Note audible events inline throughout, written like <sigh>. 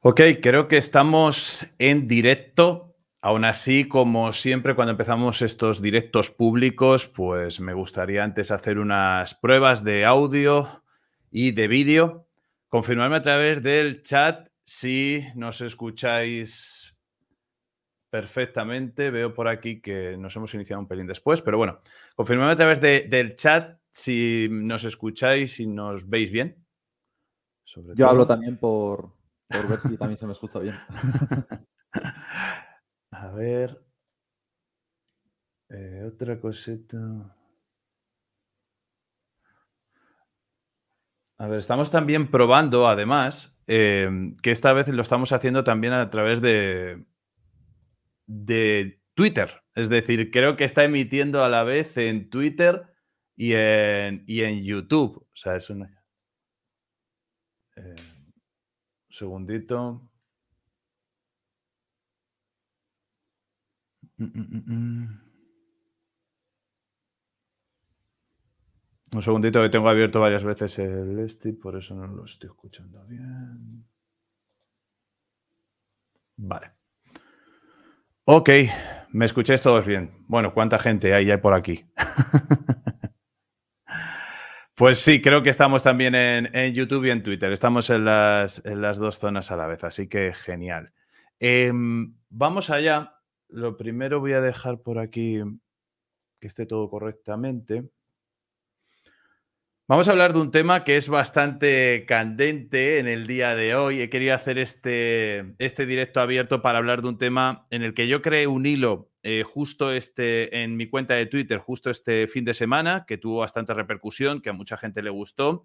Ok, creo que estamos en directo. Aún así, como siempre, cuando empezamos estos directos públicos, pues me gustaría antes hacer unas pruebas de audio y de vídeo. Confirmarme a través del chat si nos escucháis perfectamente. Veo por aquí que nos hemos iniciado un pelín después, pero bueno, confirmarme a través del chat si nos escucháis y nos veis bien. Yo hablo también por, por ver si también se me escucha bien. <laughs> A ver. Eh, otra cosita. A ver, estamos también probando, además, em, que esta vez lo estamos haciendo también a través de, de Twitter. Es decir, creo que está emitiendo a la vez en Twitter y en, y en YouTube. O sea, es una. Eh, segundito. Mm, mm, mm, Un segundito que tengo abierto varias veces el este, por eso no lo estoy escuchando bien. Vale. Ok, me escucháis todos bien. Bueno, ¿cuánta gente hay, hay por aquí? <laughs> Pues sí, creo que estamos también en, YouTube y en Twitter. Estamos en las, dos zonas a la vez, así que genial. Em, vamos allá. Lo primero voy a dejar por aquí que esté todo correctamente. Vamos a hablar de un tema que es bastante candente en el día de hoy. He querido hacer este, este directo abierto para hablar de un tema en el que yo creé un hilo eh, justo este, en mi cuenta de Twitter, justo este fin de semana, que tuvo bastante repercusión, que a mucha gente le gustó,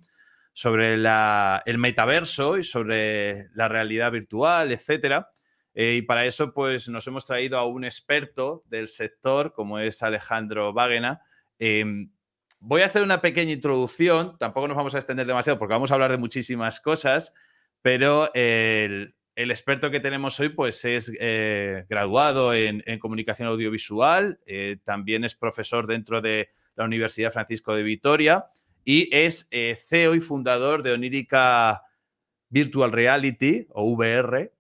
sobre la, el metaverso y sobre la realidad virtual, etcétera. Eh, y para eso, pues nos hemos traído a un experto del sector, como es Alejandro Vágena. Em, voy a hacer una pequeña introducción, tampoco nos vamos a extender demasiado porque vamos a hablar de muchísimas cosas, pero el, el experto que tenemos hoy pues es eh, graduado en, comunicación audiovisual, eh, también es profesor dentro de la Universidad Francisco de Vitoria y es eh, CEO y fundador de Onírica Virtual Reality o VR.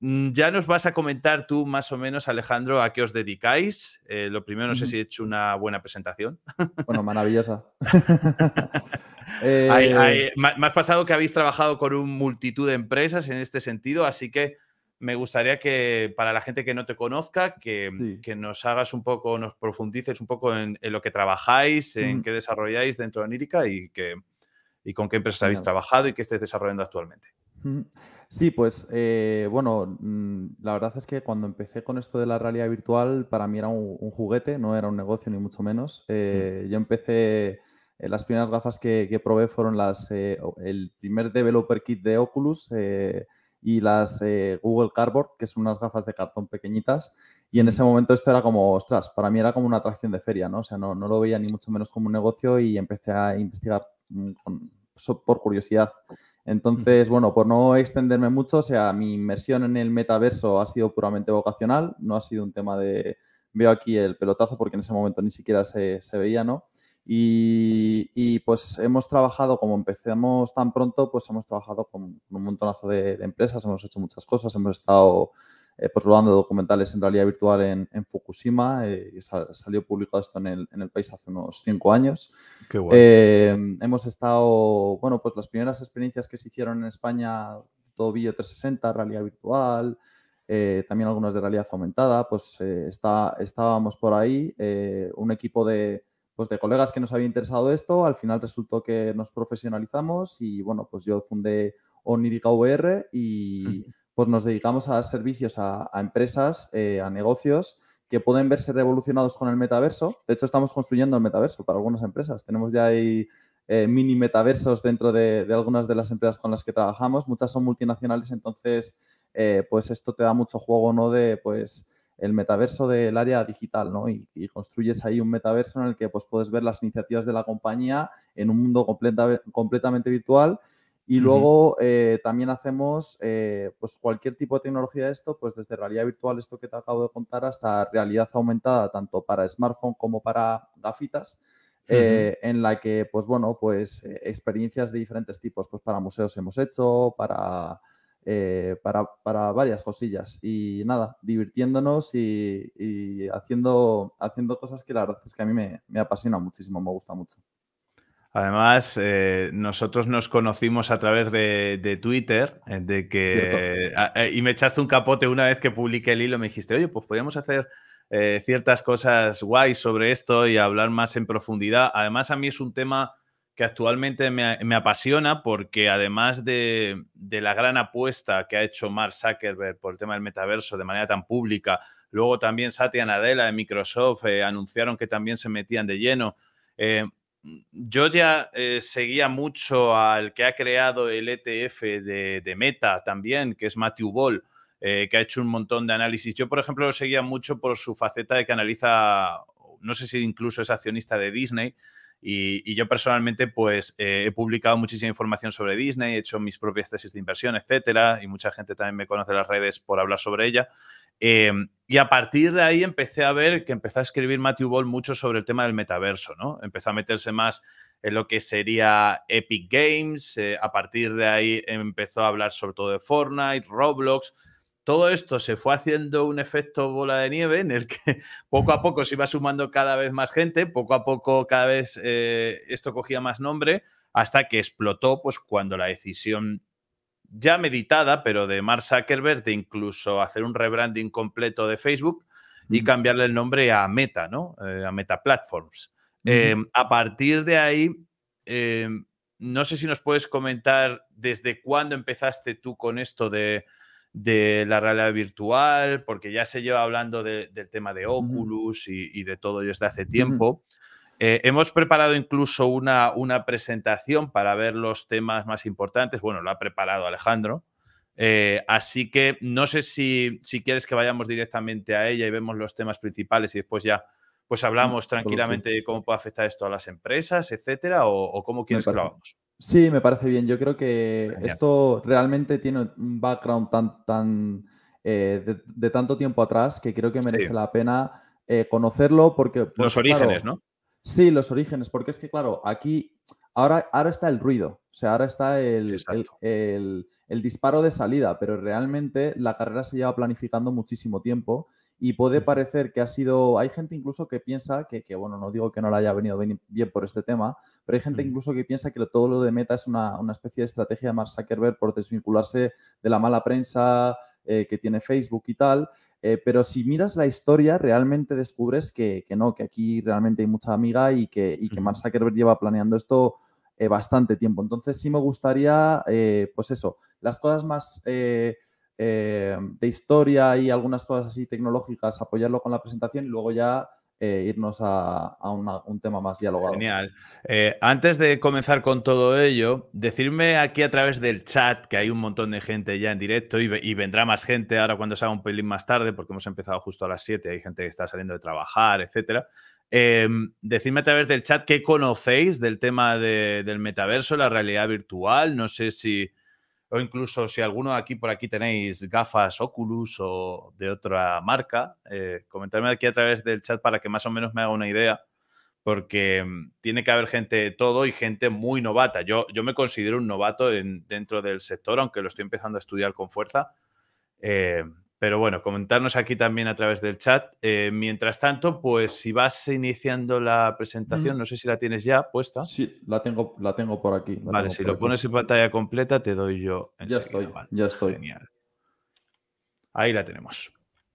Mm, ya nos vas a comentar tú más o menos, Alejandro, a qué os dedicáis. lo primero, no sé si he hecho una buena presentación. Bueno, maravillosa. <laughs> Eh... Hay, más pasado que habéis trabajado con un multitud de empresas en este sentido, así que me gustaría que para la gente que no te conozca, que, nos hagas un poco, nos profundices un poco en, lo que trabajáis, en qué desarrolláis dentro de Nírica y, con qué empresas habéis trabajado y qué estáis desarrollando actualmente. Sí, pues eh, bueno, mm, la verdad es que cuando empecé con esto de la realidad virtual, para mí era un, juguete, no era un negocio ni mucho menos. Eh, yo empecé eh, las primeras gafas que, probé fueron las, eh, el primer developer kit de Oculus eh, y las Google Cardboard, que son unas gafas de cartón pequeñitas. Y en ese momento esto era como, ostras, para mí era como una atracción de feria, ¿no? O sea, no, no lo veía ni mucho menos como un negocio y empecé a investigar mm, por curiosidad. Entonces, bueno, por no extenderme mucho, o sea, mi inmersión en el metaverso ha sido puramente vocacional, no ha sido un tema de, veo aquí el pelotazo porque en ese momento ni siquiera se, se veía, ¿no? Y, pues hemos trabajado, como empezamos tan pronto, pues hemos trabajado con, un montonazo de, empresas, hemos hecho muchas cosas, hemos estado eh, pues, rodando documentales en realidad virtual en, Fukushima, eh, y salió publicado esto en el, país hace unos cinco años. Qué eh, hemos estado, bueno, pues las primeras experiencias que se hicieron en España, todo 360, realidad virtual, también algunas de realidad aumentada, pues está, estábamos por ahí, un equipo de, pues de colegas que nos había interesado esto, al final resultó que nos profesionalizamos y bueno, pues yo fundé Onirica VR y pues nos dedicamos a dar servicios a, empresas, eh, a negocios que pueden verse revolucionados con el metaverso. De hecho, estamos construyendo el metaverso para algunas empresas. Tenemos ya ahí eh, mini metaversos dentro de, algunas de las empresas con las que trabajamos. Muchas son multinacionales, entonces, eh, pues esto te da mucho juego, ¿no? De, pues, el metaverso del área digital, ¿no? Y, construyes ahí un metaverso en el que pues, puedes ver las iniciativas de la compañía en un mundo completamente virtual. Y luego eh, también hacemos eh, pues cualquier tipo de tecnología de esto, pues desde realidad virtual, esto que te acabo de contar, hasta realidad aumentada, tanto para smartphone como para gafitas, eh, en la que, pues bueno, pues experiencias de diferentes tipos, pues para museos hemos hecho, para eh, para, varias cosillas. Y nada, divirtiéndonos y, haciendo, haciendo cosas que la verdad es que a mí me, me apasiona muchísimo, me gusta mucho. Además, eh, nosotros nos conocimos a través de, Twitter, eh, de que ah, y me echaste un capote una vez que publiqué el hilo, me dijiste, oye, pues podríamos hacer ciertas cosas guays sobre esto y hablar más en profundidad. Además, a mí es un tema actualmente me, apasiona porque además de, la gran apuesta que ha hecho Mark Zuckerberg por el tema del metaverso de manera tan pública, luego también Satya Nadella de Microsoft eh, anunciaron que también se metían de lleno. Eh, yo ya eh, seguía mucho al que ha creado el ETF de, Meta también, que es Matthew Ball, que ha hecho un montón de análisis. Yo, por ejemplo, lo seguía mucho por su faceta de que analiza, no sé si incluso es accionista de Disney, y, yo personalmente, pues eh, he publicado muchísima información sobre Disney, he hecho mis propias tesis de inversión, etcétera, y mucha gente también me conoce en las redes por hablar sobre ella. Em, y a partir de ahí empecé a ver que empezó a escribir Matthew Ball mucho sobre el tema del metaverso, ¿no? Empezó a meterse más en lo que sería Epic Games, eh, a partir de ahí empezó a hablar sobre todo de Fortnite, Roblox, todo esto se fue haciendo un efecto bola de nieve en el que <laughs> poco a poco se iba sumando cada vez más gente, poco a poco cada vez eh, esto cogía más nombre, hasta que explotó pues cuando la decisión ya meditada, pero de Mark Zuckerberg, de incluso hacer un rebranding completo de Facebook y cambiarle el nombre a Meta, ¿no? Eh, a Meta Platforms. Em, a partir de ahí, em, no sé si nos puedes comentar desde cuándo empezaste tú con esto de de la realidad virtual, porque ya se lleva hablando del tema de Oculus y, de todo desde hace tiempo. Eh, hemos preparado incluso una, una, presentación para ver los temas más importantes. Bueno, lo ha preparado Alejandro. Eh, así que no sé si, si quieres que vayamos directamente a ella y vemos los temas principales y después ya pues mm, hablamos tranquilamente de cómo puede afectar esto a las empresas, etcétera, o, o cómo quieres que lo hagamos. Sí, me parece bien. Yo creo que esto realmente tiene un background tan, tan eh, de, tanto tiempo atrás que creo que merece la pena eh, conocerlo porque... los orígenes, ¿no? Sí, los orígenes, porque es que, claro, aquí ahora, ahora está el ruido, o sea, ahora está el, el disparo de salida, pero realmente la carrera se lleva planificando muchísimo tiempo y puede parecer que ha sido, hay gente incluso que piensa que, bueno, no digo que no le haya venido bien, por este tema, pero hay gente incluso que piensa que todo lo de Meta es una, especie de estrategia de Mark Zuckerberg por desvincularse de la mala prensa eh, que tiene Facebook y tal. Eh, pero si miras la historia, realmente descubres que, no, que aquí realmente hay mucha amiga y que, y que Mark Zuckerberg lleva planeando esto eh, bastante tiempo. Entonces sí me gustaría, pues eso, las cosas más... Eh, de historia y algunas cosas así tecnológicas, apoyarlo con la presentación y luego ya eh, irnos a, un tema más dialogado. Genial. Eh, antes de comenzar con todo ello, decirme aquí a través del chat que hay un montón de gente ya en directo y, vendrá más gente ahora cuando haga un pelín más tarde, porque hemos empezado justo a las 7, hay gente que está saliendo de trabajar, etcétera. Em, decidme a través del chat qué conocéis del tema del metaverso, la realidad virtual. No sé si o incluso si alguno aquí por aquí tenéis gafas Oculus o de otra marca, comentarme eh, comentadme aquí a través del chat para que más o menos me haga una idea, porque mm, tiene que haber gente de todo y gente muy novata. Yo, yo me considero un novato dentro del sector, aunque lo estoy empezando a estudiar con fuerza. Eh, pero bueno, comentarnos aquí también a través del chat. Eh, mientras tanto, pues si vas iniciando la presentación, mm. no sé si la tienes ya puesta. Sí, la tengo, la tengo por aquí. Vale, si lo pones en pantalla completa, te doy yo. Ya estoy, ya estoy. Genial. Ahí la tenemos.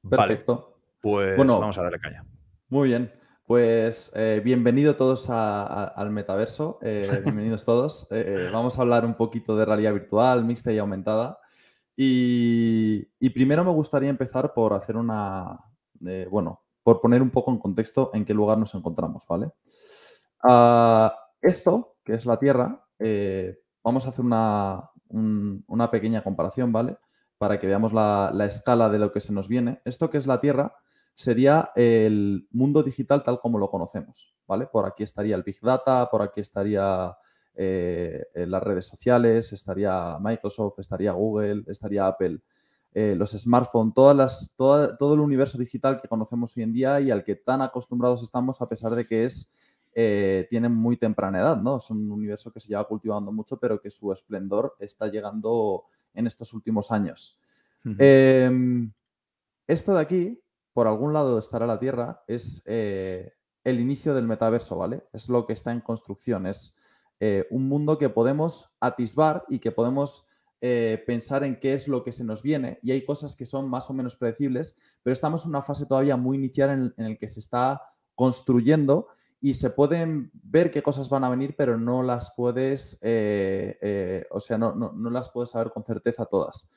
Perfecto. pues vamos a darle caña. Muy bien. Pues eh, bienvenido todos al metaverso, eh, <laughs> bienvenidos todos. vamos a hablar un poquito de realidad virtual, mixta y aumentada. Y, primero me gustaría empezar por hacer una, eh, bueno, por poner un poco en contexto en qué lugar nos encontramos, ¿vale? Ah, esto, que es la Tierra, eh, vamos a hacer una, una, pequeña comparación, ¿vale? Para que veamos la, la, escala de lo que se nos viene. Esto que es la Tierra sería el mundo digital tal como lo conocemos, ¿vale? Por aquí estaría el Big Data, por aquí estaría eh, las redes sociales, estaría Microsoft, estaría Google, estaría Apple, eh, los smartphones, todas las, todo el universo digital que conocemos hoy en día y al que tan acostumbrados estamos a pesar de que es, eh, tienen muy temprana edad, ¿no? Es un universo que se lleva cultivando mucho, pero que su esplendor está llegando en estos últimos años. Em, esto de aquí, por algún lado estará la Tierra, es el inicio del metaverso, ¿vale? Es lo que está en construcción, es eh, un mundo que podemos atisbar y que podemos eh, pensar en qué es lo que se nos viene y hay cosas que son más o menos predecibles, pero estamos en una fase todavía muy inicial en, el que se está construyendo y se pueden ver qué cosas van a venir, pero no las puedes, eh, o sea, no, no, las puedes saber con certeza todas.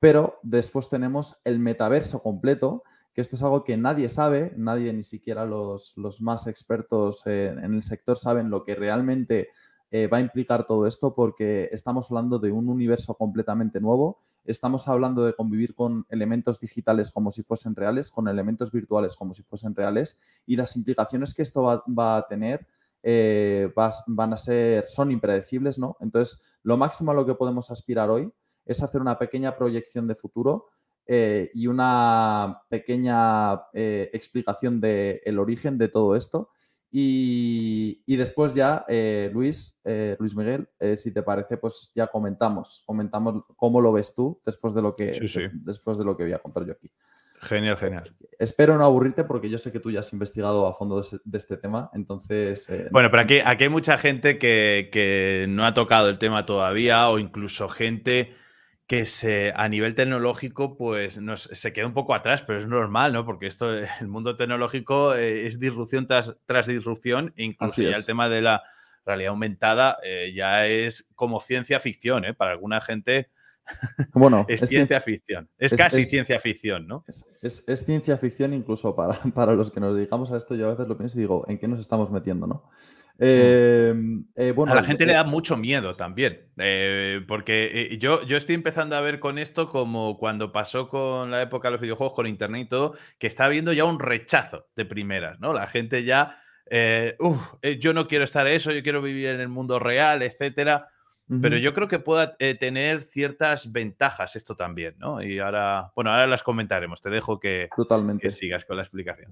Pero después tenemos el metaverso completo, que esto es algo que nadie sabe, nadie, ni siquiera los, los más expertos en el sector saben lo que realmente eh, va a implicar todo esto porque estamos hablando de un universo completamente nuevo, estamos hablando de convivir con elementos digitales como si fuesen reales, con elementos virtuales como si fuesen reales y las implicaciones que esto va, a tener eh, van a ser, son impredecibles, ¿no? Entonces, lo máximo a lo que podemos aspirar hoy es hacer una pequeña proyección de futuro eh, y una pequeña explicación del origen de todo esto y, después ya, eh, Luis, eh, Luis Miguel, eh, si te parece, pues ya comentamos, comentamos cómo lo ves tú después de lo que, Después de lo que voy a contar yo aquí. Genial, genial. Espero no aburrirte porque yo sé que tú ya has investigado a fondo de, este tema, entonces... bueno, pero aquí, aquí hay mucha gente que, que, no ha tocado el tema todavía o incluso gente que se, a nivel tecnológico pues se queda un poco atrás, pero es normal, ¿no? Porque esto, eh, el mundo tecnológico eh, es disrupción tras, disrupción, incluso ya el tema de la realidad aumentada eh, ya es como ciencia ficción, ¿eh? Para alguna gente <laughs> bueno, es, ciencia ficción, es, casi ciencia ficción, ¿no? Es, ciencia ficción incluso para, <laughs> para los que nos dedicamos a esto, yo a veces lo pienso y digo, ¿en qué nos estamos metiendo, no? Em, eh, bueno, a la gente le eh da mucho miedo también, eh, porque yo, yo estoy empezando a ver con esto como cuando pasó con la época de los videojuegos, con internet y todo, que está habiendo ya un rechazo de primeras, ¿no? La gente ya, yo no quiero estar eso, yo quiero vivir en el mundo real, etcétera. Pero yo creo que pueda eh, tener ciertas ventajas esto también, ¿no? Y ahora, bueno, ahora las comentaremos. Te dejo que, Totalmente. sigas con la explicación.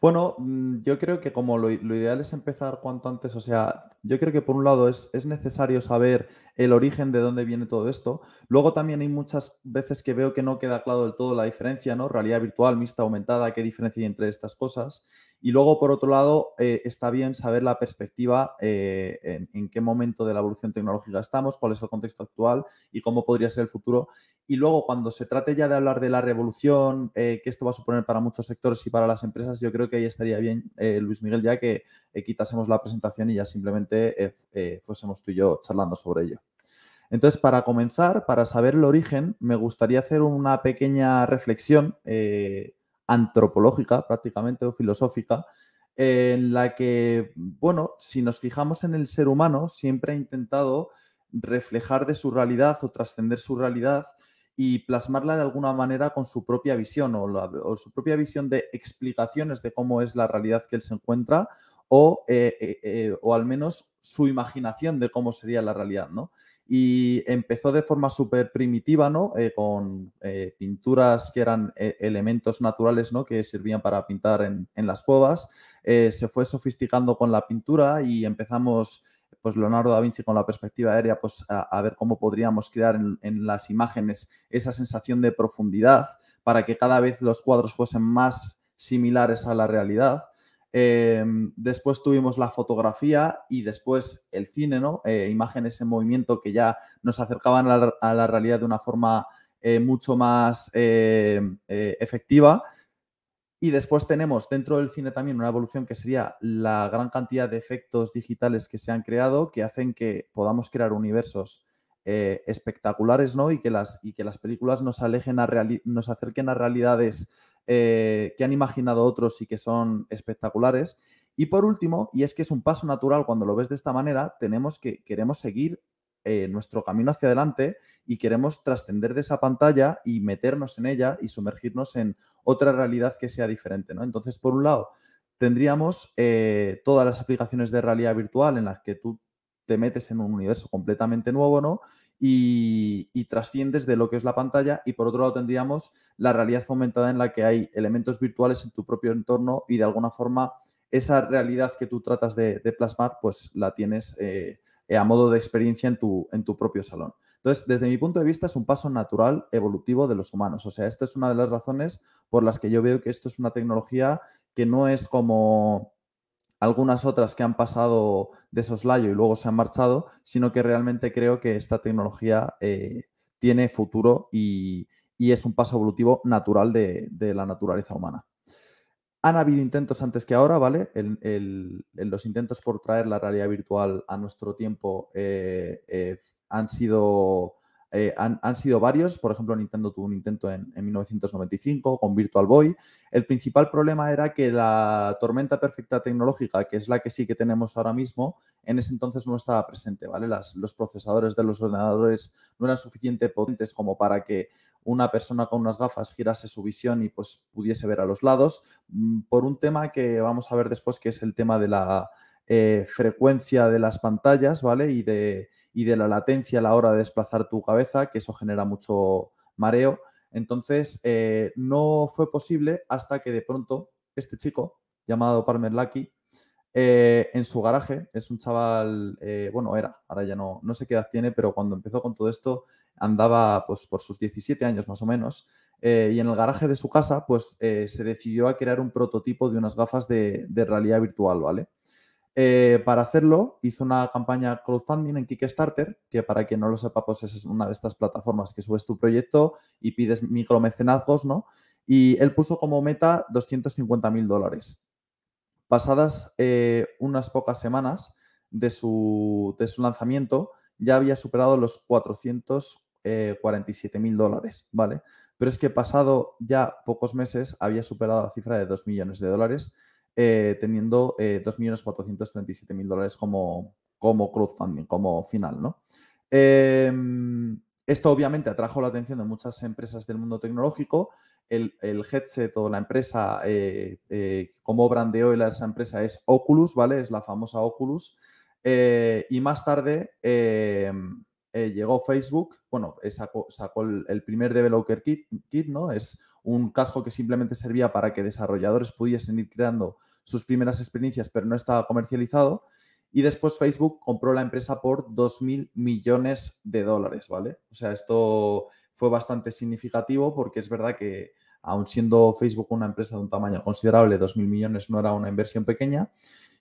Bueno, mm, yo creo que como lo, lo, ideal es empezar cuanto antes, o sea, yo creo que por un lado es, es necesario saber el origen de dónde viene todo esto. Luego también hay muchas veces que veo que no queda claro del todo la diferencia, ¿no? Realidad virtual, mixta, aumentada, qué diferencia hay entre estas cosas. Y luego, por otro lado, eh, está bien saber la perspectiva, eh, en, qué momento de la evolución tecnológica estamos, cuál es el contexto actual y cómo podría ser el futuro. Y luego, cuando se trate ya de hablar de la revolución, eh, que esto va a suponer para muchos sectores y para las empresas, yo creo que ahí estaría bien, Luis Miguel, ya que quitásemos la presentación y ya simplemente fuésemos tú y yo charlando sobre ello. Entonces, para comenzar, para saber el origen, me gustaría hacer una pequeña reflexión eh, antropológica, prácticamente, o filosófica, en la que, bueno, si nos fijamos en el ser humano, siempre ha intentado reflejar de su realidad o trascender su realidad y plasmarla de alguna manera con su propia visión o, su propia visión de explicaciones de cómo es la realidad que él se encuentra o, eh, eh, o al menos su imaginación de cómo sería la realidad, ¿no? y empezó de forma súper primitiva, ¿no? Eh, con eh, pinturas que eran eh, elementos naturales, ¿no? Que servían para pintar en, las cuevas. se fue sofisticando con la pintura y empezamos, pues Leonardo da Vinci con la perspectiva aérea, pues a, ver cómo podríamos crear en las imágenes esa sensación de profundidad para que cada vez los cuadros fuesen más similares a la realidad. Em, después tuvimos la fotografía y después el cine, ¿no? Eh, imágenes en movimiento que ya nos acercaban a la, realidad de una forma eh, mucho más em, eh, efectiva. Y después tenemos dentro del cine también una evolución que sería la gran cantidad de efectos digitales que se han creado que hacen que podamos crear universos eh, espectaculares, ¿no? Y que las, y que las películas nos, alejen a nos acerquen a realidades eh, que han imaginado otros y que son espectaculares. Y por último, y es que es un paso natural cuando lo ves de esta manera, tenemos que, queremos seguir eh, nuestro camino hacia adelante y queremos trascender de esa pantalla y meternos en ella y sumergirnos en otra realidad que sea diferente. ¿no? Entonces, por un lado, tendríamos todas las aplicaciones de realidad virtual en las que tú te metes en un universo completamente nuevo, ¿no? Y, trasciendes de lo que es la pantalla y por otro lado tendríamos la realidad aumentada en la que hay elementos virtuales en tu propio entorno y de alguna forma esa realidad que tú tratas de, plasmar pues la tienes eh, a modo de experiencia en tu, en tu propio salón. Entonces, desde mi punto de vista es un paso natural evolutivo de los humanos. O sea, esta es una de las razones por las que yo veo que esto es una tecnología que no es como algunas otras que han pasado de soslayo y luego se han marchado, sino que realmente creo que esta tecnología eh, tiene futuro y, es un paso evolutivo natural de, la naturaleza humana. Han habido intentos antes que ahora, ¿vale? los intentos por traer la realidad virtual a nuestro tiempo eh, eh, han sido eh, han, sido varios. Por ejemplo, Nintendo tuvo un intento en, 1995 con Virtual Boy. El principal problema era que la tormenta perfecta tecnológica, que es la que sí que tenemos ahora mismo, en ese entonces no estaba presente, ¿vale? los procesadores de los ordenadores no eran suficiente potentes como para que una persona con unas gafas girase su visión y pues pudiese ver a los lados, mm, por un tema que vamos a ver después, que es el tema de la eh, frecuencia de las pantallas, ¿vale? Y de y de la latencia a la hora de desplazar tu cabeza, que eso genera mucho mareo. Entonces, eh, no fue posible hasta que de pronto este chico, llamado Palmer Lucky, eh, en su garaje, es un chaval, eh, bueno, era, ahora ya no, no sé qué edad tiene, pero cuando empezó con todo esto andaba pues por sus 17 años más o menos, y en el garaje de su casa pues se decidió a crear un prototipo de unas gafas de realidad virtual, ¿vale? Eh, para hacerlo, hizo una campaña crowdfunding en Kickstarter, que para quien no lo sepa, pues es una de estas plataformas que subes tu proyecto y pides micromecenazgos, ¿no? Y él puso como meta 250 mil dólares. Pasadas eh, unas pocas semanas de su, de su, lanzamiento, ya había superado los 447 eh, mil dólares, ¿vale? Pero es que pasado ya pocos meses había superado la cifra de 2 millones de dólares eh, teniendo eh, 2.437.000 dólares como, como crowdfunding, como final, ¿no? Em, esto obviamente atrajo la atención de muchas empresas del mundo tecnológico. El, el headset o la empresa, eh, eh, como brandeó esa empresa es Oculus, ¿vale? Es la famosa Oculus. Eh, y más tarde em, llegó Facebook, bueno, sacó, el, primer Developer kit, kit, ¿no? Es un casco que simplemente servía para que desarrolladores pudiesen ir creando sus primeras experiencias, pero no estaba comercializado. Y después Facebook compró la empresa por 2.000 millones de dólares, ¿vale? O sea, esto fue bastante significativo porque es verdad que aun siendo Facebook una empresa de un tamaño considerable, 2.000 millones no era una inversión pequeña.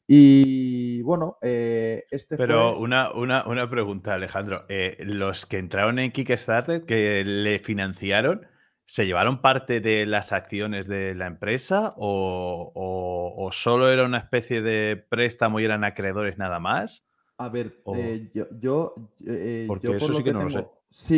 Y bueno, eh, este Pero una, una, pregunta, Alejandro. Eh, los que entraron en Kickstarter, que le financiaron, ¿Se llevaron parte de las acciones de la empresa o, solo era una especie de préstamo y eran acreedores nada más? A ver, eh, yo, yo eh, eh, por lo sí que, tengo...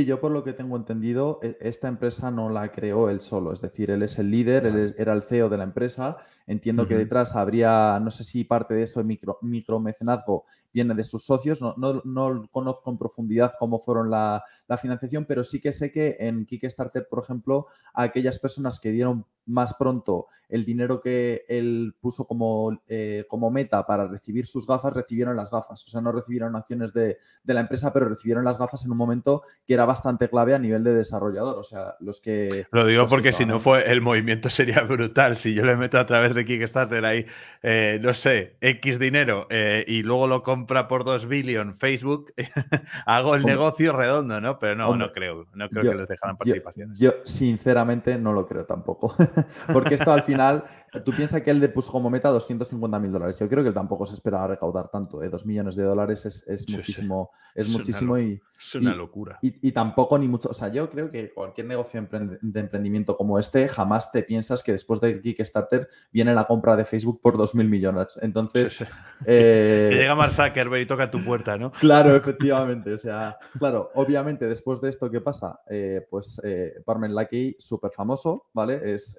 yo por lo que tengo entendido, e, esta empresa no la creó él solo, es decir, él es el líder, él era el CEO de la empresa Entiendo que detrás habría, no sé si parte de eso de micro, micromecenazgo viene de sus socios, no, no, no conozco en profundidad cómo fueron la, la, financiación, pero sí que sé que en Kickstarter, por ejemplo, aquellas personas que dieron más pronto el dinero que él puso como, eh, como meta para recibir sus gafas, recibieron las gafas. O sea, no recibieron acciones de, de la empresa, pero recibieron las gafas en un momento que era bastante clave a nivel de desarrollador. O sea, los que... Lo digo porque si no fue el movimiento sería brutal. Si yo le meto a través de Kickstarter ahí, eh, no sé, X dinero eh, y luego lo compra por 2 billion Facebook, <laughs> hago el negocio redondo, ¿no? Pero no, no creo, no creo que les dejaran participaciones. yo, sinceramente no lo creo tampoco, <laughs> porque esto al final Tú piensas que el de puso como meta 250 mil dólares. Yo creo que él tampoco se esperaba recaudar tanto. ¿eh? Dos millones de dólares es, muchísimo. Es, muchísimo y. Es una locura. Y, tampoco ni mucho. O sea, yo creo que cualquier negocio de emprendimiento como este, jamás te piensas que después de Kickstarter viene la compra de Facebook por 2 mil millones. Entonces. Que <laughs> eh, llega Mark Zuckerberg y toca tu puerta, ¿no? Claro, efectivamente. O sea, claro, obviamente después de esto, ¿qué pasa? Eh, pues Parmen Lucky, súper famoso, ¿vale? Es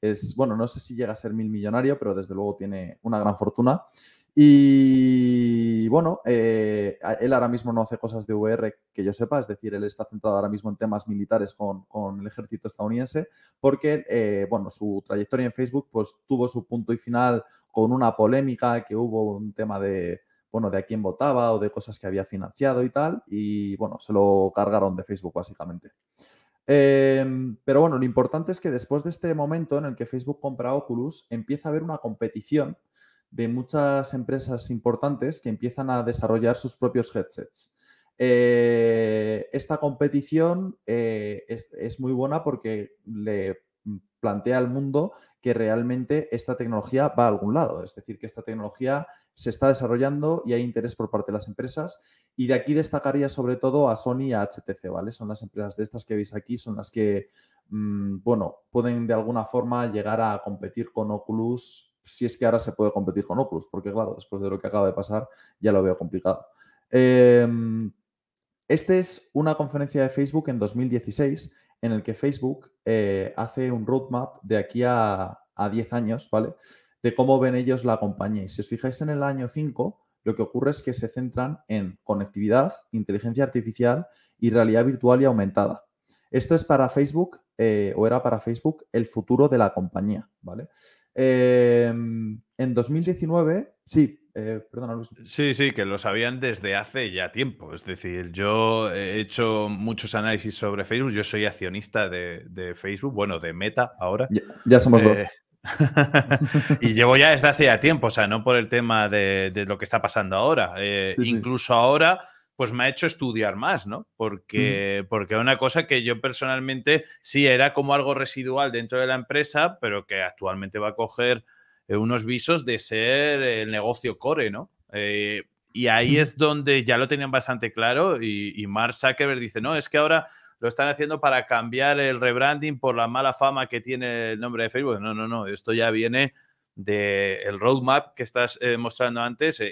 es, bueno, no sé si llega a ser mil millonario, pero desde luego tiene una gran fortuna. Y bueno, eh, él ahora mismo no hace cosas de VR que yo sepa, es decir, él está centrado ahora mismo en temas militares con, el ejército estadounidense, porque eh, bueno, su trayectoria en Facebook pues, tuvo su punto y final con una polémica que hubo un tema de, bueno, de a quién votaba o de cosas que había financiado y tal, y bueno, se lo cargaron de Facebook básicamente. Em, pero bueno, lo importante es que después de este momento en el que Facebook compra Oculus, empieza a haber una competición de muchas empresas importantes que empiezan a desarrollar sus propios headsets. Eh, esta competición eh, es, es, muy buena porque le plantea al mundo que realmente esta tecnología va a algún lado, es decir, que esta tecnología se está desarrollando y hay interés por parte de las empresas. Y de aquí destacaría sobre todo a Sony y a HTC, ¿vale? Son las empresas de estas que veis aquí, son las que, mm, bueno, pueden de alguna forma llegar a competir con Oculus, si es que ahora se puede competir con Oculus, porque claro, después de lo que acaba de pasar, ya lo veo complicado. Em, esta es una conferencia de Facebook en 2016 en el que Facebook eh, hace un roadmap de aquí a, 10 años, ¿vale? De cómo ven ellos la compañía. Y si os fijáis en el año 5, lo que ocurre es que se centran en conectividad, inteligencia artificial y realidad virtual y aumentada. Esto es para Facebook, eh, o era para Facebook, el futuro de la compañía, ¿vale? Em, en 2019, sí, eh, perdona, Sí, sí, que lo sabían desde hace ya tiempo. Es decir, yo he hecho muchos análisis sobre Facebook. Yo soy accionista de, Facebook, bueno, de Meta ahora. Ya, somos dos. Eh, <laughs> y llevo ya desde hace ya tiempo, o sea, no por el tema de, lo que está pasando ahora. Eh, incluso ahora pues me ha hecho estudiar más, ¿no? Porque, porque una cosa que yo personalmente sí era como algo residual dentro de la empresa, pero que actualmente va a coger eh, unos visos de ser el negocio core, ¿no? Eh, y ahí es donde ya lo tenían bastante claro y, Mark Zuckerberg dice, no, es que ahora lo están haciendo para cambiar el rebranding por la mala fama que tiene el nombre de Facebook. No, no, no, esto ya viene del roadmap que estás eh, mostrando antes,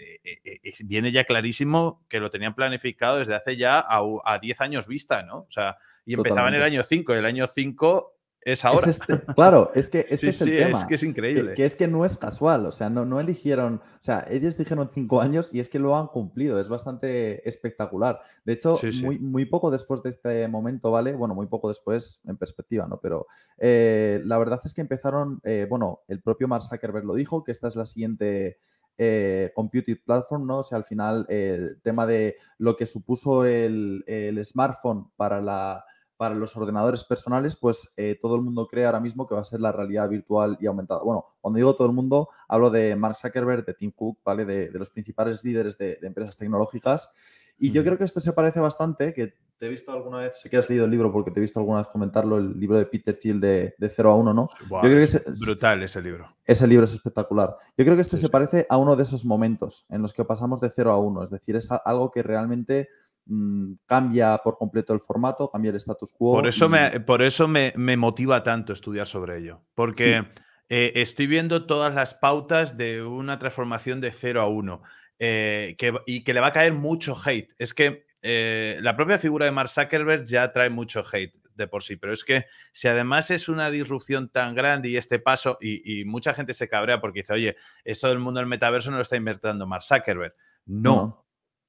viene ya clarísimo que lo tenían planificado desde hace ya a 10 años vista, ¿no? O sea, y empezaban en el año 5, el año 5 es ahora. Este, claro, es que <laughs> este es el tema. que es increíble. Que, es que no es casual, o sea, no, no eligieron, o sea, ellos dijeron cinco años y es que lo han cumplido, es bastante espectacular. De hecho, Muy, muy poco después de este momento, ¿vale? Bueno, muy poco después en perspectiva, ¿no? Pero eh, la verdad es que empezaron, eh, bueno, el propio Mark Zuckerberg lo dijo, que esta es la siguiente... Eh, computing platform, ¿no? O sea, al final el tema de lo que supuso el smartphone para la para los ordenadores personales, pues eh, todo el mundo cree ahora mismo que va a ser la realidad virtual y aumentada. Bueno, cuando digo todo el mundo, hablo de Mark Zuckerberg, de Tim Cook, ¿vale? De, los principales líderes de, empresas tecnológicas. Y yo creo que esto se parece bastante, que te he visto alguna vez, sé que has leído el libro porque te he visto alguna vez comentarlo, el libro de Peter Thiel de, 0 a 1, ¿no? yo creo que es, brutal ese libro. Ese libro es espectacular. Yo creo que este se parece a uno de esos momentos en los que pasamos de 0 a 1, es decir, es algo que realmente Mm, cambia por completo el formato, cambia el status quo. Por eso, me, por eso me, motiva tanto estudiar sobre ello, porque eh, estoy viendo todas las pautas de una transformación de 0 a 1 eh, que, y que le va a caer mucho hate. Es que eh, la propia figura de Mark Zuckerberg ya trae mucho hate de por sí. Pero es que si además es una disrupción tan grande y este paso, y, mucha gente se cabrea porque dice, oye, esto del mundo del metaverso no lo está inventando Mark Zuckerberg. no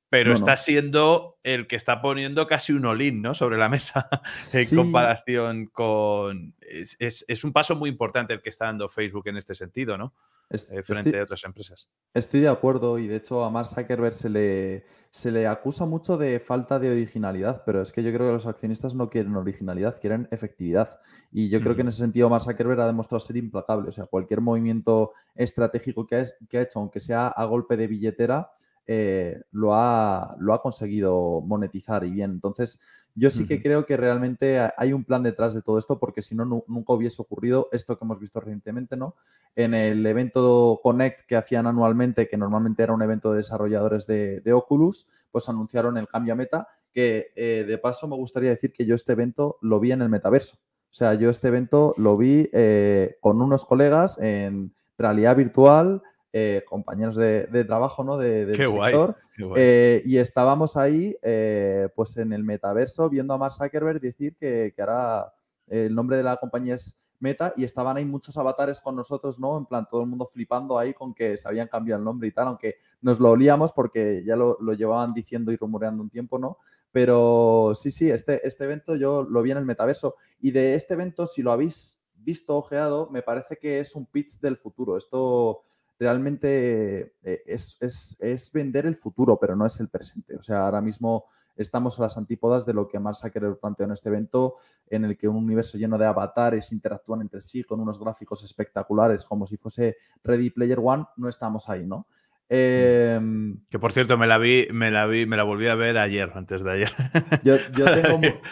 pero está siendo el que está poniendo casi un olín ¿no? sobre la mesa <laughs> en comparación con... Es, un paso muy importante el que está dando Facebook en este sentido, ¿no? Eh, frente a otras empresas. Estoy de acuerdo y de hecho a Mark Zuckerberg se le, se le acusa mucho de falta de originalidad, pero es que yo creo que los accionistas no quieren originalidad, quieren efectividad. Y yo creo que en mm. ese sentido Mark Zuckerberg ha demostrado ser implacable. O sea, cualquier movimiento estratégico que que ha hecho, aunque sea a golpe de billetera, eh, lo, ha, conseguido monetizar y bien. Entonces, yo sí que creo que realmente hay un plan detrás de todo esto, porque si no, nunca hubiese ocurrido esto que hemos visto recientemente, ¿no? En el evento Connect que hacían anualmente, que normalmente era un evento de desarrolladores de, Oculus, pues anunciaron el cambio a meta, que eh, de paso me gustaría decir que yo este evento lo vi en el metaverso. O sea, yo este evento lo vi eh, con unos colegas en realidad virtual, eh, compañeros de, trabajo, ¿no? De, del sector. Eh, y estábamos ahí, eh, pues en el metaverso, viendo a Mark Zuckerberg decir que, que ahora el nombre de la compañía es Meta y estaban ahí muchos avatares con nosotros, ¿no? En plan, todo el mundo flipando ahí con que se habían cambiado el nombre y tal, aunque nos lo olíamos porque ya lo, llevaban diciendo y rumoreando un tiempo, ¿no? Pero sí, sí, este, este evento yo lo vi en el metaverso. Y de este evento, si lo habéis visto, ojeado, me parece que es un pitch del futuro. Esto realmente eh, es, vender el futuro, pero no es el presente. O sea, ahora mismo estamos a las antípodas de lo que Marx ha querido plantear en este evento, en el que un universo lleno de avatares interactúan entre sí con unos gráficos espectaculares, como si fuese Ready Player One, no estamos ahí, ¿no? Em, que por cierto, me la vi, me la vi, me la volví a ver ayer, antes de ayer. <laughs> <laughs>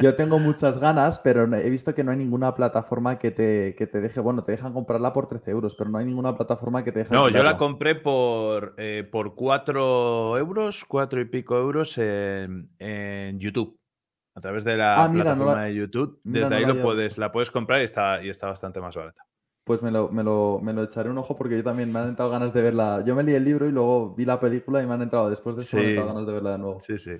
Yo, tengo, muchas ganas, pero he visto que no hay ninguna plataforma que te, te, deje. Bueno, te dejan comprarla por 13 euros, pero no hay ninguna plataforma que te deje. No, yo la compré por, eh, por 4 euros, 4 y pico euros en, YouTube. A través de la ah, plataforma de YouTube. Desde ahí lo puedes, la puedes comprar está, y está bastante más barata pues me lo, echaré un ojo porque yo también me han entrado ganas de verla. Yo me leí el libro y luego vi la película y me han entrado después de eso me han entrado ganas de verla de nuevo. Sí, sí.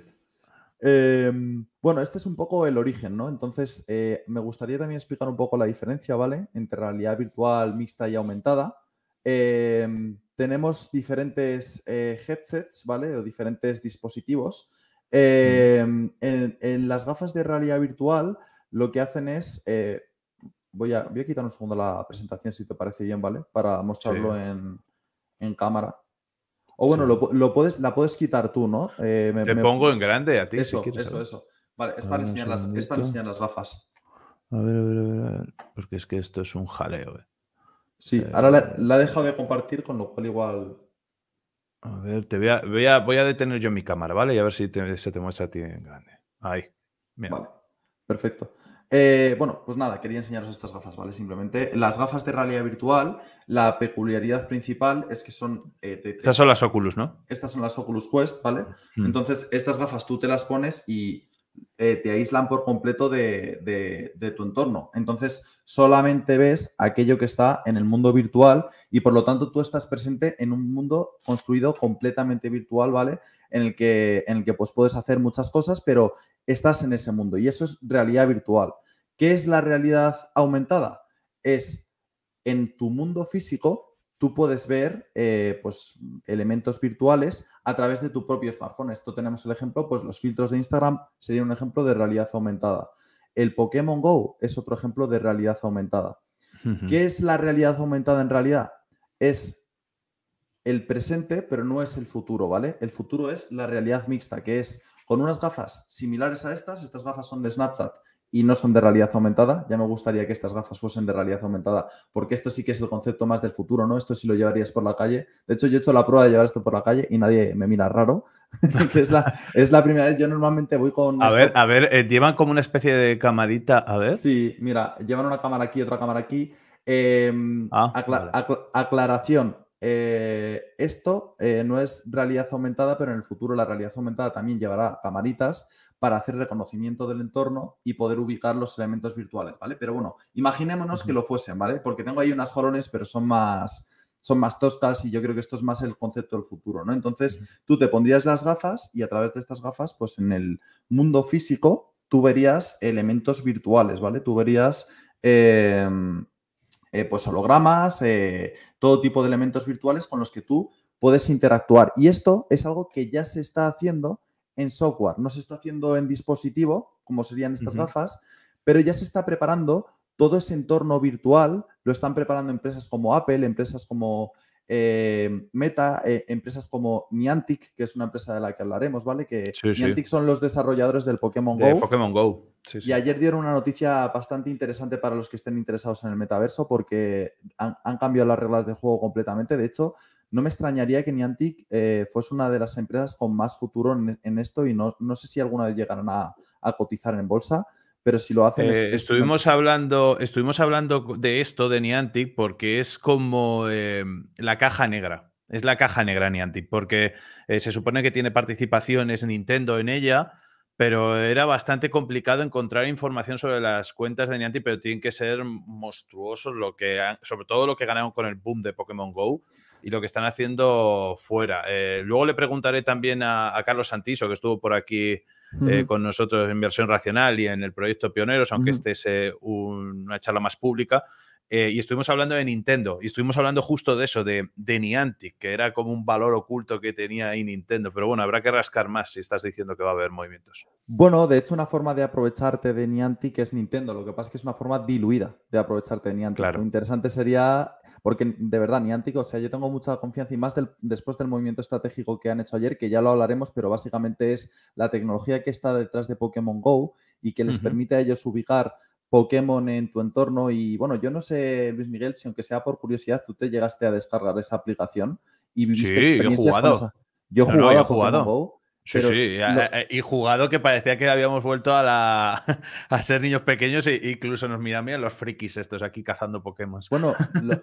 Em, bueno, este es un poco el origen, ¿no? Entonces, eh, me gustaría también explicar un poco la diferencia, ¿vale? Entre realidad virtual, mixta y aumentada. Em, tenemos diferentes eh, headsets, ¿vale? O diferentes dispositivos. Em, en, las gafas de realidad virtual, lo que hacen es eh, voy a, quitar un segundo la presentación, si te parece bien, ¿vale? Para mostrarlo en, cámara. O bueno, lo, puedes, la puedes quitar tú, ¿no? Eh, te pongo en grande a ti. Eso, eso, ¿eh? eso. Vale, es para, enseñar las, gafas. A ver, a ver, a ver, Porque es que esto es un jaleo, eh. Sí, eh, ahora la, la, he dejado de compartir, con lo cual igual. A ver, te voy a, voy a, detener yo mi cámara, ¿vale? Y a ver si se te muestra a ti en grande. Ahí. Mira. perfecto. Eh, bueno, pues nada, quería enseñaros estas gafas, ¿vale? Simplemente las gafas de realidad virtual, la peculiaridad principal es que son... Eh, estas son las Oculus, ¿no? Estas son las Oculus Quest, ¿vale? Mm. Entonces, estas gafas tú te las pones y eh, te aíslan por completo de, tu entorno. Entonces, solamente ves aquello que está en el mundo virtual y por lo tanto tú estás presente en un mundo construido completamente virtual, ¿vale? En el que, en el que pues, puedes hacer muchas cosas, pero estás en ese mundo y eso es realidad virtual. ¿Qué es la realidad aumentada? Es en tu mundo físico tú puedes ver eh, pues, elementos virtuales a través de tu propio smartphone. Esto tenemos el ejemplo, pues los filtros de Instagram serían un ejemplo de realidad aumentada. El Pokémon Go es otro ejemplo de realidad aumentada. ¿Qué es la realidad aumentada en realidad? Es el presente, pero no es el futuro, ¿vale? El futuro es la realidad mixta, que es con unas gafas similares a estas, estas gafas son de Snapchat, y no son de realidad aumentada. Ya me gustaría que estas gafas fuesen de realidad aumentada, porque esto sí que es el concepto más del futuro, ¿no? Esto sí lo llevarías por la calle. De hecho, yo he hecho la prueba de llevar esto por la calle y nadie me mira raro, <laughs> es la, es la primera vez. Yo normalmente voy con... A ver, a ver, eh, llevan como una especie de camarita, a ver. Sí, mira, llevan una cámara aquí, otra cámara aquí. Em, ah, aclaración, eh, esto eh, no es realidad aumentada, pero en el futuro la realidad aumentada también llevará camaritas para hacer reconocimiento del entorno y poder ubicar los elementos virtuales, ¿vale? Pero bueno, imaginémonos que lo fuesen, ¿vale? Porque tengo ahí unas jorones, pero son más, son más tostas y yo creo que esto es más el concepto del futuro, ¿no? Entonces, tú te pondrías las gafas y a través de estas gafas, pues en el mundo físico, tú verías elementos virtuales, ¿vale? Tú verías... Em, eh, pues hologramas, eh, todo tipo de elementos virtuales con los que tú puedes interactuar. Y esto es algo que ya se está haciendo en software. No se está haciendo en dispositivo, como serían estas gafas, pero ya se está preparando todo ese entorno virtual. Lo están preparando empresas como Apple, empresas como eh, Meta, eh, empresas como Niantic, que es una empresa de la que hablaremos, ¿vale? Que Niantic son los desarrolladores del Pokémon Go. Go. y ayer dieron una noticia bastante interesante para los que estén interesados en el metaverso porque han, han cambiado las reglas de juego completamente. De hecho, no me extrañaría que Niantic eh, fuese una de las empresas con más futuro en, esto y no, sé si alguna vez llegarán a, cotizar en bolsa, pero si lo hacen... Eh, estuvimos, hablando, estuvimos hablando de esto, de Niantic, porque es como eh, la caja negra. Es la caja negra Niantic, porque se supone que tiene participaciones Nintendo en ella, pero era bastante complicado encontrar información sobre las cuentas de Niantic, pero tienen que ser monstruosos lo que, sobre todo lo que ganaron con el boom de Pokémon Go, y lo que están haciendo fuera. Eh, luego le preguntaré también a, Carlos Santiso, que estuvo por aquí eh, con nosotros en Versión Racional y en el proyecto Pioneros, aunque este es una charla más pública. Eh, y estuvimos hablando de Nintendo, y estuvimos hablando justo de eso, de, de Niantic, que era como un valor oculto que tenía ahí Nintendo. Pero bueno, habrá que rascar más si estás diciendo que va a haber movimientos. Bueno, de hecho, una forma de aprovecharte de Niantic es Nintendo. Lo que pasa es que es una forma diluida de aprovecharte de Niantic. Claro. Lo interesante sería, porque de verdad, Niantic, o sea, yo tengo mucha confianza y más después del movimiento estratégico que han hecho ayer, que ya lo hablaremos, pero básicamente es la tecnología que está detrás de Pokémon Go y que les permite a ellos ubicar Pokémon en tu entorno. Y bueno, yo no sé, Luis Miguel, si aunque sea por curiosidad, tú te llegaste a descargar esa aplicación y viviste experiencias. Yo Yo he jugado. yo sí, sí. Y jugado que parecía que habíamos vuelto a, la... <laughs> a ser niños pequeños e incluso nos miran bien los frikis estos aquí cazando Pokémon. Bueno,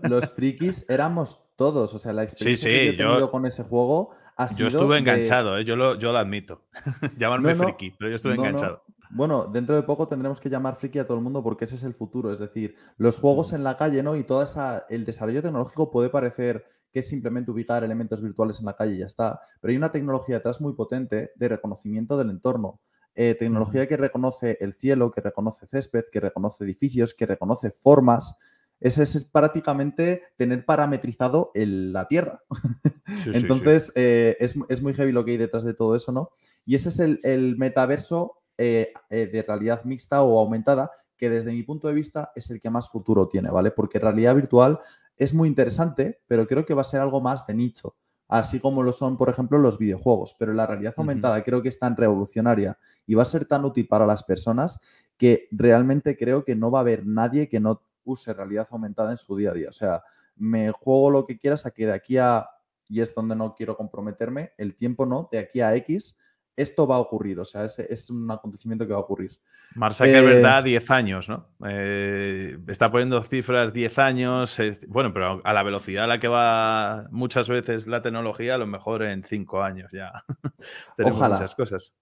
los frikis éramos todos. O sea, la experiencia que yo he tenido con ese juego ha sido. Yo estuve enganchado, ¿eh? yo, lo, yo lo admito. <laughs> Llamarme friki, pero yo estuve enganchado. Bueno, dentro de poco tendremos que llamar friki a todo el mundo porque ese es el futuro. Es decir, los juegos en la calle, ¿no? Y todo el desarrollo tecnológico puede parecer que es simplemente ubicar elementos virtuales en la calle y ya está. Pero hay una tecnología atrás muy potente de reconocimiento del entorno. Eh, tecnología que reconoce el cielo, que reconoce césped, que reconoce edificios, que reconoce formas. Ese es prácticamente tener parametrizado la Tierra. <laughs> Entonces, eh, es, muy heavy lo que hay detrás de todo eso, ¿no? Y ese es el, el metaverso eh, eh, de realidad mixta o aumentada, que desde mi punto de vista es el que más futuro tiene, ¿vale? Porque realidad virtual es muy interesante, pero creo que va a ser algo más de nicho, así como lo son, por ejemplo, los videojuegos. Pero la realidad aumentada creo que es tan revolucionaria y va a ser tan útil para las personas que realmente creo que no va a haber nadie que no use realidad aumentada en su día a día. O sea, me juego lo que quieras a que de aquí a, y es donde no quiero comprometerme, el tiempo no, de aquí a X esto va a ocurrir, o sea, es, un acontecimiento que va a ocurrir. que es eh, verdad, 10 años, ¿no? Eh, está poniendo cifras 10 años, eh, bueno, pero a la velocidad a la que va muchas veces la tecnología, a lo mejor en 5 años ya <laughs> tenemos muchas cosas.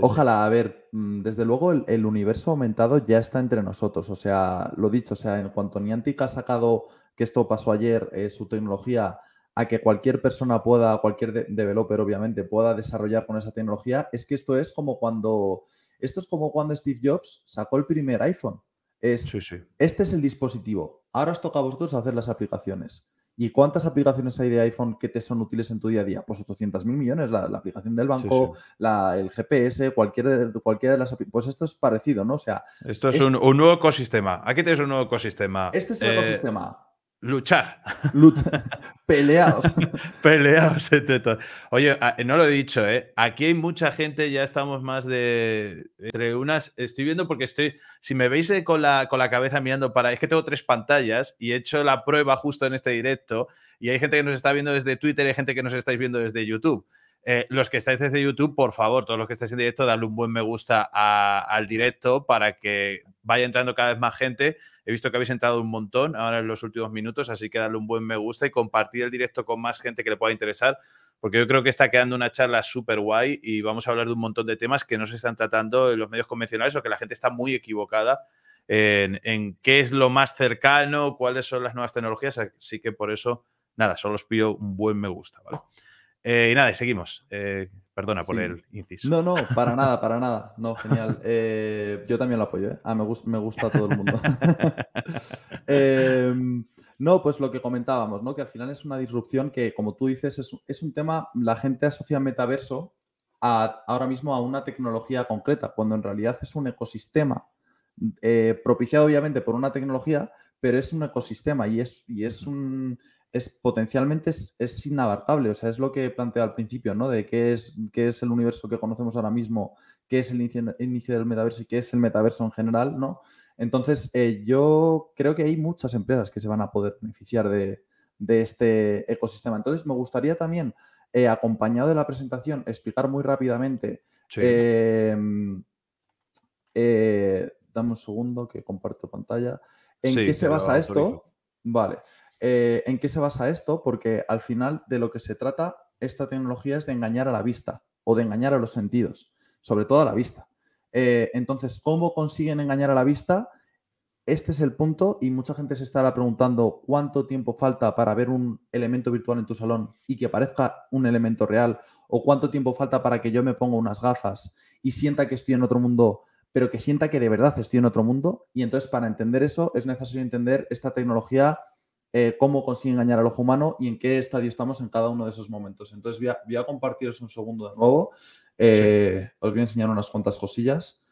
ojalá, a ver, mm, desde luego el, el, universo aumentado ya está entre nosotros, o sea, lo dicho, o sea, en cuanto Niantic ha sacado que esto pasó ayer, su tecnología a que cualquier persona pueda, cualquier developer obviamente, pueda desarrollar con esa tecnología, es que esto es como cuando, esto es como cuando Steve Jobs sacó el primer iPhone. Es, Este es el dispositivo. Ahora os toca a vosotros hacer las aplicaciones. ¿Y cuántas aplicaciones hay de iPhone que te son útiles en tu día a día? Pues 800 mil millones, la, aplicación del banco, La, el GPS, cualquiera, de las aplicaciones. Pues esto es parecido, ¿no? O sea. Esto es, Un, nuevo ecosistema. Aquí tienes un nuevo ecosistema. Este es el eh, ecosistema. Luchar. Lucha. <laughs> Peleados. <laughs> Peleados entre todos. Oye, ah, no lo he dicho, ¿eh? Aquí hay mucha gente, ya estamos más de. Entre unas. Estoy viendo porque estoy. Si me veis con la, con la cabeza mirando para. Es que tengo tres pantallas y he hecho la prueba justo en este directo. Y hay gente que nos está viendo desde Twitter y hay gente que nos estáis viendo desde YouTube. Eh, los que estáis desde YouTube, por favor, todos los que estáis en directo, dadle un buen me gusta al directo para que vaya entrando cada vez más gente. He visto que habéis entrado un montón ahora en los últimos minutos, así que dadle un buen me gusta y compartir el directo con más gente que le pueda interesar, porque yo creo que está quedando una charla súper guay y vamos a hablar de un montón de temas que no se están tratando en los medios convencionales o que la gente está muy equivocada en, en qué es lo más cercano, cuáles son las nuevas tecnologías. Así que por eso, nada, solo os pido un buen me gusta, ¿vale? Eh, y nada, seguimos. Eh, perdona por el inciso. No, no, para <laughs> nada, para nada. No, genial. Eh, yo también lo apoyo. Ah, me, gusta a todo el mundo. <laughs> Em, no, pues lo que comentábamos, ¿no? Que al final es una disrupción que, como tú dices, es, un tema, la gente asocia metaverso ahora mismo a una tecnología concreta, cuando en realidad es un ecosistema propiciado obviamente por una tecnología, pero es un ecosistema y es, y es un es potencialmente es, inabarcable. O sea, es lo que planteé al principio, ¿no? De qué es, qué es el universo que conocemos ahora mismo, qué es el inicio, del metaverso y qué es el metaverso en general, ¿no? Entonces, eh, yo creo que hay muchas empresas que se van a poder beneficiar de, este ecosistema. Entonces, me gustaría también, eh, acompañado de la presentación, explicar muy rápidamente. Sí. Em, eh, dame un segundo que comparto pantalla. ¿En qué se basa esto? Vale. Eh, en qué se basa esto, porque al final de lo que se trata esta tecnología es de engañar a la vista o de engañar a los sentidos, sobre todo a la vista. Eh, entonces, ¿cómo consiguen engañar a la vista? Este es el punto y mucha gente se estará preguntando cuánto tiempo falta para ver un elemento virtual en tu salón y que parezca un elemento real o cuánto tiempo falta para que yo me ponga unas gafas y sienta que estoy en otro mundo, pero que sienta que de verdad estoy en otro mundo. Y entonces para entender eso es necesario entender esta tecnología eh, cómo consigue engañar al ojo humano y en qué estadio estamos en cada uno de esos momentos. Entonces voy a, compartiros un segundo de nuevo. Eh, os voy a enseñar unas cuantas cosillas.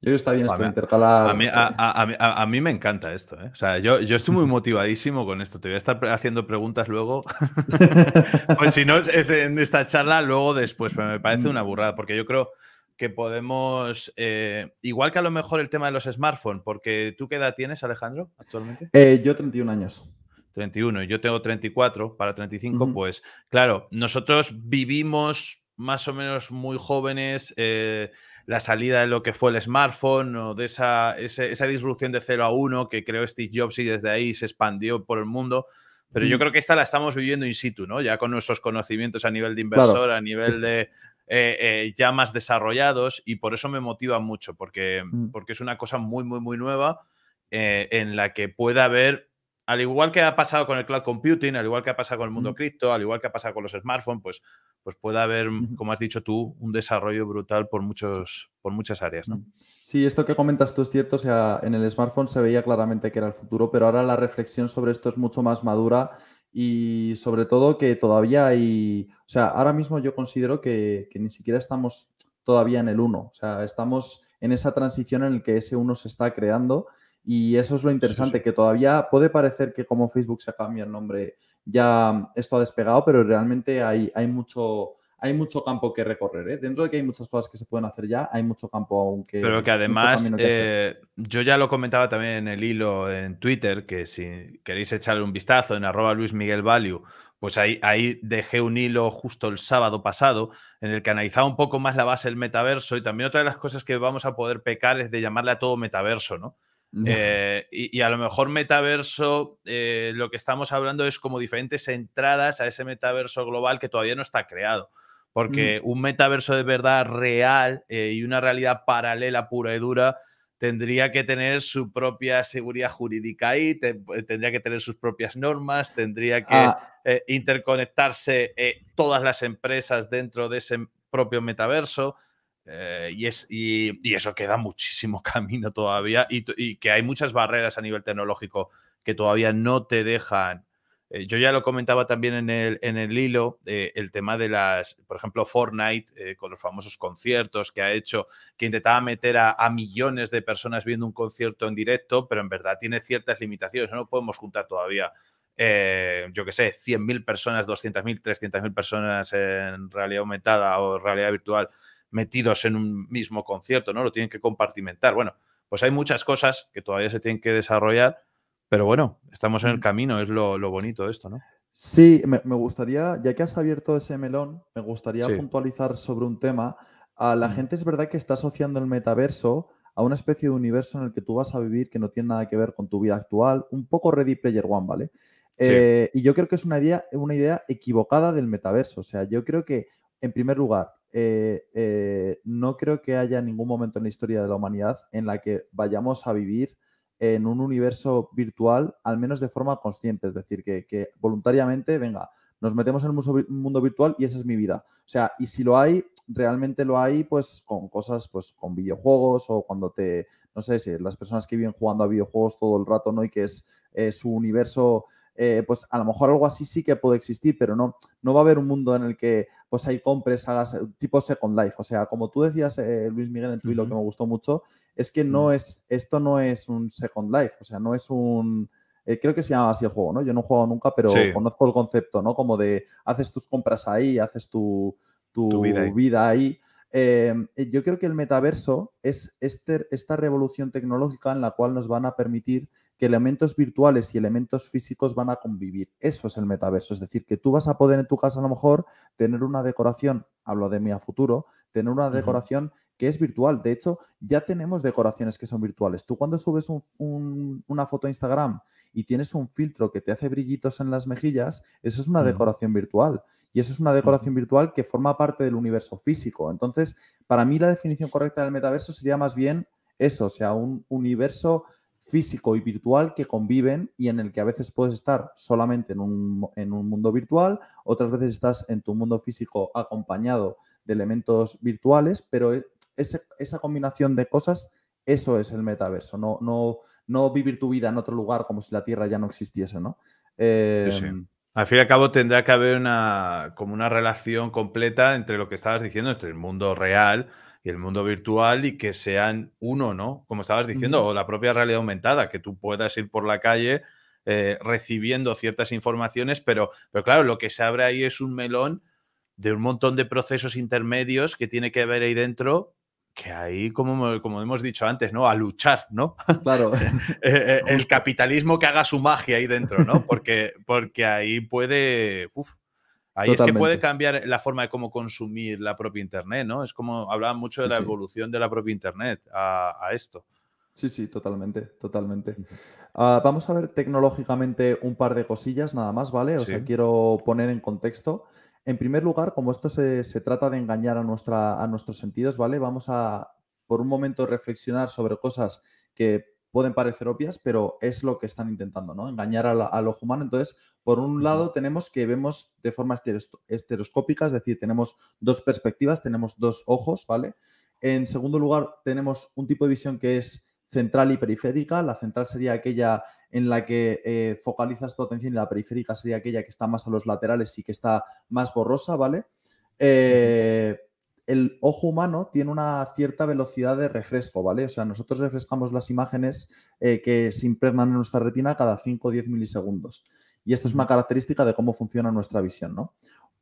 Yo está bien esto intercalar. A mí, me encanta esto. ¿eh? O sea, yo, estoy muy motivadísimo con esto. Te voy a estar haciendo preguntas luego. <laughs> pues si no, es en esta charla, luego después. Pero me parece una burrada, porque yo creo que podemos. igual que a lo mejor el tema de los smartphones, porque ¿tú qué edad tienes, Alejandro, actualmente? yo 31 años. 31 y yo tengo 34 para 35, pues claro, nosotros vivimos más o menos muy jóvenes eh, la salida de lo que fue el smartphone o de esa, esa disrupción de 0 a 1 que creó Steve Jobs y desde ahí se expandió por el mundo. Pero yo creo que esta la estamos viviendo in situ, ¿no? Ya con nuestros conocimientos a nivel de inversor, a nivel de, eh, eh, ya más desarrollados y por eso me motiva mucho, porque, mm. porque es una cosa muy, muy, muy nueva en la que pueda haber al igual que ha pasado con el cloud computing, al igual que ha pasado con el mundo cripto, al igual que ha pasado con los smartphones, pues, pues puede haber, mm, como has dicho tú, un desarrollo brutal por, muchos, por muchas áreas. ¿no? Sí, esto que comentas tú es cierto, o sea, en el smartphone se veía claramente que era el futuro, pero ahora la reflexión sobre esto es mucho más madura y sobre todo que todavía hay, o sea, ahora mismo yo considero que, ni siquiera estamos todavía en el uno, o sea, estamos en esa transición en la que ese uno se está creando. Y eso es lo interesante, que todavía puede parecer que como Facebook se cambia el nombre, ya esto ha despegado, pero realmente hay, hay, mucho, hay mucho campo que recorrer. ¿eh? Dentro de que hay muchas cosas que se pueden hacer ya, hay mucho campo aún que... Pero que además, eh, yo ya lo comentaba también en el hilo en Twitter, que si queréis echarle un vistazo en arroba Luis Miguel Value, pues ahí, ahí dejé un hilo justo el sábado pasado en el que analizaba un poco más la base del metaverso y también otra de las cosas que vamos a poder pecar es de llamarle a todo metaverso, ¿no? Eh, y, a lo mejor metaverso, eh, lo que estamos hablando es como diferentes entradas a ese metaverso global que todavía no está creado. Mm. Porque un metaverso de verdad real eh, y una realidad paralela, pura y dura, tendría que tener su propia seguridad jurídica ahí, tendría que tener sus propias normas, tendría que ah. interconectarse todas las empresas dentro de ese propio metaverso. Eh, y, y, eso queda muchísimo <laughs> camino todavía y, que hay muchas barreras a nivel tecnológico que todavía no te dejan. Eh, yo ya lo comentaba también en el, hilo, eh, el tema de las, por ejemplo, Fortnite, con los famosos conciertos que ha hecho, que intentaba meter a, millones de personas viendo un concierto en directo, pero en verdad tiene ciertas limitaciones, no podemos juntar todavía. yo qué sé, 100.000 personas, 200.000, 300.000 personas en realidad aumentada o realidad virtual metidos en un mismo concierto, ¿no? Lo tienen que compartimentar. Bueno, pues hay muchas cosas que todavía se tienen que desarrollar, pero bueno, estamos en el camino, es lo, bonito de esto, ¿no? Sí, me, gustaría, ya que has abierto ese melón, me gustaría puntualizar sobre un tema. A la gente es verdad que está asociando el metaverso a una especie de universo en el que tú vas a vivir que no tiene nada que ver con tu vida actual, un poco Ready Player One, ¿vale? Eh, y yo creo que es una idea, una idea equivocada del metaverso. O sea, yo creo que, en primer lugar, eh, eh, no creo que haya ningún momento en la historia de la humanidad en la que vayamos a vivir en un universo virtual, al menos de forma consciente, es decir, que, voluntariamente, venga, nos metemos en un mundo virtual y esa es mi vida. O sea, y si lo hay, realmente lo hay, pues con cosas, pues con videojuegos o cuando te, no sé, si las personas que viven jugando a videojuegos todo el rato, ¿no? Y que es su universo, eh, pues a lo mejor algo así sí que puede existir, pero no, no va a haber un mundo en el que pues ahí compres, hagas eh, tipo Second Life. O sea, como tú decías, eh, Luis Miguel, en tu hilo que me gustó mucho, es que no es, esto no es un Second Life, o sea, no es un... Eh, creo que se llama así el juego, ¿no? Yo no he jugado nunca, pero conozco el concepto, ¿no? Como de haces tus compras ahí, haces tu, tu, Vida ahí Em, eh, yo creo que el metaverso es este, esta revolución tecnológica en la cual nos van a permitir que elementos virtuales y elementos físicos van a convivir. Eso es el metaverso. Es decir, que tú vas a poder en tu casa a lo mejor tener una decoración, hablo de mi a futuro, tener una decoración que es virtual. De hecho, ya tenemos decoraciones que son virtuales. Tú cuando subes una foto a Instagram y tienes un filtro que te hace brillitos en las mejillas, eso es una mm. decoración virtual. Y eso es una decoración virtual que forma parte del universo físico. Entonces, para mí la definición correcta del metaverso sería más bien eso, o sea, un universo físico y virtual que conviven y en el que a veces puedes estar solamente en un, mundo virtual, otras veces estás en tu mundo físico acompañado de elementos virtuales, pero e-, esa combinación de cosas, eso es el metaverso, no, no, no vivir tu vida en otro lugar como si la Tierra ya no existiese, ¿no? sí. Em, al fin y al cabo tendrá que haber una, como una relación completa entre lo que estabas diciendo, entre el mundo real y el mundo virtual y que sean uno, ¿no? Como estabas diciendo, o la propia realidad aumentada, que tú puedas ir por la calle eh, recibiendo ciertas informaciones, pero, pero claro, lo que se abre ahí es un melón de un montón de procesos intermedios que tiene que haber ahí dentro que ahí, como, como hemos dicho antes, ¿no? A luchar, ¿no? Claro. <laughs> Eh, eh, <laughs> el capitalismo que haga su magia ahí dentro, ¿no? Porque, porque ahí puede. ahí es que puede cambiar la forma de cómo consumir la propia Internet, ¿no? Es como hablaban mucho de la evolución de la propia Internet a, esto. Sí, sí, totalmente, totalmente. Ah, vamos a ver tecnológicamente un par de cosillas nada más, ¿vale? O sea, quiero poner en contexto. En primer lugar, como esto se, trata de engañar a, nuestros sentidos, ¿vale? Vamos a, por un momento, reflexionar sobre cosas que pueden parecer obvias, pero es lo que están intentando, ¿no? Engañar a al ojo humano. Entonces, por un lado, tenemos que vemos de forma estereoscópica, es decir, tenemos dos perspectivas, tenemos dos ojos, ¿vale? En segundo lugar, tenemos un tipo de visión que es central y periférica. La central sería aquella en la que eh, focalizas tu atención y la periférica sería aquella que está más a los laterales y que está más borrosa, ¿vale? Eh, el ojo humano tiene una cierta velocidad de refresco, ¿vale? O sea, nosotros refrescamos las imágenes eh, que se impregnan en nuestra retina cada 5 o 10 milisegundos. Y esto es una característica de cómo funciona nuestra visión, ¿no?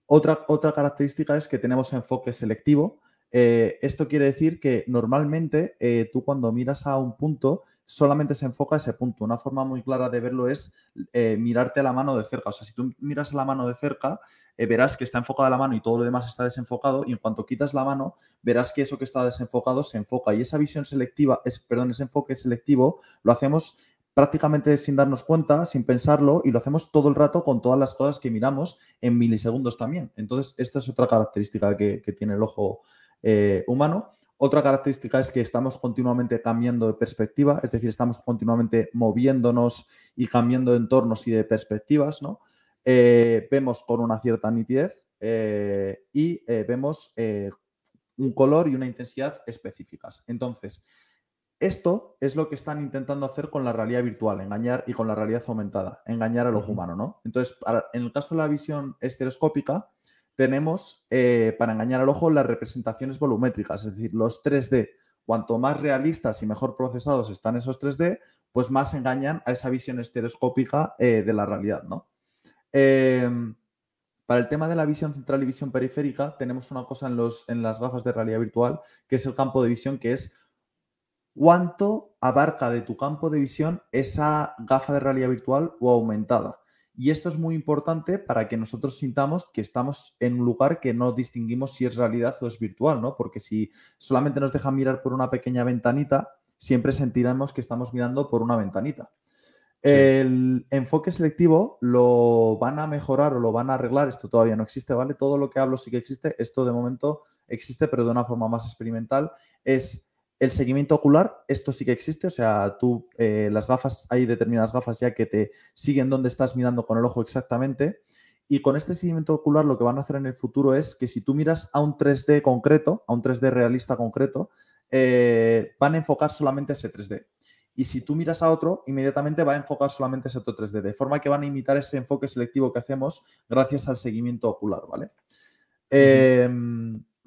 Otra, otra característica es que tenemos enfoque selectivo, eh, esto quiere decir que normalmente eh, tú cuando miras a un punto solamente se enfoca ese punto. Una forma muy clara de verlo es eh, mirarte a la mano de cerca. O sea, si tú miras a la mano de cerca, verás que está enfocada la mano y todo lo demás está desenfocado y en cuanto quitas la mano, verás que eso que está desenfocado se enfoca. Y esa visión selectiva, es, perdón, ese enfoque selectivo lo hacemos prácticamente sin darnos cuenta, sin pensarlo, y lo hacemos todo el rato con todas las cosas que miramos en milisegundos también. Entonces, esta es otra característica que, que tiene el ojo eh, humano. Otra característica es que estamos continuamente cambiando de perspectiva, es decir, estamos continuamente moviéndonos y cambiando de entornos y de perspectivas, ¿no? Eh, vemos con una cierta nitidez eh, y vemos un color y una intensidad específicas. Entonces, esto es lo que están intentando hacer con la realidad virtual, engañar y con la realidad aumentada, engañar al ojo humano, ¿no? Entonces, en el caso de la visión estereoscópica, tenemos eh, para engañar al ojo las representaciones volumétricas, es decir, los 3D. Cuanto más realistas y mejor procesados están esos 3D, pues más engañan a esa visión estereoscópica eh, de la realidad, ¿no? Em, para el tema de la visión central y visión periférica, tenemos una cosa en, los, en las gafas de realidad virtual, que es el campo de visión, que es cuánto abarca de tu campo de visión esa gafa de realidad virtual o aumentada. Y esto es muy importante para que nosotros sintamos que estamos en un lugar que no distinguimos si es realidad o es virtual, ¿no? Porque si solamente nos dejan mirar por una pequeña ventanita, siempre sentiremos que estamos mirando por una ventanita. El enfoque selectivo lo van a mejorar o lo van a arreglar, esto todavía no existe, ¿vale? Todo lo que hablo sí que existe, esto de momento existe, pero de una forma más experimental, es el seguimiento ocular, esto sí que existe, o sea, tú eh, las gafas, hay determinadas gafas ya que te siguen donde estás mirando con el ojo exactamente. Y con este seguimiento ocular lo que van a hacer en el futuro es que si tú miras a un 3D concreto, a un 3D realista concreto, eh, van a enfocar solamente ese 3D. Y si tú miras a otro, inmediatamente va a enfocar solamente ese otro 3D, de forma que van a imitar ese enfoque selectivo que hacemos gracias al seguimiento ocular, ¿vale?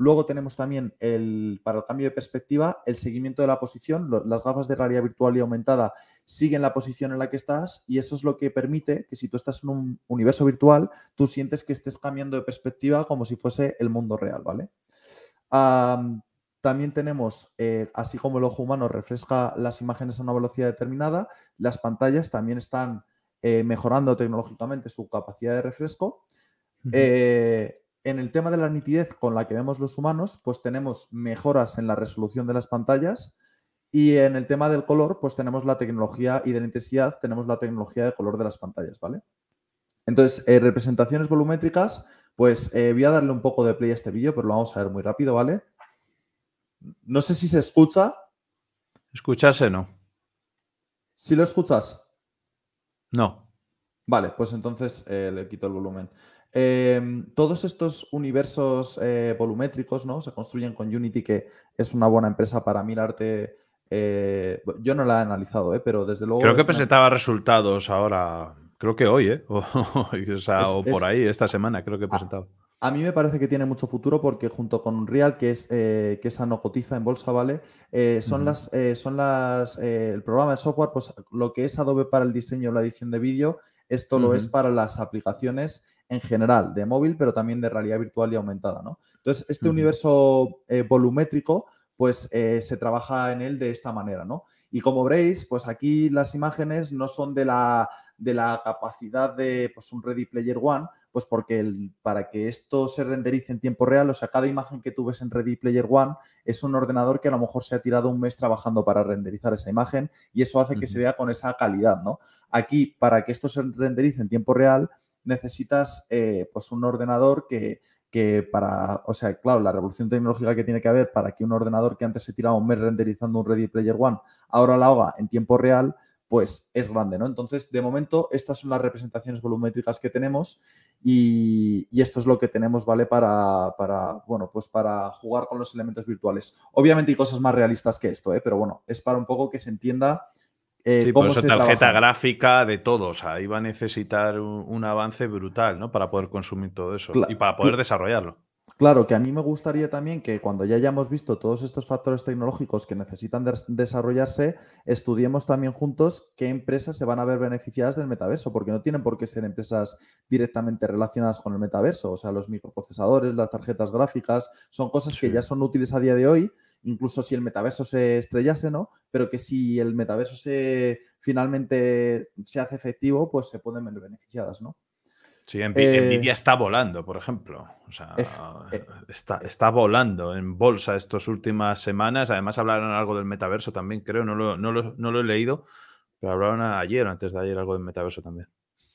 Luego tenemos también el, para el cambio de perspectiva el seguimiento de la posición. Las gafas de realidad virtual y aumentada siguen la posición en la que estás y eso es lo que permite que si tú estás en un universo virtual, tú sientes que estés cambiando de perspectiva como si fuese el mundo real, ¿vale? también tenemos, eh, así como el ojo humano refresca las imágenes a una velocidad determinada, las pantallas también están eh, mejorando tecnológicamente su capacidad de refresco. En el tema de la nitidez con la que vemos los humanos, pues tenemos mejoras en la resolución de las pantallas y en el tema del color, pues tenemos la tecnología y de la intensidad, tenemos la tecnología de color de las pantallas, ¿vale? Entonces, eh, representaciones volumétricas, pues eh, voy a darle un poco de play a este vídeo, pero lo vamos a ver muy rápido, ¿vale? No sé si se escucha. Escucharse no. ¿Si lo escuchas? No. Vale, pues entonces eh, le quito el volumen. Em, todos estos universos eh, volumétricos ¿no? se construyen con Unity, que es una buena empresa para mirarte. arte, eh, yo no la he analizado, eh, pero desde luego. Creo que presentaba resultados ahora, creo que hoy, <laughs> o, por ahí, esta semana, creo que presentaba. A, a mí me parece que tiene mucho futuro porque junto con Real, que es que esa no cotiza en bolsa, ¿vale? son, las, son las. el programa de software, pues lo que es Adobe para el diseño o la edición de vídeo, esto lo es para las aplicaciones en general de móvil, pero también de realidad virtual y aumentada, ¿no? Entonces, este universo eh, volumétrico, pues eh, se trabaja en él de esta manera, ¿no? Y como veréis, pues aquí las imágenes no son de la, de la capacidad de pues, un Ready Player One, pues porque el, para que esto se renderice en tiempo real, o sea, cada imagen que tú ves en Ready Player One es un ordenador que a lo mejor se ha tirado un mes trabajando para renderizar esa imagen y eso hace que se vea con esa calidad, ¿no? Aquí, para que esto se renderice en tiempo real, necesitas eh, pues un ordenador que, que para, o sea, claro, la revolución tecnológica que tiene que haber para que un ordenador que antes se tiraba un mes renderizando un Ready Player One, ahora la haga en tiempo real, pues es grande, ¿no? Entonces, de momento, estas son las representaciones volumétricas que tenemos y, esto es lo que tenemos, ¿vale? Para, para, bueno, pues para jugar con los elementos virtuales. Obviamente hay cosas más realistas que esto, ¿eh? Pero bueno, es para un poco que se entienda eh, sí, por eso tarjeta gráfica de todos. ahí va a necesitar un, avance brutal, ¿no? Para poder consumir todo eso y para poder desarrollarlo. Claro, que a mí me gustaría también que cuando ya hayamos visto todos estos factores tecnológicos que necesitan desarrollarse, estudiemos también juntos qué empresas se van a ver beneficiadas del metaverso, porque no tienen por qué ser empresas directamente relacionadas con el metaverso, o sea, los microprocesadores, las tarjetas gráficas, son cosas que ya son útiles a día de hoy, incluso si el metaverso se estrellase, ¿no? Pero que si el metaverso se finalmente se hace efectivo, pues se pueden ver beneficiadas, ¿no? Sí, Nvidia eh, está volando, por ejemplo. O sea, eh, está, está, volando en bolsa estas últimas semanas. Además, hablaron algo del metaverso también, creo. No lo, no lo, no lo he leído, pero hablaron ayer, antes de ayer, algo del metaverso también.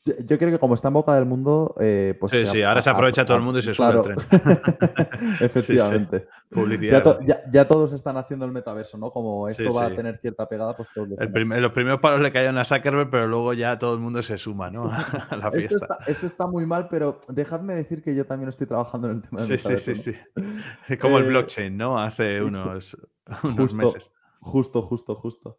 Yo creo que como está en boca del mundo, eh, pues... Sí, sí, ahora se aprovecha todo el mundo y se sube tren. <laughs> <laughs> Efectivamente. Publicidad. Ya, todos están haciendo el metaverso, ¿no? Como esto va a tener cierta pegada, pues todo el Los primeros palos le caían a Zuckerberg, pero luego ya todo el mundo se suma, ¿no? <laughs> a la fiesta. Esto está, muy mal, pero dejadme decir que yo también estoy trabajando en el tema del metaverso. Sí, sí, sí. como el eh, blockchain, ¿no? Hace unos, unos meses. Justo, justo, justo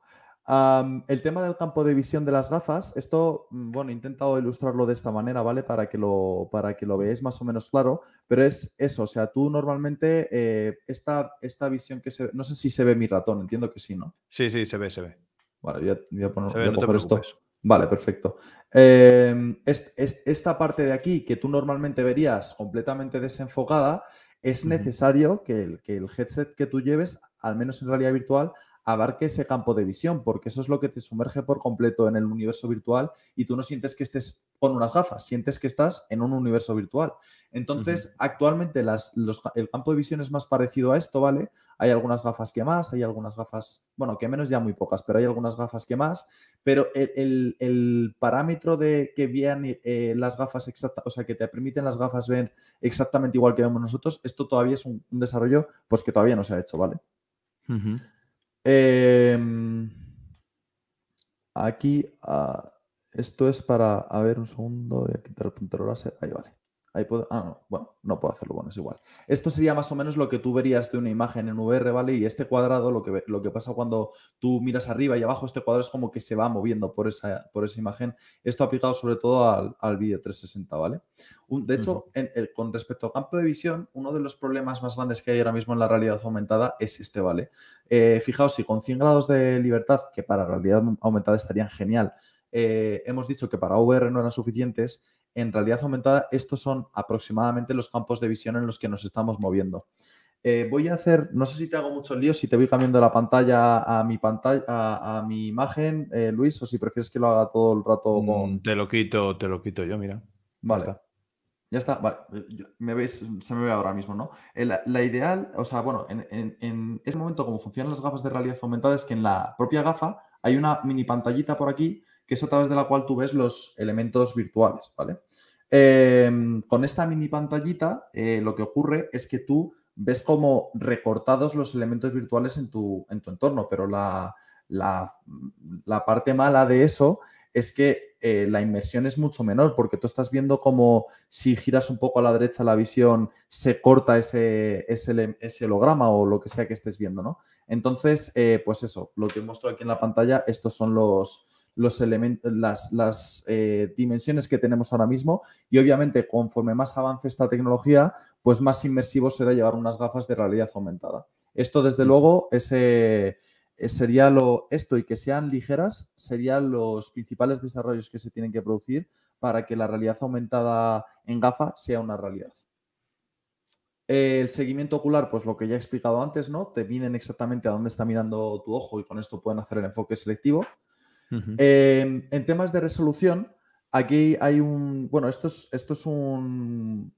el tema del campo de visión de las gafas, esto, mm, bueno, he intentado ilustrarlo de esta manera, ¿vale? Para que lo, para que lo veáis más o menos claro, pero es eso, o sea, tú normalmente eh, esta, visión que se no sé si se ve mi ratón, entiendo que sí, ¿no? Sí, sí, se ve, se ve. Vale, voy a, poner esto. Vale, perfecto. Em, esta parte de aquí que tú normalmente verías completamente desenfocada, es necesario que el, que el headset que tú lleves, al menos en realidad virtual, abarque ese campo de visión, porque eso es lo que te sumerge por completo en el universo virtual y tú no sientes que estés con unas gafas, sientes que estás en un universo virtual. Entonces, actualmente el campo de visión es más parecido a esto, ¿vale? Hay algunas gafas que más, hay algunas gafas, bueno, que menos ya muy pocas, pero hay algunas gafas que más, pero el, parámetro de que vean eh, las gafas exactas, o sea, que te permiten las gafas ver exactamente igual que vemos nosotros, esto todavía es un, desarrollo pues que todavía no se ha hecho, ¿vale? Em, aquí, ah, esto es para, a ver, un segundo, voy a quitar el puntero láser. Ahí vale ah, no, bueno, no puedo hacerlo, bueno, es igual. Esto sería más o menos lo que tú verías de una imagen en VR, ¿vale? Y este cuadrado, lo que, lo que pasa cuando tú miras arriba y abajo, este cuadrado es como que se va moviendo por esa, por esa imagen. Esto aplicado sobre todo al, vídeo 360, ¿vale? de hecho, con respecto al campo de visión, uno de los problemas más grandes que hay ahora mismo en la realidad aumentada es este, ¿vale? Eh, fijaos, si con 100 grados de libertad, que para realidad aumentada estarían genial, eh, hemos dicho que para VR no eran suficientes, en realidad aumentada, estos son aproximadamente los campos de visión en los que nos estamos moviendo. Eh, voy a hacer, no sé si te hago mucho lío, si te voy cambiando la pantalla a mi pantalla, a, mi imagen, eh, Luis, o si prefieres que lo haga todo el rato mm, con. Te lo quito, te lo quito yo, mira. Vale. Ya está. vale. Me veis, se me ve ahora mismo, ¿no? Eh, la, ideal, o sea, bueno, en, en, en este momento, como funcionan las gafas de realidad aumentada, es que en la propia gafa hay una mini pantallita por aquí, que es a través de la cual tú ves los elementos virtuales, ¿vale? Em, con esta mini pantallita, eh, lo que ocurre es que tú ves como recortados los elementos virtuales en tu, en tu entorno, pero la, la, parte mala de eso es que eh, la inmersión es mucho menor, porque tú estás viendo como si giras un poco a la derecha la visión, se corta ese, ese, holograma o lo que sea que estés viendo, ¿no? Entonces, eh, pues eso, lo que muestro aquí en la pantalla, estos son los, elementos, las, eh, dimensiones que tenemos ahora mismo y obviamente conforme más avance esta tecnología, pues más inmersivo será llevar unas gafas de realidad aumentada. Esto desde luego ese, eh, sería lo esto y que sean ligeras serían los principales desarrollos que se tienen que producir para que la realidad aumentada en GAFA sea una realidad. El seguimiento ocular, pues lo que ya he explicado antes, ¿no? Te vienen exactamente a dónde está mirando tu ojo y con esto pueden hacer el enfoque selectivo. Em, en temas de resolución, aquí hay un. Bueno, esto es, esto es un.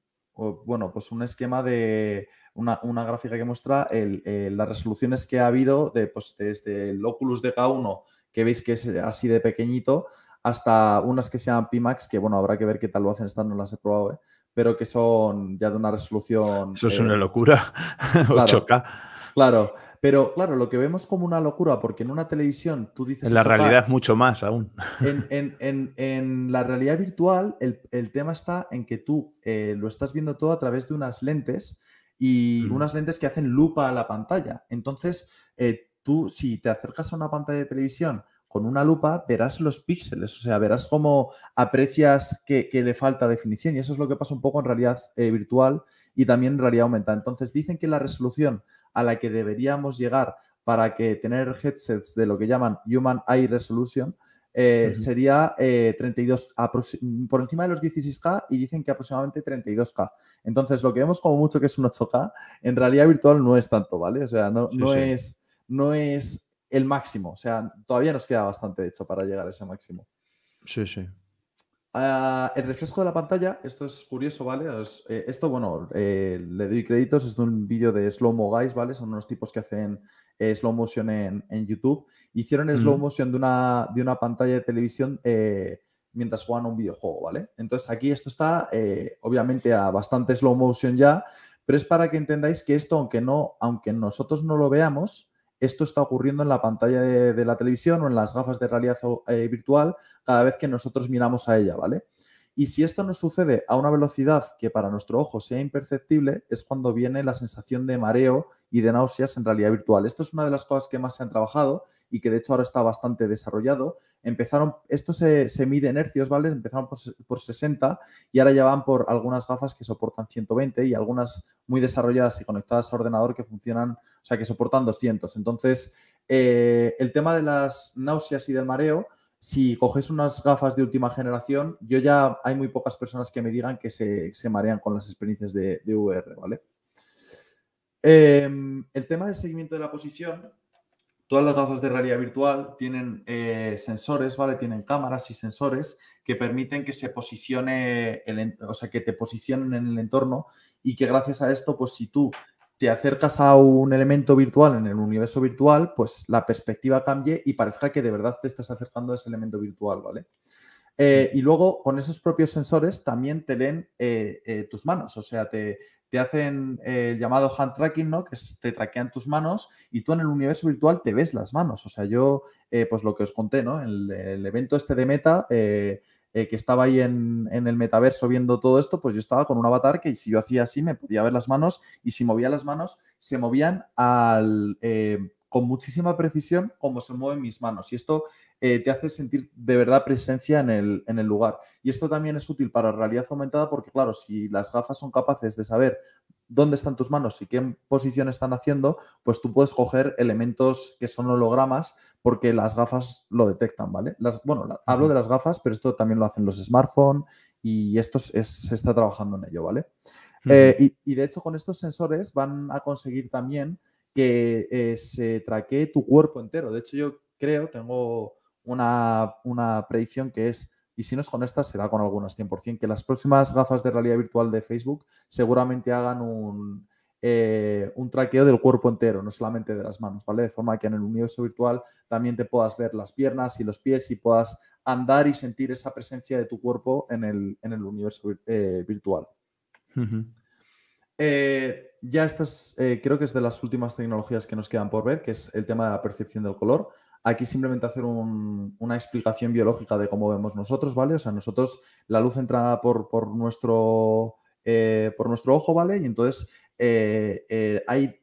Bueno, pues un esquema de una, gráfica que muestra las resoluciones que ha habido de, pues, desde el Oculus de G 1 que veis que es así de pequeñito, hasta unas que se sean Pimax, que bueno, habrá que ver qué tal lo hacen estas, no las he probado, ¿eh? pero que son ya de una resolución. Eso es una eh, locura. 8K. <laughs> Claro, pero claro, lo que vemos como una locura, porque en una televisión tú dices... En la realidad es mucho más aún. En, la realidad virtual el, tema está en que tú eh, lo estás viendo todo a través de unas lentes y mm. unas lentes que hacen lupa a la pantalla. Entonces, eh, tú si te acercas a una pantalla de televisión con una lupa verás los píxeles, o sea, verás cómo aprecias que, le falta definición y eso es lo que pasa un poco en realidad eh, virtual y también en realidad aumentada. Entonces dicen que la resolución a la que deberíamos llegar para que tener headsets de lo que llaman Human Eye Resolution eh, sería 32, eh, por encima de los 16K y dicen que aproximadamente 32K. Entonces, lo que vemos como mucho que es un 8K, en realidad virtual no es tanto, ¿vale? O sea, no, Es, no es el máximo. O sea, todavía nos queda bastante, de hecho, para llegar a ese máximo. Sí, sí. Ah, el refresco de la pantalla, esto es curioso, ¿vale? Eh, esto, bueno, eh, le doy créditos, es un vídeo de Slow Mo Guys, ¿vale? Son unos tipos que hacen eh, slow motion en, YouTube. Hicieron slow motion de una, de una pantalla de televisión mientras juegan un videojuego, ¿vale? Entonces aquí esto está, obviamente, a bastante slow motion ya, pero es para que entendáis que esto, aunque, no, aunque nosotros no lo veamos, esto está ocurriendo en la pantalla de, la televisión o en las gafas de realidad eh, virtual cada vez que nosotros miramos a ella, ¿vale? Y si esto nos sucede a una velocidad que para nuestro ojo sea imperceptible, es cuando viene la sensación de mareo y de náuseas en realidad virtual. Esto es una de las cosas que más se han trabajado y que de hecho ahora está bastante desarrollado. Empezaron, esto se, mide en hercios, ¿vale? Empezaron por, 60 y ahora ya van por algunas gafas que soportan 120 y algunas muy desarrolladas y conectadas a ordenador que funcionan, o sea, que soportan 200. Entonces, eh, el tema de las náuseas y del mareo si coges unas gafas de última generación, yo ya hay muy pocas personas que me digan que se, marean con las experiencias de, VR, ¿vale? Em, el tema del seguimiento de la posición, todas las gafas de realidad virtual tienen eh, sensores, ¿vale? Tienen cámaras y sensores que permiten que se posicione, el, o sea, que te posicionen en el entorno y que gracias a esto, pues si tú te acercas a un elemento virtual en el universo virtual, pues la perspectiva cambie y parezca que de verdad te estás acercando a ese elemento virtual, ¿vale? Eh, y luego, con esos propios sensores, también te leen eh, eh, tus manos, o sea, te, te hacen el llamado hand tracking, ¿no? Que es, te traquean tus manos y tú en el universo virtual te ves las manos. O sea, yo, pues lo que os conté, ¿no? el, el evento este de Meta eh, que estaba ahí en, el metaverso viendo todo esto, pues yo estaba con un avatar que si yo hacía así me podía ver las manos y si movía las manos se movían al... Eh, con muchísima precisión como se mueven mis manos. Y esto eh, te hace sentir de verdad presencia en el, lugar. Y esto también es útil para realidad aumentada porque, claro, si las gafas son capaces de saber dónde están tus manos y qué posición están haciendo, pues tú puedes coger elementos que son hologramas porque las gafas lo detectan, ¿vale? Las, bueno, hablo de las gafas, pero esto también lo hacen los smartphones y esto se está trabajando en ello, ¿vale? Eh, y, de hecho con estos sensores van a conseguir también que eh, se traquee tu cuerpo entero. De hecho, yo creo, tengo una, predicción que es, y si no es con estas, será con algunas 100%, que las próximas gafas de realidad virtual de Facebook seguramente hagan un, eh, un traqueo del cuerpo entero, no solamente de las manos, ¿vale? De forma que en el universo virtual también te puedas ver las piernas y los pies y puedas andar y sentir esa presencia de tu cuerpo en el, en el universo eh, virtual. Eh, ya estas, eh, creo que es de las últimas tecnologías que nos quedan por ver, que es el tema de la percepción del color. Aquí simplemente hacer una explicación biológica de cómo vemos nosotros, ¿vale? O sea, nosotros la luz entra por, nuestro, eh, por nuestro ojo, ¿vale? Y entonces hay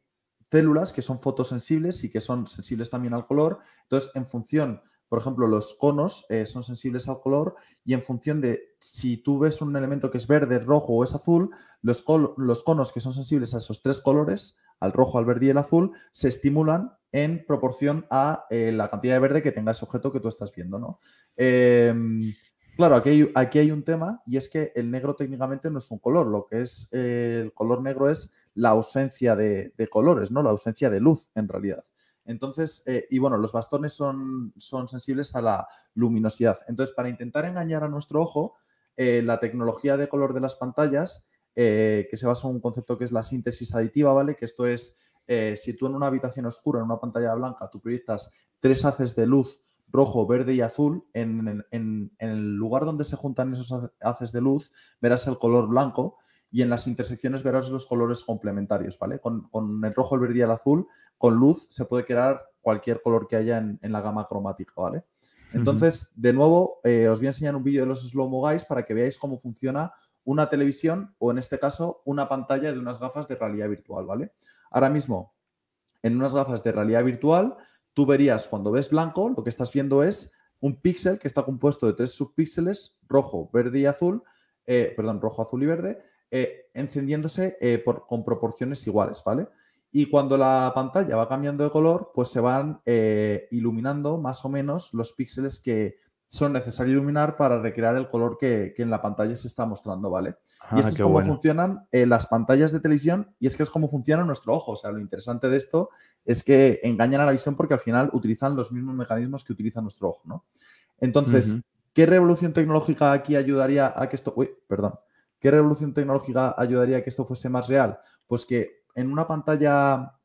células que son fotosensibles y que son sensibles también al color. Entonces, en función por ejemplo, los conos eh, son sensibles al color y en función de si tú ves un elemento que es verde, rojo o es azul, los, conos que son sensibles a esos tres colores, al rojo, al verde y al azul, se estimulan en proporción a eh, la cantidad de verde que tenga ese objeto que tú estás viendo, ¿no? Em, claro, aquí hay, hay, un tema y es que el negro técnicamente no es un color, lo que es eh, el color negro es la ausencia de, de colores, ¿no? La ausencia de luz, en realidad. Entonces, eh, y bueno, los bastones son, sensibles a la luminosidad. Entonces, para intentar engañar a nuestro ojo, eh, la tecnología de color de las pantallas, eh, que se basa en un concepto que es la síntesis aditiva, ¿vale? Que esto es, si tú en una habitación oscura, en una pantalla blanca, tú proyectas tres haces de luz rojo, verde y azul, en, el lugar donde se juntan esos haces de luz, verás el color blanco y en las intersecciones verás los colores complementarios, ¿vale? Con, el rojo, el verde y el azul, con luz se puede crear cualquier color que haya en, la gama cromática, ¿vale? Entonces, de nuevo, eh, os voy a enseñar un vídeo de los Slow Mo Guys para que veáis cómo funciona una televisión o, en este caso, una pantalla de unas gafas de realidad virtual, ¿vale? Ahora mismo, en unas gafas de realidad virtual, tú verías cuando ves blanco, lo que estás viendo es un píxel que está compuesto de tres subpíxeles, rojo, verde y azul, eh, perdón, rojo, azul y verde, eh, encendiéndose eh, con proporciones iguales, ¿vale? Y cuando la pantalla va cambiando de color, pues se van eh, iluminando más o menos los píxeles que son necesarios iluminar para recrear el color que, en la pantalla se está mostrando, ¿vale? Ah, y esto es cómo funcionan las pantallas de televisión y es que es como funciona nuestro ojo. O sea, lo interesante de esto es que engañan a la visión porque al final utilizan los mismos mecanismos que utiliza nuestro ojo, ¿no? Entonces, ¿qué revolución tecnológica aquí ayudaría a que esto... Uy, perdón. ¿Qué revolución tecnológica ayudaría a que esto fuese más real? Pues que en una pantalla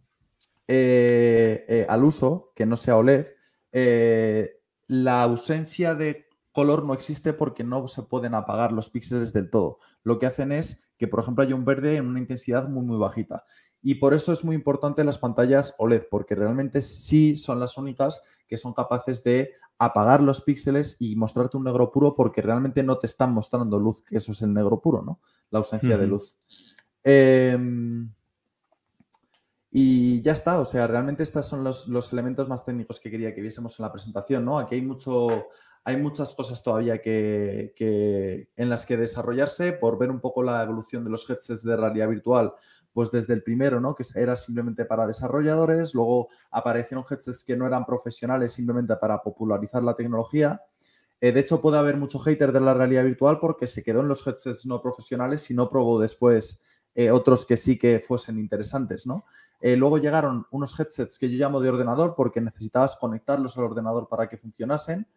eh, eh, al uso, que no sea OLED, eh, la ausencia de color no existe porque no se pueden apagar los píxeles del todo. Lo que hacen es que, por ejemplo, hay un verde en una intensidad muy, muy bajita. Y por eso es muy importante las pantallas OLED, porque realmente sí son las únicas que son capaces de apagar los píxeles y mostrarte un negro puro porque realmente no te están mostrando luz, que eso es el negro puro, ¿no? La ausencia de luz. Em, y ya está, o sea, realmente estos son los, los, elementos más técnicos que quería que viésemos en la presentación, ¿no? Aquí hay mucho, hay muchas cosas todavía que, que, en las que desarrollarse por ver un poco la evolución de los headsets de realidad virtual, pues desde el primero, ¿no? Que era simplemente para desarrolladores, luego aparecieron headsets que no eran profesionales simplemente para popularizar la tecnología. Eh, de hecho, puede haber mucho hater de la realidad virtual porque se quedó en los headsets no profesionales y no probó después eh, otros que sí que fuesen interesantes, ¿no? Eh, luego llegaron unos headsets que yo llamo de ordenador porque necesitabas conectarlos al ordenador para que funcionasen.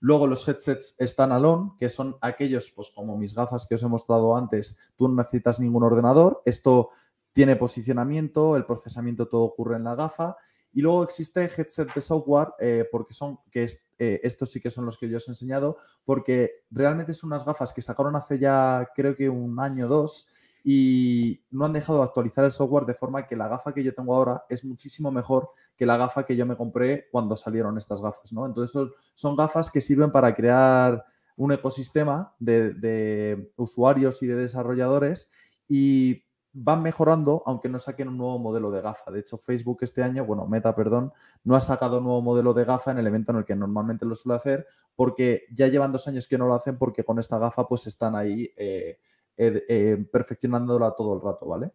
Luego los headsets standalone, que son aquellos, pues como mis gafas que os he mostrado antes, tú no necesitas ningún ordenador. Esto tiene posicionamiento, el procesamiento todo ocurre en la gafa. Y luego existe headset de software, eh, porque son, que eh, estos sí que son los que yo os he enseñado, porque realmente son unas gafas que sacaron hace ya creo que un año o dos y no han dejado de actualizar el software de forma que la gafa que yo tengo ahora es muchísimo mejor que la gafa que yo me compré cuando salieron estas gafas, ¿no? Entonces son, son gafas que sirven para crear un ecosistema de, de usuarios y de desarrolladores y van mejorando aunque no saquen un nuevo modelo de gafa. De hecho, Facebook este año, bueno, Meta, perdón, no ha sacado un nuevo modelo de gafa en el evento en el que normalmente lo suele hacer, porque ya llevan dos años que no lo hacen porque con esta gafa pues están ahí eh, eh, perfeccionándola todo el rato, ¿vale?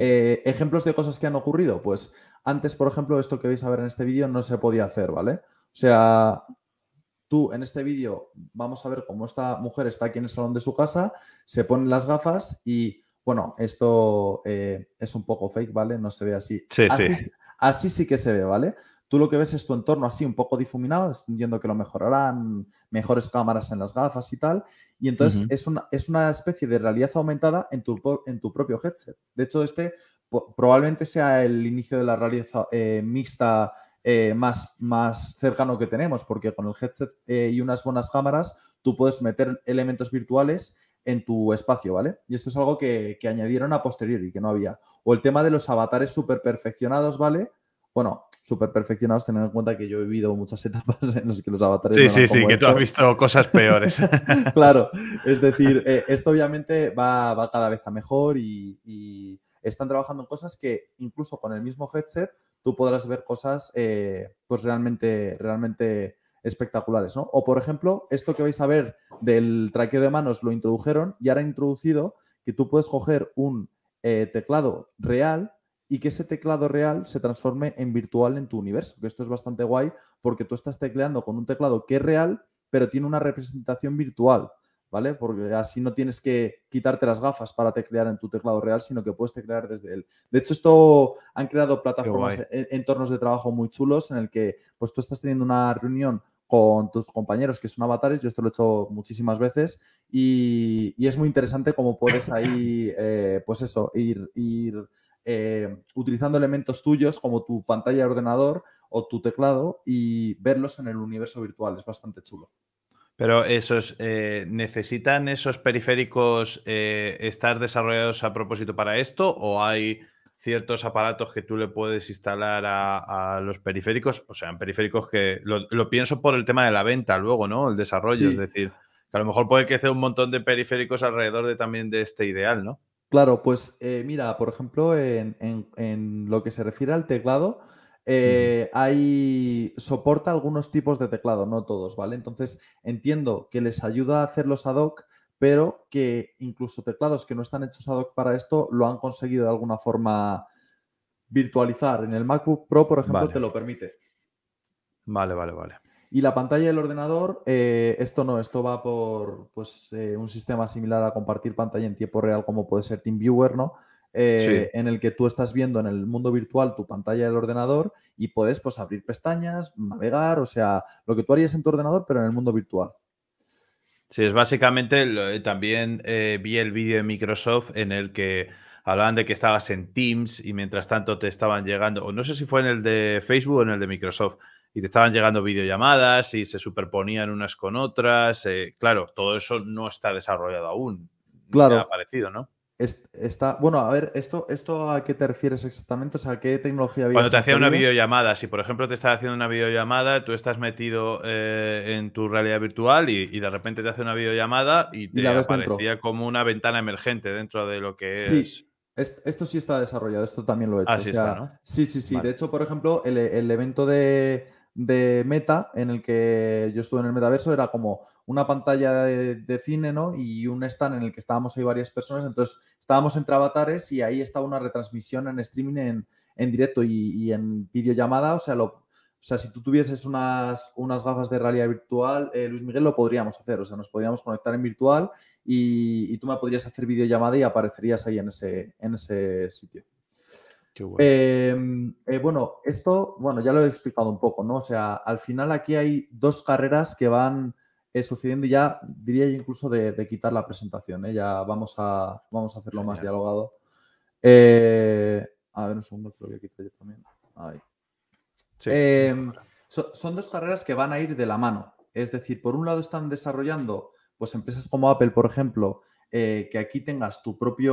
Eh, ejemplos de cosas que han ocurrido. Pues antes, por ejemplo, esto que vais a ver en este vídeo no se podía hacer, ¿vale? O sea, tú en este vídeo vamos a ver cómo esta mujer está aquí en el salón de su casa, se ponen las gafas y bueno, esto eh, es un poco fake, ¿vale? No se ve así. Sí, así, sí. Así sí que se ve, ¿vale? Tú lo que ves es tu entorno así un poco difuminado, entiendo que lo mejorarán, mejores cámaras en las gafas y tal. Y entonces es, una, especie de realidad aumentada en tu, en tu propio headset. De hecho, este probablemente sea el inicio de la realidad eh, mixta eh, más, más cercano que tenemos, porque con el headset y unas buenas cámaras tú puedes meter elementos virtuales en tu espacio, ¿vale? Y esto es algo que, añadieron a posteriori, que no había. O el tema de los avatares súper perfeccionados, ¿vale? Bueno, súper perfeccionados, teniendo en cuenta que yo he vivido muchas <laughs> etapas en las que los avatares. Sí, sí, sí, que tú has visto cosas peores. <laughs> claro, es decir, eh, esto obviamente va, va, cada vez a mejor y, están trabajando en cosas que incluso con el mismo headset tú podrás ver cosas eh, pues realmente, realmente espectaculares, ¿no? O por ejemplo, esto que vais a ver del traqueo de manos lo introdujeron y ahora han introducido que tú puedes coger un eh, teclado real y que ese teclado real se transforme en virtual en tu universo, que esto es bastante guay porque tú estás tecleando con un teclado que es real, pero tiene una representación virtual. ¿vale? Porque así no tienes que quitarte las gafas para teclear en tu teclado real, sino que puedes teclear desde él. De hecho, esto han creado plataformas, e-, entornos de trabajo muy chulos en el que pues tú estás teniendo una reunión con tus compañeros que son avatares. Yo esto lo he hecho muchísimas veces y, es muy interesante cómo puedes ahí, <coughs> eh, pues eso, ir, ir eh, utilizando elementos tuyos como tu pantalla de ordenador o tu teclado y verlos en el universo virtual. Es bastante chulo. Pero esos, eh, ¿necesitan esos periféricos estar desarrollados a propósito para esto o hay ciertos aparatos que tú le puedes instalar a, los periféricos, o sea, en periféricos que lo, pienso por el tema de la venta luego, ¿no? El desarrollo, es decir, que a lo mejor puede crecer un montón de periféricos alrededor de también de este ideal, ¿no? Claro, pues eh, mira, por ejemplo, en, lo que se refiere al teclado, eh, hay soporta algunos tipos de teclado, no todos, ¿vale? Entonces entiendo que les ayuda a hacer los ad hoc, pero que incluso teclados que no están hechos ad hoc para esto lo han conseguido de alguna forma virtualizar. En el MacBook Pro, por ejemplo, te lo permite. Vale, vale, vale. Y la pantalla del ordenador, eh, esto no, esto va por pues, eh, un sistema similar a compartir pantalla en tiempo real como puede ser TeamViewer, ¿no? Eh, en el que tú estás viendo en el mundo virtual tu pantalla del ordenador y puedes pues abrir pestañas, navegar, o sea, lo que tú harías en tu ordenador, pero en el mundo virtual. Sí, es básicamente, eh, también eh, vi el vídeo de Microsoft en el que hablaban de que estabas en Teams y mientras tanto te estaban llegando, o no sé si fue en el de Facebook o en el de Microsoft, y te estaban llegando videollamadas y se superponían unas con otras. Eh, claro, todo eso no está desarrollado aún. Claro. Ha aparecido, ¿no? Está, bueno, a ver, esto, ¿esto a qué te refieres exactamente? O sea, ¿qué tecnología había? Cuando te hacía una videollamada, si por ejemplo te estás haciendo una videollamada, tú estás metido eh, en tu realidad virtual y, de repente te hace una videollamada y te aparecía como una ventana emergente dentro de lo que es. esto sí está desarrollado, esto también lo he hecho. Ah, sí, sí, sí, De hecho, por ejemplo, el, el evento de, de Meta, en el que yo estuve en el metaverso, era como una pantalla de, cine, ¿no? Y un stand en el que estábamos ahí varias personas. Entonces, estábamos entre avatares y ahí estaba una retransmisión en streaming en, directo y, en videollamada. O sea, lo, o sea, si tú tuvieses unas, unas gafas de realidad virtual, eh, Luis Miguel, lo podríamos hacer. O sea, nos podríamos conectar en virtual y, tú me podrías hacer videollamada y aparecerías ahí en ese, en ese sitio. Qué bueno. Em, eh, bueno, esto, bueno, ya lo he explicado un poco, ¿no? O sea, al final aquí hay dos carreras que van sucediendo y ya diría yo incluso de, quitar la presentación. ¿eh? Ya vamos a, vamos a hacerlo más dialogado. Eh, a ver, un segundo, que yo también. Em, son dos carreras que van a ir de la mano. Es decir, por un lado están desarrollando pues empresas como Apple, por ejemplo, eh, que aquí tengas tu propia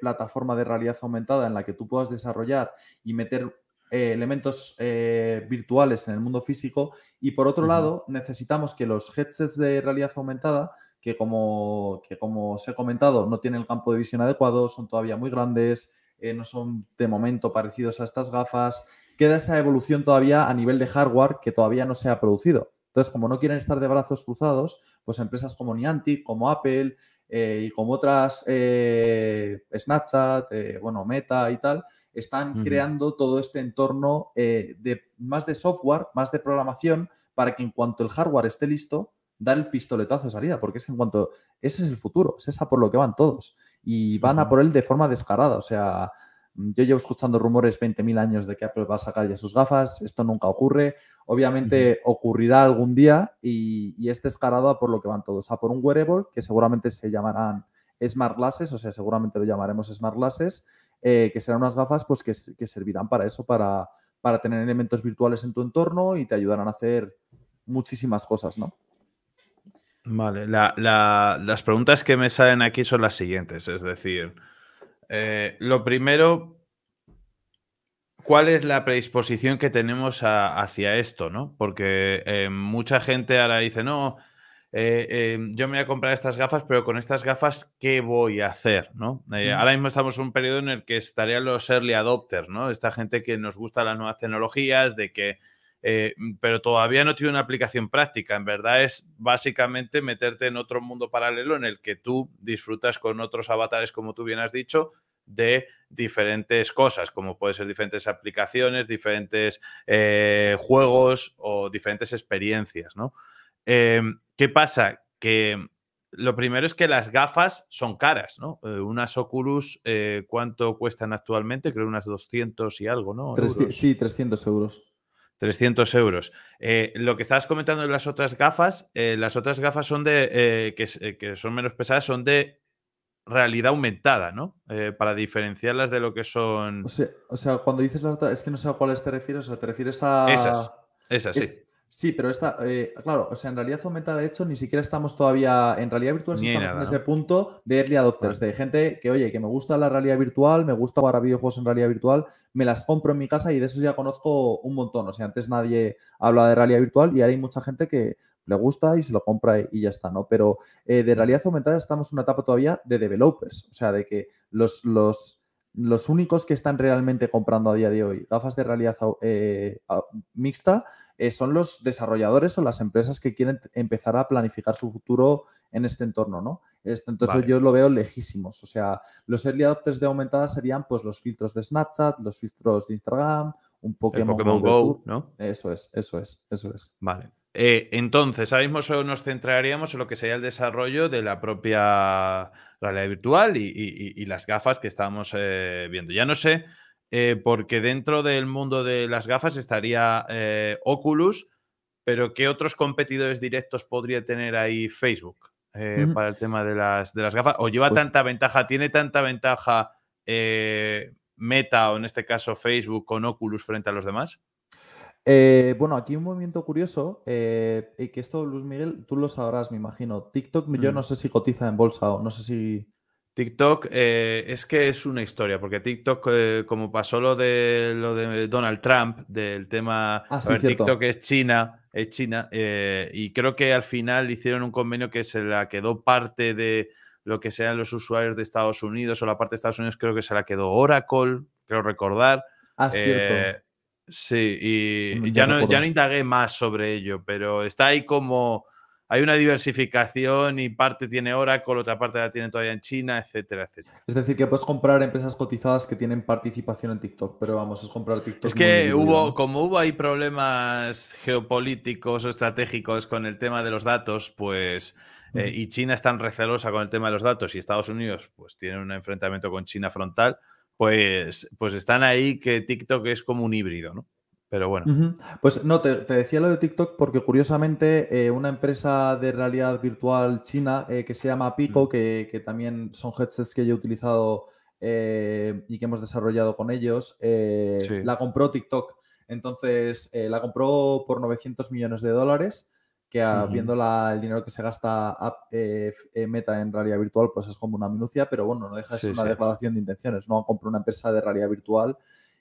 plataforma de realidad aumentada en la que tú puedas desarrollar y meter eh, elementos eh, virtuales en el mundo físico y por otro lado necesitamos que los headsets de realidad aumentada que como, como os he comentado no tienen el campo de visión adecuado, son todavía muy grandes, eh, no son de momento parecidos a estas gafas, queda esa evolución todavía a nivel de hardware que todavía no se ha producido. Entonces, como no quieren estar de brazos cruzados, pues empresas como Niantic, como Apple y como otras, Snapchat, bueno, Meta y tal, están creando todo este entorno eh, de más de software, más de programación, para que en cuanto el hardware esté listo, dar el pistoletazo de salida, porque es en cuanto ese es el futuro, es esa por lo que van todos y van a por él de forma descarada, o sea, yo llevo escuchando rumores 20.000 años de que Apple va a sacar ya sus gafas, esto nunca ocurre, obviamente ocurrirá algún día y, es descarado por lo que van todos, a por un wearable que seguramente se llamarán smart glasses, o sea, seguramente lo llamaremos smart glasses, eh, que serán unas gafas pues, que, servirán para eso, para, para, tener elementos virtuales en tu entorno y te ayudarán a hacer muchísimas cosas, ¿no? Vale, las preguntas que me salen aquí son las siguientes, es decir, eh, lo primero, ¿cuál es la predisposición que tenemos hacia esto, no? Porque eh, mucha gente ahora dice, no, eh, em, yo me voy a comprar estas gafas, pero con estas gafas, ¿qué voy a hacer? ¿no? Eh, mm. Ahora mismo estamos en un periodo en el que estarían los early adopters, ¿no? Esta gente que nos gusta las nuevas tecnologías, de que, eh, mm, pero todavía no tiene una aplicación práctica. En verdad es básicamente meterte en otro mundo paralelo en el que tú disfrutas con otros avatares, como tú bien has dicho, de diferentes cosas, como pueden ser diferentes aplicaciones, diferentes juegos o diferentes experiencias, ¿no? Em, ¿Qué pasa? Que lo primero es que las gafas son caras, ¿no? Eh, unas Oculus, eh, ¿cuánto cuestan actualmente? Creo unas 200 y algo, ¿no? sí, 300 euros. 300 euros. Eh, lo que estabas comentando de las otras gafas, las otras gafas son de, que, son menos pesadas, son de realidad aumentada, ¿no? para diferenciarlas de lo que son... O sea, cuando dices las otras, es que no sé a cuáles te refieres, o sea, te refieres a... Esas, esas, sí. Sí, pero esta, eh, claro, o sea, en realidad aumentada, de hecho, ni siquiera estamos todavía en realidad virtual, estamos en ese punto de early adopters, de gente que, oye, que me gusta la realidad virtual, me gusta jugar videojuegos en realidad virtual, me las compro en mi casa y de eso ya conozco un montón. O sea, antes nadie habla de realidad virtual y ahora hay mucha gente que le gusta y se lo compra y ya está, ¿no? Pero eh, de realidad aumentada estamos en una etapa todavía de developers, o sea, de que los los únicos que están realmente comprando a día de hoy gafas de realidad eh, mixta eh, son los desarrolladores o las empresas que quieren empezar a planificar su futuro en este entorno, ¿no? Entonces yo lo veo lejísimos. O sea, los early adopters de aumentada serían pues los filtros de Snapchat, los filtros de Instagram, un Pokémon, Go, ¿no? Eso es, eso es, eso es. Vale. Eh, entonces, ahora mismo nos centraríamos en lo que sería el desarrollo de la propia realidad virtual y, las gafas que estábamos eh, viendo. Ya no sé, eh, porque dentro del mundo de las gafas estaría eh, Oculus, pero ¿qué otros competidores directos podría tener ahí Facebook para el tema de las, de las gafas? ¿O lleva pues tanta ventaja, tiene tanta ventaja Meta o en este caso Facebook con Oculus frente a los demás? Eh, bueno, aquí un movimiento curioso, eh, y que esto, Luis Miguel, tú lo sabrás, me imagino. TikTok, yo mm. no sé si cotiza en bolsa o no sé si... TikTok eh, es que es una historia, porque TikTok, como pasó lo de, lo de Donald Trump, del tema. Ah, TikTok es China, es China, y creo que al final hicieron un convenio que se la quedó parte de lo que sean los usuarios de Estados Unidos, o la parte de Estados Unidos, creo que se la quedó Oracle, creo recordar. Ah, cierto. Sí, y ya no, ya no indagué más sobre ello, pero está ahí como hay una diversificación y parte tiene Oracle, otra parte la tiene todavía en China, etcétera, etcétera. Es decir, que puedes comprar empresas cotizadas que tienen participación en TikTok, pero vamos, es comprar TikTok. Es que hubo, como hubo ahí problemas geopolíticos o estratégicos con el tema de los datos, pues. Eh, y China es tan recelosa con el tema de los datos y Estados Unidos pues tiene un enfrentamiento con China frontal, pues, pues están ahí que TikTok es como un híbrido, ¿no? Pero bueno. Pues no, te, decía lo de TikTok porque curiosamente eh, una empresa de realidad virtual china eh, que se llama Pico, que, también son headsets que yo he utilizado eh, y que hemos desarrollado con ellos, la compró TikTok. Entonces, la compró por 900 millones de dólares viendo el dinero que se gasta eh, eh, Meta en realidad virtual, pues es como una minucia, pero bueno, no deja de ser una declaración de intenciones. No compro una empresa de realidad virtual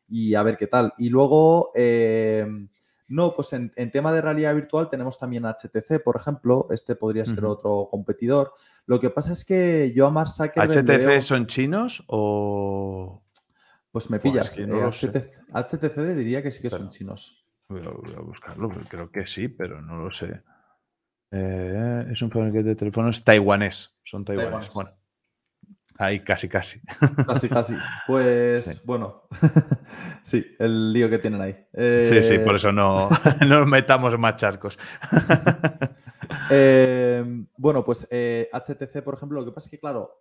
y a ver qué tal. Y luego, em, no, pues en, tema de realidad virtual tenemos también HTC, por ejemplo. Este podría ser otro competidor. Lo que pasa es que yo a Mark ¿HTC son chinos o...? Pues me pillas. HTC, eh, diría que sí que son chinos. voy a buscarlo, creo que sí, pero no lo sé. Eh, es un fabricante de teléfonos taiwanés. Son taiwaneses. Bueno, ahí casi, casi. Casi, casi. <laughs> Pues bueno, <laughs> sí, el lío que tienen ahí. Sí, sí, eh, por eso no, <laughs> nos metamos más charcos. Eh, bueno, pues HTC, por ejemplo, lo que pasa es que, claro,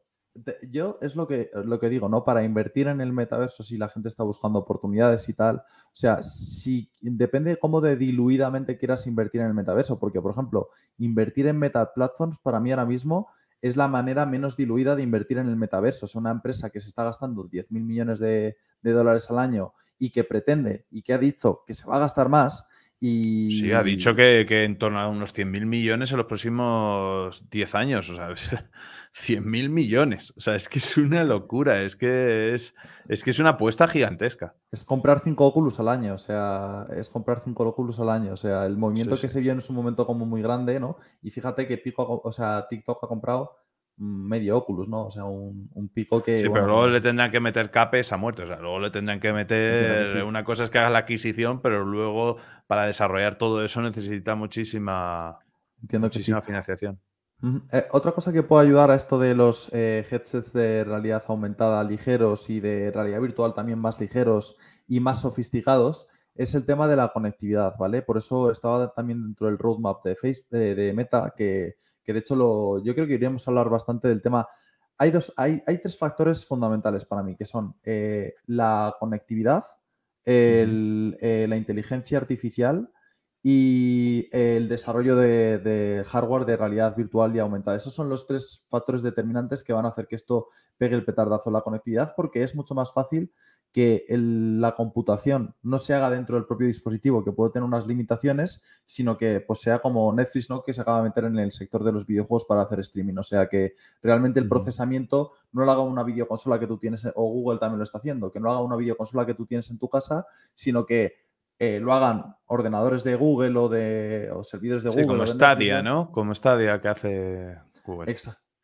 yo es lo que, lo que digo, ¿no? Para invertir en el metaverso, si la gente está buscando oportunidades y tal, o sea, si depende cómo de diluidamente quieras invertir en el metaverso, porque, por ejemplo, invertir en meta para mí ahora mismo es la manera menos diluida de invertir en el metaverso. Es una empresa que se está gastando 10 mil millones de dólares al año y que pretende y que ha dicho que se va a gastar más Sí, ha dicho que, en torno a unos 100.000 millones en los próximos 10 años, o sea, 100.000 <laughs> millones, o sea, es que es una locura, es que es, es que es una apuesta gigantesca. Es comprar 5 Oculus al año, o sea, es comprar cinco Oculus al año, o sea, el movimiento que se vio en su momento como muy grande, ¿no? Y fíjate que Pico, o TikTok ha comprado medio Oculus, ¿no? O sea, un, pico que. Sí, pero luego le tendrán que meter capes a muerte. O sea, luego le tendrán que meter. Una cosa es que haga la adquisición, pero luego para desarrollar todo eso necesita muchísima. Entiendo muchísima financiación. Eh, otra cosa que puede ayudar a esto de los eh, headsets de realidad aumentada ligeros y de realidad virtual también más ligeros y más sofisticados es el tema de la conectividad, ¿vale? Por eso estaba también dentro del roadmap de Meta que que de hecho lo, yo creo que iríamos a hablar bastante del tema. Hay, dos, hay, tres factores fundamentales para mí, que son eh, la conectividad, eh, la inteligencia artificial y el desarrollo de, de, hardware de realidad virtual y aumentada. Esos son los tres factores determinantes que van a hacer que esto pegue el petardazo. La conectividad porque es mucho más fácil que la computación no se haga dentro del propio dispositivo, que puede tener unas limitaciones, sino que pues, sea como Netflix, ¿no? que se acaba de meter en el sector de los videojuegos para hacer streaming. O sea, que realmente el procesamiento no lo haga una videoconsola que tú tienes, eh, o Google también lo está haciendo, que no lo haga una videoconsola que tú tienes en tu casa, sino que eh, lo hagan ordenadores de Google o de servidores de sí, Google. Como Stadia, ¿no? Como Stadia que hace Google.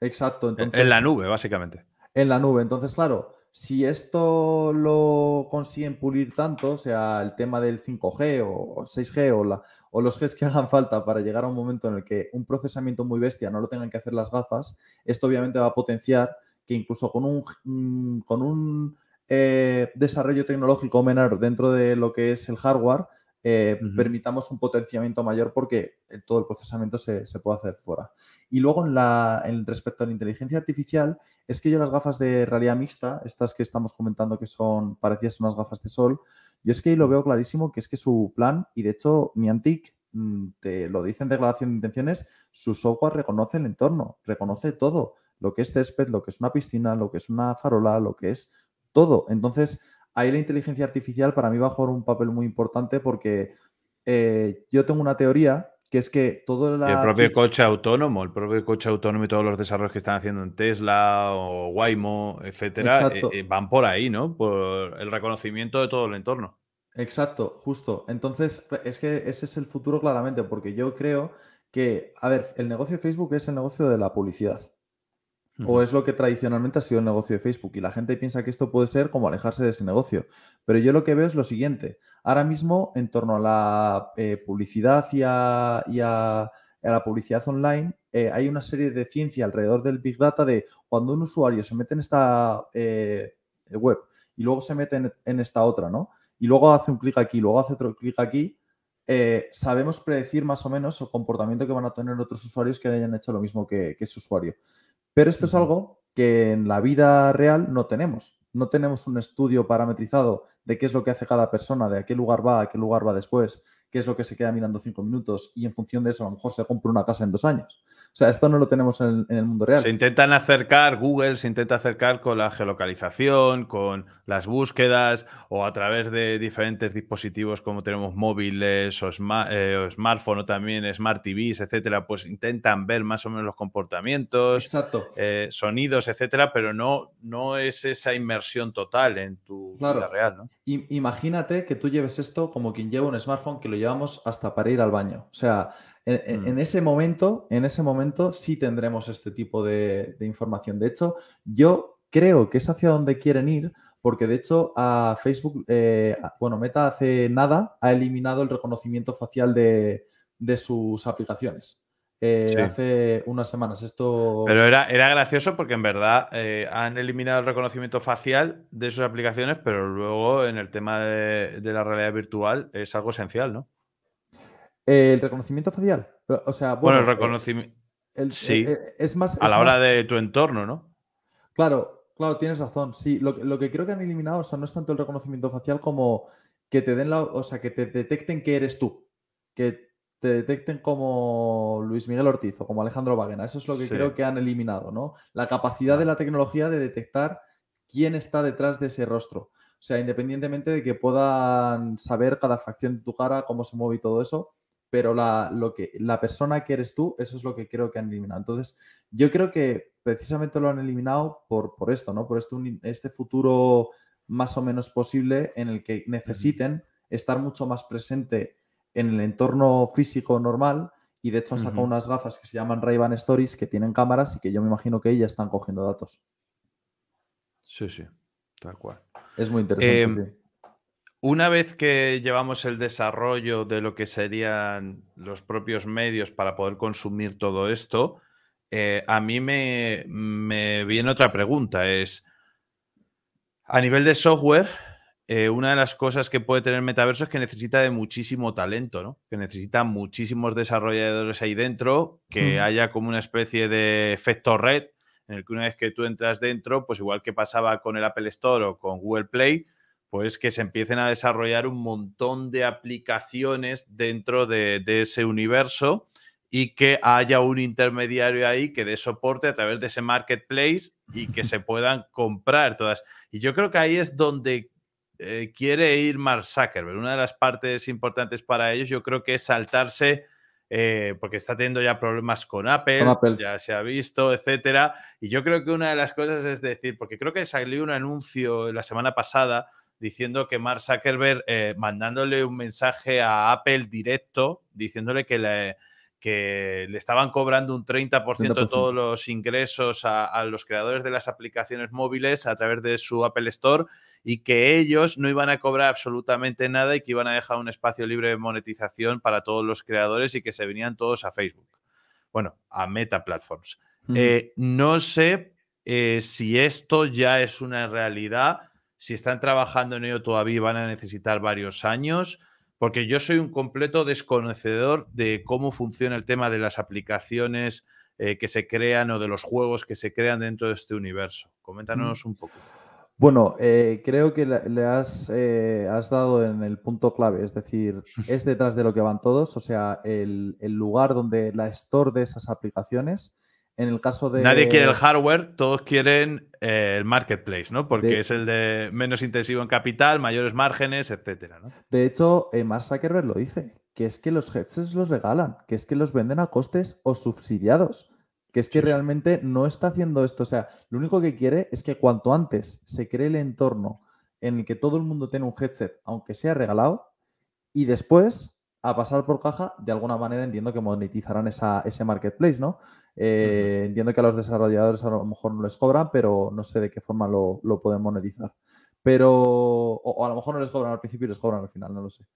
Exacto. en la nube, básicamente. En la nube. Entonces, claro, si esto lo consiguen pulir tanto, o sea, el tema del 5G o 6G o, los Gs que <laughs> hagan falta para llegar a un momento en el que un procesamiento muy bestia no lo tengan que hacer las gafas, esto obviamente va a potenciar que incluso con un, mm, eh, desarrollo tecnológico menor dentro de lo que es el hardware, eh, permitamos un potenciamiento mayor porque eh, todo el procesamiento se, puede hacer fuera. Y luego, en la, respecto a la inteligencia artificial, es que yo las gafas de realidad mixta, estas que estamos comentando que son parecidas a unas gafas de sol, yo es que ahí lo veo clarísimo que es que su plan, y de hecho Niantic mm, te lo dice en declaración de intenciones, su software reconoce el entorno, reconoce todo, lo que es césped, lo que es una piscina, lo que es una farola, lo que es todo. Entonces, ahí la inteligencia artificial para mí va a jugar un papel muy importante porque eh, yo tengo una teoría que es que todo El propio coche autónomo, el propio coche autónomo y todos los desarrollos que están haciendo en Tesla o Waymo, etcétera, eh, eh, van por ahí, ¿no? Por el reconocimiento de todo el entorno. Exacto, justo. Entonces, es que ese es el futuro claramente, porque yo creo que, a ver, el negocio de Facebook es el negocio de la publicidad. O es lo que tradicionalmente ha sido el negocio de Facebook y la gente piensa que esto puede ser como alejarse de ese negocio. Pero yo lo que veo es lo siguiente. Ahora mismo, en torno a la eh, publicidad y a, la publicidad online, eh, hay una serie de ciencia alrededor del Big Data de cuando un usuario se mete en esta eh, web y luego se mete en, esta otra, ¿no? Y luego hace un clic aquí, luego hace otro clic aquí, sabemos predecir más o menos el comportamiento que van a tener otros usuarios que hayan hecho lo mismo que, que ese usuario. Pero esto es algo que en la vida real no tenemos. No tenemos un estudio parametrizado de qué es lo que hace cada persona, de a qué lugar va, a qué lugar va después, qué es lo que se queda mirando cinco minutos y en función de eso a lo mejor se compra una casa en dos años. O sea, esto no lo tenemos en el, mundo real. Se intentan acercar, Google se intenta acercar con la geolocalización, con las búsquedas o a través de diferentes dispositivos como tenemos móviles o, eh, smartphone también smart TVs, etcétera, pues intentan ver más o menos los comportamientos, eh, sonidos, etcétera, pero no, no es esa inmersión total en tu vida real, ¿no? Imagínate que tú lleves esto como quien lleva un smartphone que lo llevamos hasta para ir al baño. O sea, en, mm. ese momento, en ese momento sí tendremos este tipo de, información. De hecho, yo creo que es hacia donde quieren ir, porque de hecho a Facebook, eh, bueno, Meta hace nada ha eliminado el reconocimiento facial de sus aplicaciones. Eh, hace unas semanas. Esto... Pero era, era gracioso porque en verdad eh, han eliminado el reconocimiento facial de sus aplicaciones, pero luego en el tema de, la realidad virtual es algo esencial, ¿no? El reconocimiento facial. O sea, bueno, el eh, reconocimiento. sí. es más. A la hora de tu entorno, ¿no? Claro, claro, tienes razón. Sí, lo, que creo que han eliminado, o sea, no es tanto el reconocimiento facial como que te den la. O sea, que te detecten que eres tú. Que te detecten como Luis Miguel Ortiz o como Alejandro Baguena. Eso es lo que creo que han eliminado, ¿no? La capacidad de la tecnología de detectar quién está detrás de ese rostro. O sea, independientemente de que puedan saber cada facción de tu cara, cómo se mueve y todo eso, pero la, lo que, la persona que eres tú, eso es lo que creo que han eliminado. Entonces, yo creo que precisamente lo han eliminado por, por esto, ¿no? Por este, este futuro más o menos posible en el que necesiten estar mucho más presente en el entorno físico normal y de hecho han sacado unas gafas que se llaman Ray-Ban Stories que tienen cámaras y que yo me imagino que ellas están cogiendo datos. Sí, sí, tal cual. Es muy interesante. Em, una vez que llevamos el desarrollo de lo que serían los propios medios para poder consumir todo esto, eh, a mí me, me viene otra pregunta, es a nivel de software, eh, una de las cosas que puede tener Metaverso es que necesita de muchísimo talento, ¿no? Que necesita muchísimos desarrolladores ahí dentro, que haya como una especie de efecto red, en el que una vez que tú entras dentro, pues igual que pasaba con el Apple Store o con Google Play, pues que se empiecen a desarrollar un montón de aplicaciones dentro de, de ese universo y que haya un intermediario ahí que dé soporte a través de ese marketplace y que se <laughs> puedan comprar todas. Y yo creo que ahí es donde eh, quiere ir Mark Zuckerberg. Una de las partes importantes para ellos yo creo que es saltarse, eh, porque está teniendo ya problemas con Apple, ya se ha visto, etcétera. Y yo creo que una de las cosas es decir, porque creo que salió un anuncio la semana pasada diciendo que Mark Zuckerberg eh, mandándole un mensaje a Apple directo, diciéndole que le que le estaban cobrando un 30%, de todos los ingresos a, los creadores de las aplicaciones móviles a través de su Apple Store y que ellos no iban a cobrar absolutamente nada y que iban a dejar un espacio libre de monetización para todos los creadores y que se venían todos a Facebook. Bueno, a Meta Platforms. Eh, no sé eh, si esto ya es una realidad, si están trabajando en ello todavía van a necesitar varios años porque yo soy un completo desconocedor de cómo funciona el tema de las aplicaciones eh, que se crean o de los juegos que se crean dentro de este universo. Mm. Coméntanos un poco. Bueno, eh, creo que le eh, has, dado en el punto clave, es decir, <laughs> es detrás de lo que van todos, o sea, el, el lugar donde la store de esas aplicaciones en el caso de. Nadie quiere el hardware, todos quieren eh, el marketplace, ¿no? Porque es el de menos intensivo en capital, mayores márgenes, etcétera. De hecho, eh, Mark Zuckerberg lo dice: que es que los headsets los regalan, que es que los venden a costes o subsidiados. Que es que realmente no está haciendo esto. O sea, lo único que quiere es que cuanto antes se cree el entorno en el que todo el mundo tenga un headset, aunque sea regalado, y después a pasar por caja, de alguna manera entiendo que monetizarán ese marketplace, ¿no? Eh, entiendo que a los desarrolladores a lo mejor no les cobran, pero no sé de qué forma lo, pueden monetizar. Pero, o, a lo mejor no les cobran al principio y les cobran al final, no lo sé.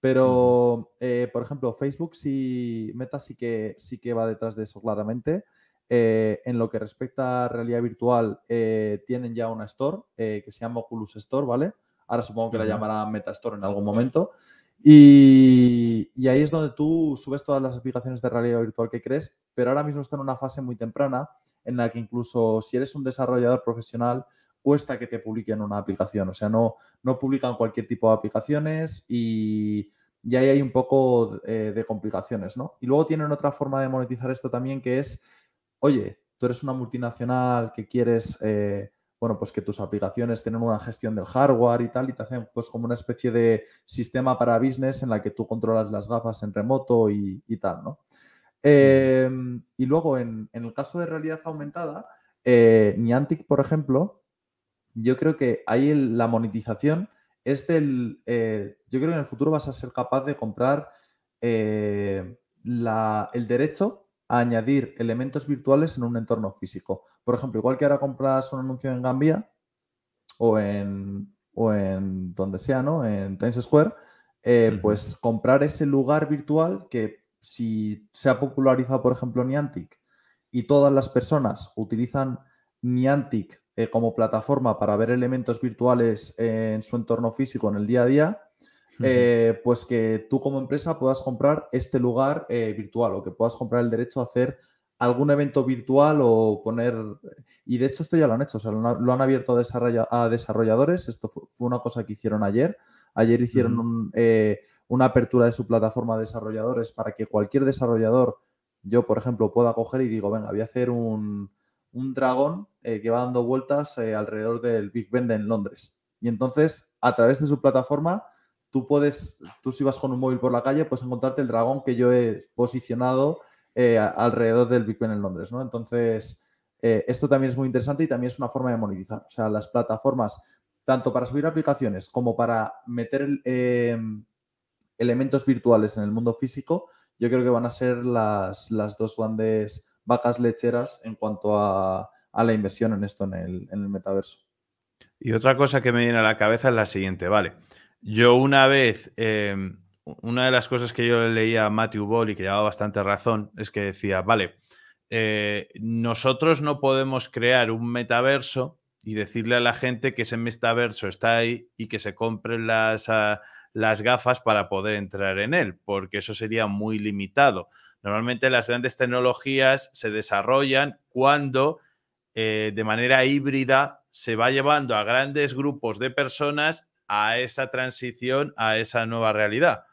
Pero, eh, por ejemplo, Facebook sí, Meta sí que, sí que va detrás de eso claramente. Eh, en lo que respecta a realidad virtual, tienen ya una store que se llama Oculus Store, ¿vale? Ahora supongo que la llamará Meta Store en algún momento. Y, ahí es donde tú subes todas las aplicaciones de realidad virtual que crees, pero ahora mismo está en una fase muy temprana en la que incluso si eres un desarrollador profesional, cuesta que te publiquen una aplicación. O sea, no, no publican cualquier tipo de aplicaciones y, ya ahí hay un poco eh, de complicaciones, ¿no? Y luego tienen otra forma de monetizar esto también que es, oye, tú eres una multinacional que quieres... Eh, bueno, pues que tus aplicaciones tienen una gestión del hardware y tal, y te hacen pues como una especie de sistema para business en la que tú controlas las gafas en remoto y, tal, ¿no? Em, y luego, en, el caso de realidad aumentada, eh, Niantic, por ejemplo, yo creo que ahí la monetización es del... Eh, yo creo que en el futuro vas a ser capaz de comprar eh, el derecho añadir elementos virtuales en un entorno físico. Por ejemplo, igual que ahora compras un anuncio en Gambia o en, o en donde sea, ¿no? En Times Square, eh, pues comprar ese lugar virtual que si se ha popularizado, por ejemplo, Niantic y todas las personas utilizan Niantic eh, como plataforma para ver elementos virtuales en su entorno físico en el día a día, eh, pues que tú como empresa puedas comprar este lugar eh, virtual o que puedas comprar el derecho a hacer algún evento virtual o poner... Y de hecho esto ya lo han hecho, o sea, lo han, abierto a, desarrolladores, esto fue una cosa que hicieron ayer. Ayer hicieron eh, una apertura de su plataforma a desarrolladores para que cualquier desarrollador, yo por ejemplo, pueda coger y digo, venga, voy a hacer un, dragón que va dando vueltas alrededor del Big Ben en Londres. Y entonces, a través de su plataforma, tú puedes, tú si vas con un móvil por la calle, puedes encontrarte el dragón que yo he posicionado eh, alrededor del Bitcoin en Londres, ¿no? Entonces, eh, esto también es muy interesante y también es una forma de monetizar. O sea, las plataformas, tanto para subir aplicaciones como para meter em, elementos virtuales en el mundo físico, yo creo que van a ser las, dos grandes vacas lecheras en cuanto a, la inversión en esto, en el, en el metaverso. Y otra cosa que me viene a la cabeza es la siguiente, vale. Yo una vez, em, una de las cosas que yo leía a Matthew Ball y que llevaba bastante razón es que decía, vale, eh, nosotros no podemos crear un metaverso y decirle a la gente que ese metaverso está ahí y que se compren las, ah, las gafas para poder entrar en él, porque eso sería muy limitado. Normalmente las grandes tecnologías se desarrollan cuando eh, de manera híbrida se va llevando a grandes grupos de personas a esa transición, a esa nueva realidad.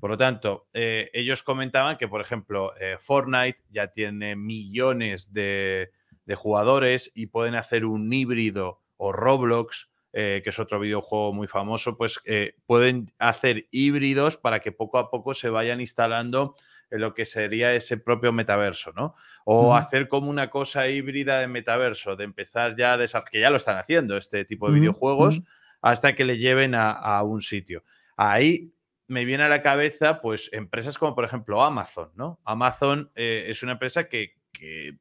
Por lo tanto, eh, ellos comentaban que, por ejemplo, eh, Fortnite ya tiene millones de, jugadores y pueden hacer un híbrido o Roblox, eh, que es otro videojuego muy famoso, pues pueden hacer híbridos para que poco a poco se vayan instalando en lo que sería ese propio metaverso, ¿no? O hacer como una cosa híbrida de metaverso, de empezar ya a desarrollar, que ya lo están haciendo este tipo de videojuegos hasta que le lleven a, un sitio. Ahí me viene a la cabeza, pues, empresas como, por ejemplo, Amazon, ¿no? Amazon eh, es una empresa que,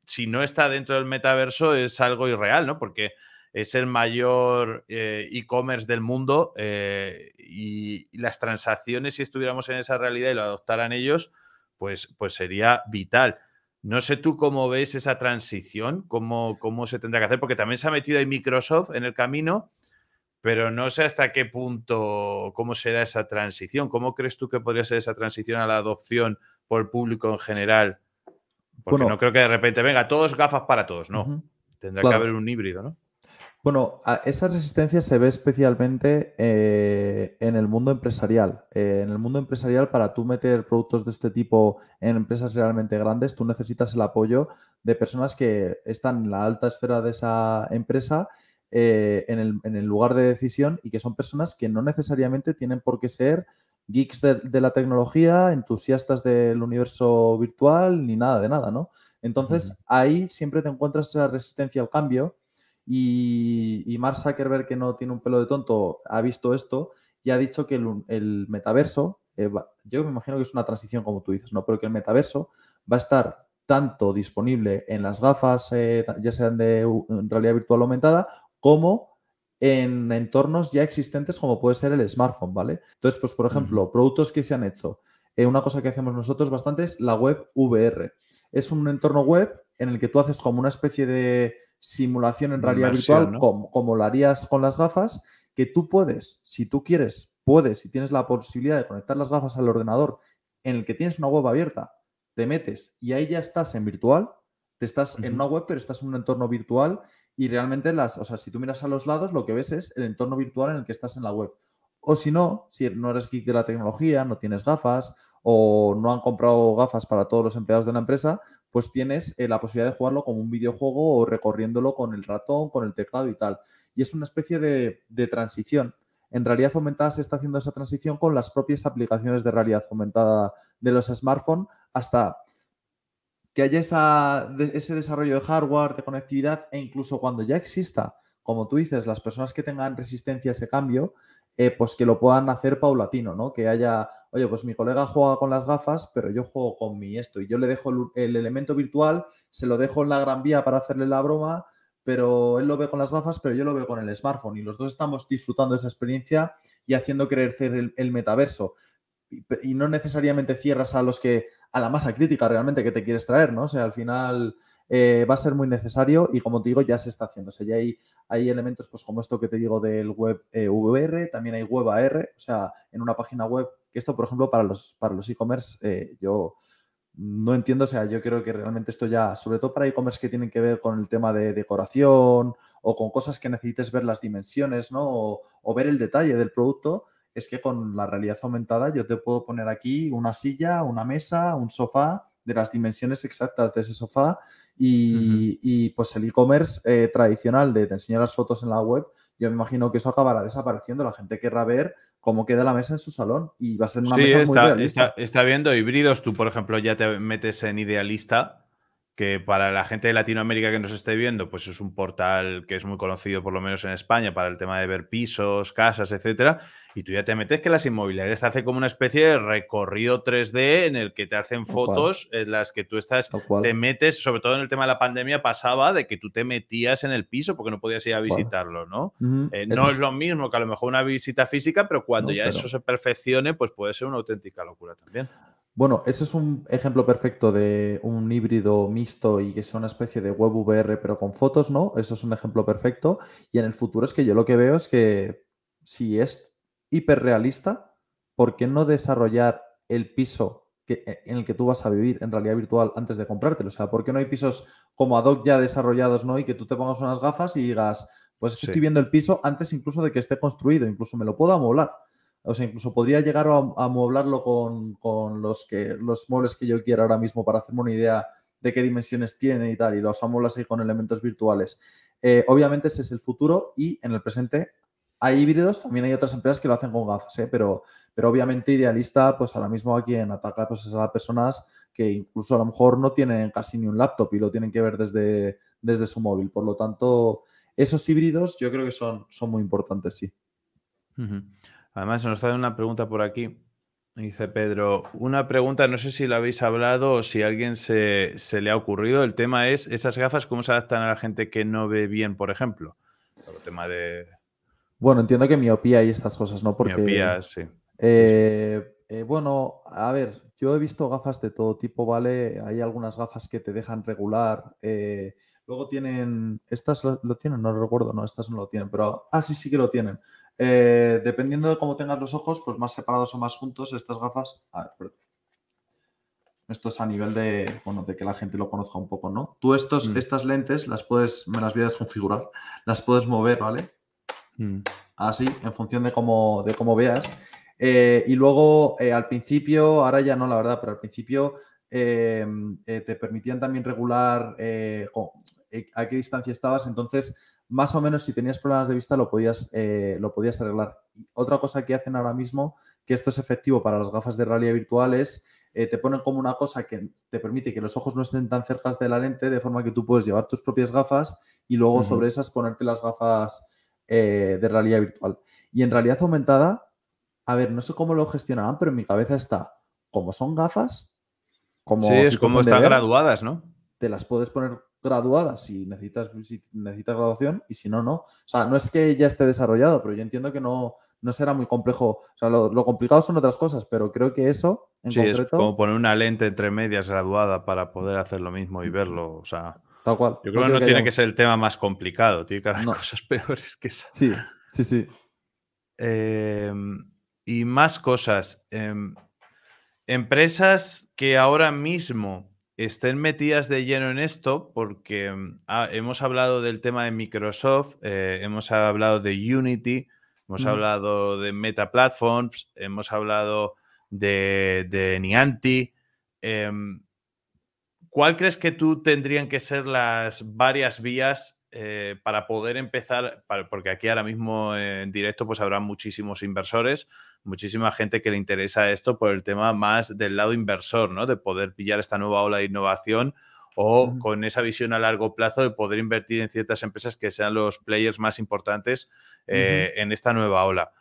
si no está dentro del metaverso, es algo irreal, ¿no? Porque es el mayor eh, e-commerce del mundo eh, y, las transacciones, si estuviéramos en esa realidad y lo adoptaran ellos, pues, pues sería vital. No sé tú cómo ves esa transición, cómo, cómo se tendrá que hacer, porque también se ha metido ahí Microsoft en el camino pero no sé hasta qué punto, cómo será esa transición. ¿Cómo crees tú que podría ser esa transición a la adopción por el público en general? Porque no creo que de repente, venga, todos gafas para todos, no. Tendrá que haber un híbrido, ¿no? Bueno, esa resistencia se ve especialmente eh, en el mundo empresarial. Eh, en el mundo empresarial, para tú meter productos de este tipo en empresas realmente grandes, tú necesitas el apoyo de personas que están en la alta esfera de esa empresa eh, en, el, lugar de decisión y que son personas que no necesariamente tienen por qué ser geeks de, la tecnología, entusiastas del universo virtual, ni nada de nada, ¿no? Entonces, ahí siempre te encuentras esa resistencia al cambio y, y, Mark Zuckerberg, que no tiene un pelo de tonto, ha visto esto y ha dicho que el, metaverso, eh, yo me imagino que es una transición como tú dices, ¿no? Pero que el metaverso va a estar tanto disponible en las gafas, eh, ya sean de realidad virtual aumentada, como en entornos ya existentes como puede ser el smartphone, ¿vale? Entonces, pues por ejemplo, productos que se han hecho. Eh, una cosa que hacemos nosotros bastante es la web VR. Es un entorno web en el que tú haces como una especie de simulación en realidad virtual, como, lo harías con las gafas, que tú puedes, si tú quieres, puedes, si tienes la posibilidad de conectar las gafas al ordenador en el que tienes una web abierta, te metes y ahí ya estás en virtual, te estás en una web, pero estás en un entorno virtual y realmente las, o sea, si tú miras a los lados, lo que ves es el entorno virtual en el que estás en la web. O si no, si no eres geek de la tecnología, no tienes gafas o no han comprado gafas para todos los empleados de la empresa, pues tienes eh, la posibilidad de jugarlo como un videojuego o recorriéndolo con el ratón, con el teclado y tal. Y es una especie de, de transición. En realidad aumentada se está haciendo esa transición con las propias aplicaciones de realidad aumentada de los smartphones hasta que haya ese desarrollo de hardware, de conectividad e incluso cuando ya exista, como tú dices, las personas que tengan resistencia a ese cambio, eh, pues que lo puedan hacer paulatino, ¿no? Que haya, oye, pues mi colega juega con las gafas, pero yo juego con mi esto y yo le dejo el, elemento virtual, se lo dejo en la gran vía para hacerle la broma, pero él lo ve con las gafas, pero yo lo veo con el smartphone y los dos estamos disfrutando esa experiencia y haciendo crecer el metaverso y no necesariamente cierras a los que, a la masa crítica realmente que te quieres traer, ¿no? O sea, al final eh, va a ser muy necesario y como te digo, ya se está haciendo. O sea, ya hay, hay elementos, pues como esto que te digo del web eh, VR, también hay web AR, o sea, en una página web, que esto, por ejemplo, para los, para los e-commerce, eh, yo no entiendo, o sea, yo creo que realmente esto ya, sobre todo para e-commerce que tienen que ver con el tema de decoración o con cosas que necesites ver las dimensiones, ¿no? O, o ver el detalle del producto, es que con la realidad aumentada yo te puedo poner aquí una silla, una mesa, un sofá de las dimensiones exactas de ese sofá y, pues el e-commerce eh, tradicional de te enseñar las fotos en la web, yo me imagino que eso acabará desapareciendo, la gente querrá ver cómo queda la mesa en su salón y va a ser una mesa muy está viendo híbridos, tú por ejemplo ya te metes en idealista que para la gente de Latinoamérica que nos esté viendo, pues es un portal que es muy conocido, por lo menos en España, para el tema de ver pisos, casas, etcétera. Y tú ya te metes que las inmobiliarias te hacen como una especie de recorrido 3D en el que te hacen fotos en las que tú estás, te metes, sobre todo en el tema de la pandemia, pasaba de que tú te metías en el piso porque no podías ir a visitarlo, ¿no? Eh, no es... lo mismo que a lo mejor una visita física, pero cuando ya eso se perfeccione, pues puede ser una auténtica locura también. Bueno, ese es un ejemplo perfecto de un híbrido mixto y que sea una especie de web VR pero con fotos, ¿no? Eso es un ejemplo perfecto. Y en el futuro es que yo lo que veo es que si es hiperrealista, ¿por qué no desarrollar el piso e, en el que tú vas a vivir en realidad virtual antes de comprártelo? O sea, ¿por qué no hay pisos como ad hoc ya desarrollados, ¿no? Y que tú te pongas unas gafas y digas, pues es que estoy viendo el piso antes incluso de que esté construido, incluso me lo puedo amoblar. O sea, incluso podría llegar a, amueblarlo con, los, que, los muebles que yo quiera ahora mismo para hacerme una idea de qué dimensiones tiene y tal, y los amueblas ahí con elementos virtuales. Eh, obviamente ese es el futuro y en el presente hay híbridos, también hay otras empresas que lo hacen con gafas, ¿eh? pero, pero obviamente idealista, pues ahora mismo aquí en ataca pues es a personas que incluso a lo mejor no tienen casi ni un laptop y lo tienen que ver desde, desde su móvil. Por lo tanto, esos híbridos yo creo que son, son muy importantes, sí. Además, nos trae una pregunta por aquí. Dice Pedro, una pregunta, no sé si la habéis hablado o si a alguien se, le ha ocurrido. El tema es, ¿esas gafas cómo se adaptan a la gente que no ve bien, por ejemplo? El tema de... Bueno, entiendo que miopía y estas cosas, ¿no? Porque, miopía, sí. Eh, eh, bueno, a ver, yo he visto gafas de todo tipo, ¿vale? Hay algunas gafas que te dejan regular. Eh, luego tienen, estas lo, lo, tienen, no recuerdo, no, estas no lo tienen, pero ah, sí, sí que lo tienen. Eh, dependiendo de cómo tengas los ojos, pues más separados o más juntos, estas gafas. Esto es a nivel de, bueno, de que la gente lo conozca un poco, ¿no? Tú estos, mm. estas lentes las puedes, me las voy a desconfigurar, <laughs> las puedes mover, ¿vale? Mm. Así, en función de cómo, de cómo veas. Eh, y luego, eh, al principio, ahora ya no, la verdad, pero al principio te permitían también regular a qué distancia estabas. Entonces, más o menos si tenías problemas de vista lo podías, eh, lo podías arreglar. Otra cosa que hacen ahora mismo, que esto es efectivo para las gafas de realidad virtual, es eh, te ponen como una cosa que te permite que los ojos no estén tan cerca de la lente, de forma que tú puedes llevar tus propias gafas y luego sobre esas ponerte las gafas eh, de realidad virtual. Y en realidad aumentada, a ver, no sé cómo lo gestionarán, pero en mi cabeza está, como son gafas, como... es como están graduadas, ¿no? Te las puedes poner graduada si necesitas, necesitas graduación y si no, no. O sea, no es que ya esté desarrollado, pero yo entiendo que no, no será muy complejo. O sea, lo, complicado son otras cosas, pero creo que eso en sí, es como poner una lente entre medias graduada para poder hacer lo mismo y verlo, o sea... Tal cual. Yo creo que no tiene que ser el tema más complicado, tiene que haber cosas <laughs> peores que esa. Sí, sí, sí. Em, y más cosas. Em, empresas que ahora mismo estén metidas de lleno en esto porque mm, ah, hemos hablado del tema de Microsoft, eh, hemos hablado de Unity, hemos mm. hablado de Meta Platforms, hemos hablado de, Nianti. Em, ¿Cuál crees que tú tendrían que ser las varias vías eh, para poder empezar? porque aquí ahora mismo eh, en directo pues habrá muchísimos inversores muchísima gente que le interesa esto por el tema más del lado inversor, ¿no? De poder pillar esta nueva ola de innovación o con esa visión a largo plazo de poder invertir en ciertas empresas que sean los players más importantes eh, en esta nueva ola.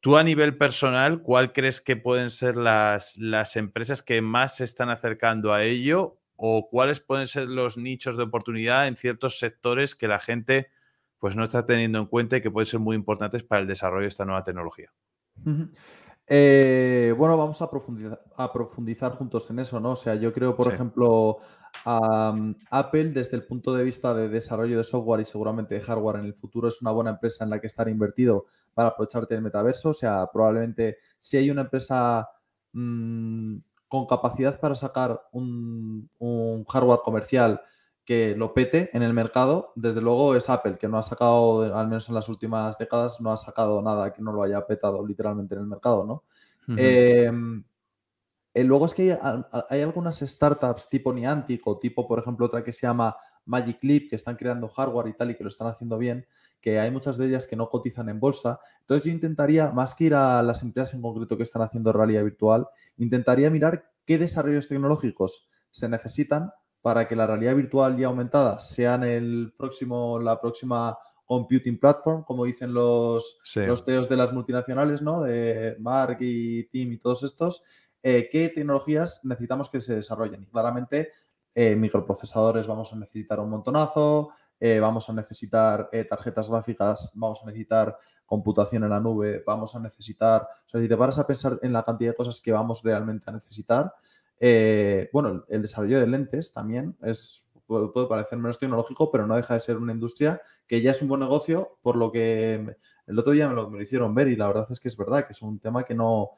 Tú a nivel personal, ¿cuál crees que pueden ser las, las empresas que más se están acercando a ello o cuáles pueden ser los nichos de oportunidad en ciertos sectores que la gente pues no está teniendo en cuenta y que pueden ser muy importantes para el desarrollo de esta nueva tecnología? Eh, bueno, vamos a profundizar, juntos en eso, ¿no? O sea, yo creo, por ejemplo, Apple, desde el punto de vista de desarrollo de software y seguramente de hardware en el futuro, es una buena empresa en la que estar invertido para aprovecharte el metaverso. O sea, probablemente si hay una empresa mm, con capacidad para sacar un hardware comercial que lo pete en el mercado, desde luego es Apple, que no ha sacado, al menos en las últimas décadas, no ha sacado nada que no lo haya petado literalmente en el mercado, ¿no? Em, eh, luego es que hay, algunas startups tipo Niantic o tipo, por ejemplo, otra que se llama Magic Leap, que están creando hardware y tal y que lo están haciendo bien, que hay muchas de ellas que no cotizan en bolsa. Entonces yo intentaría, más que ir a las empresas en concreto que están haciendo realidad virtual, intentaría mirar qué desarrollos tecnológicos se necesitan para que la realidad virtual y aumentada sean el próximo, la próxima computing platform, como dicen los, e de las multinacionales, ¿no? De Mark y Tim y todos estos, eh, ¿qué tecnologías necesitamos que se desarrollen? Y claramente, eh, microprocesadores vamos a necesitar un montonazo, eh, vamos a necesitar tarjetas gráficas, vamos a necesitar computación en la nube, vamos a necesitar, o sea, si te paras a pensar en la cantidad de cosas que vamos realmente a necesitar, eh, bueno, el desarrollo de lentes también es, puede, parecer menos tecnológico, pero no deja de ser una industria que ya es un buen negocio, por lo que el otro día me lo, hicieron ver y la verdad es que es verdad, que es un tema que no,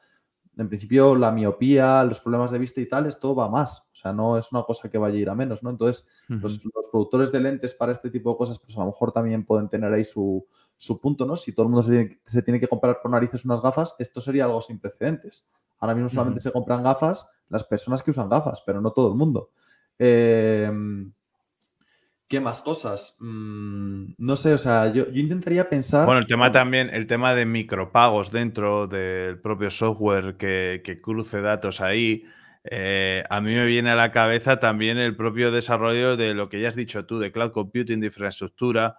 en principio la miopía, los problemas de vista y tal, esto va más. O sea, no es una cosa que vaya a ir a menos, ¿no? Entonces, los, productores de lentes para este tipo de cosas, pues a lo mejor también pueden tener ahí su, punto, ¿no? Si todo el mundo se tiene, que comprar por narices unas gafas, esto sería algo sin precedentes. Ahora mismo solamente se compran gafas las personas que usan gafas, pero no todo el mundo. Em, ¿Qué más cosas? Mm, no sé, o sea, yo, intentaría pensar. Bueno, el tema también, el tema de micropagos dentro del propio software que, cruce datos ahí. Eh, a mí me viene a la cabeza también el propio desarrollo de lo que ya has dicho tú, de cloud computing, de infraestructura.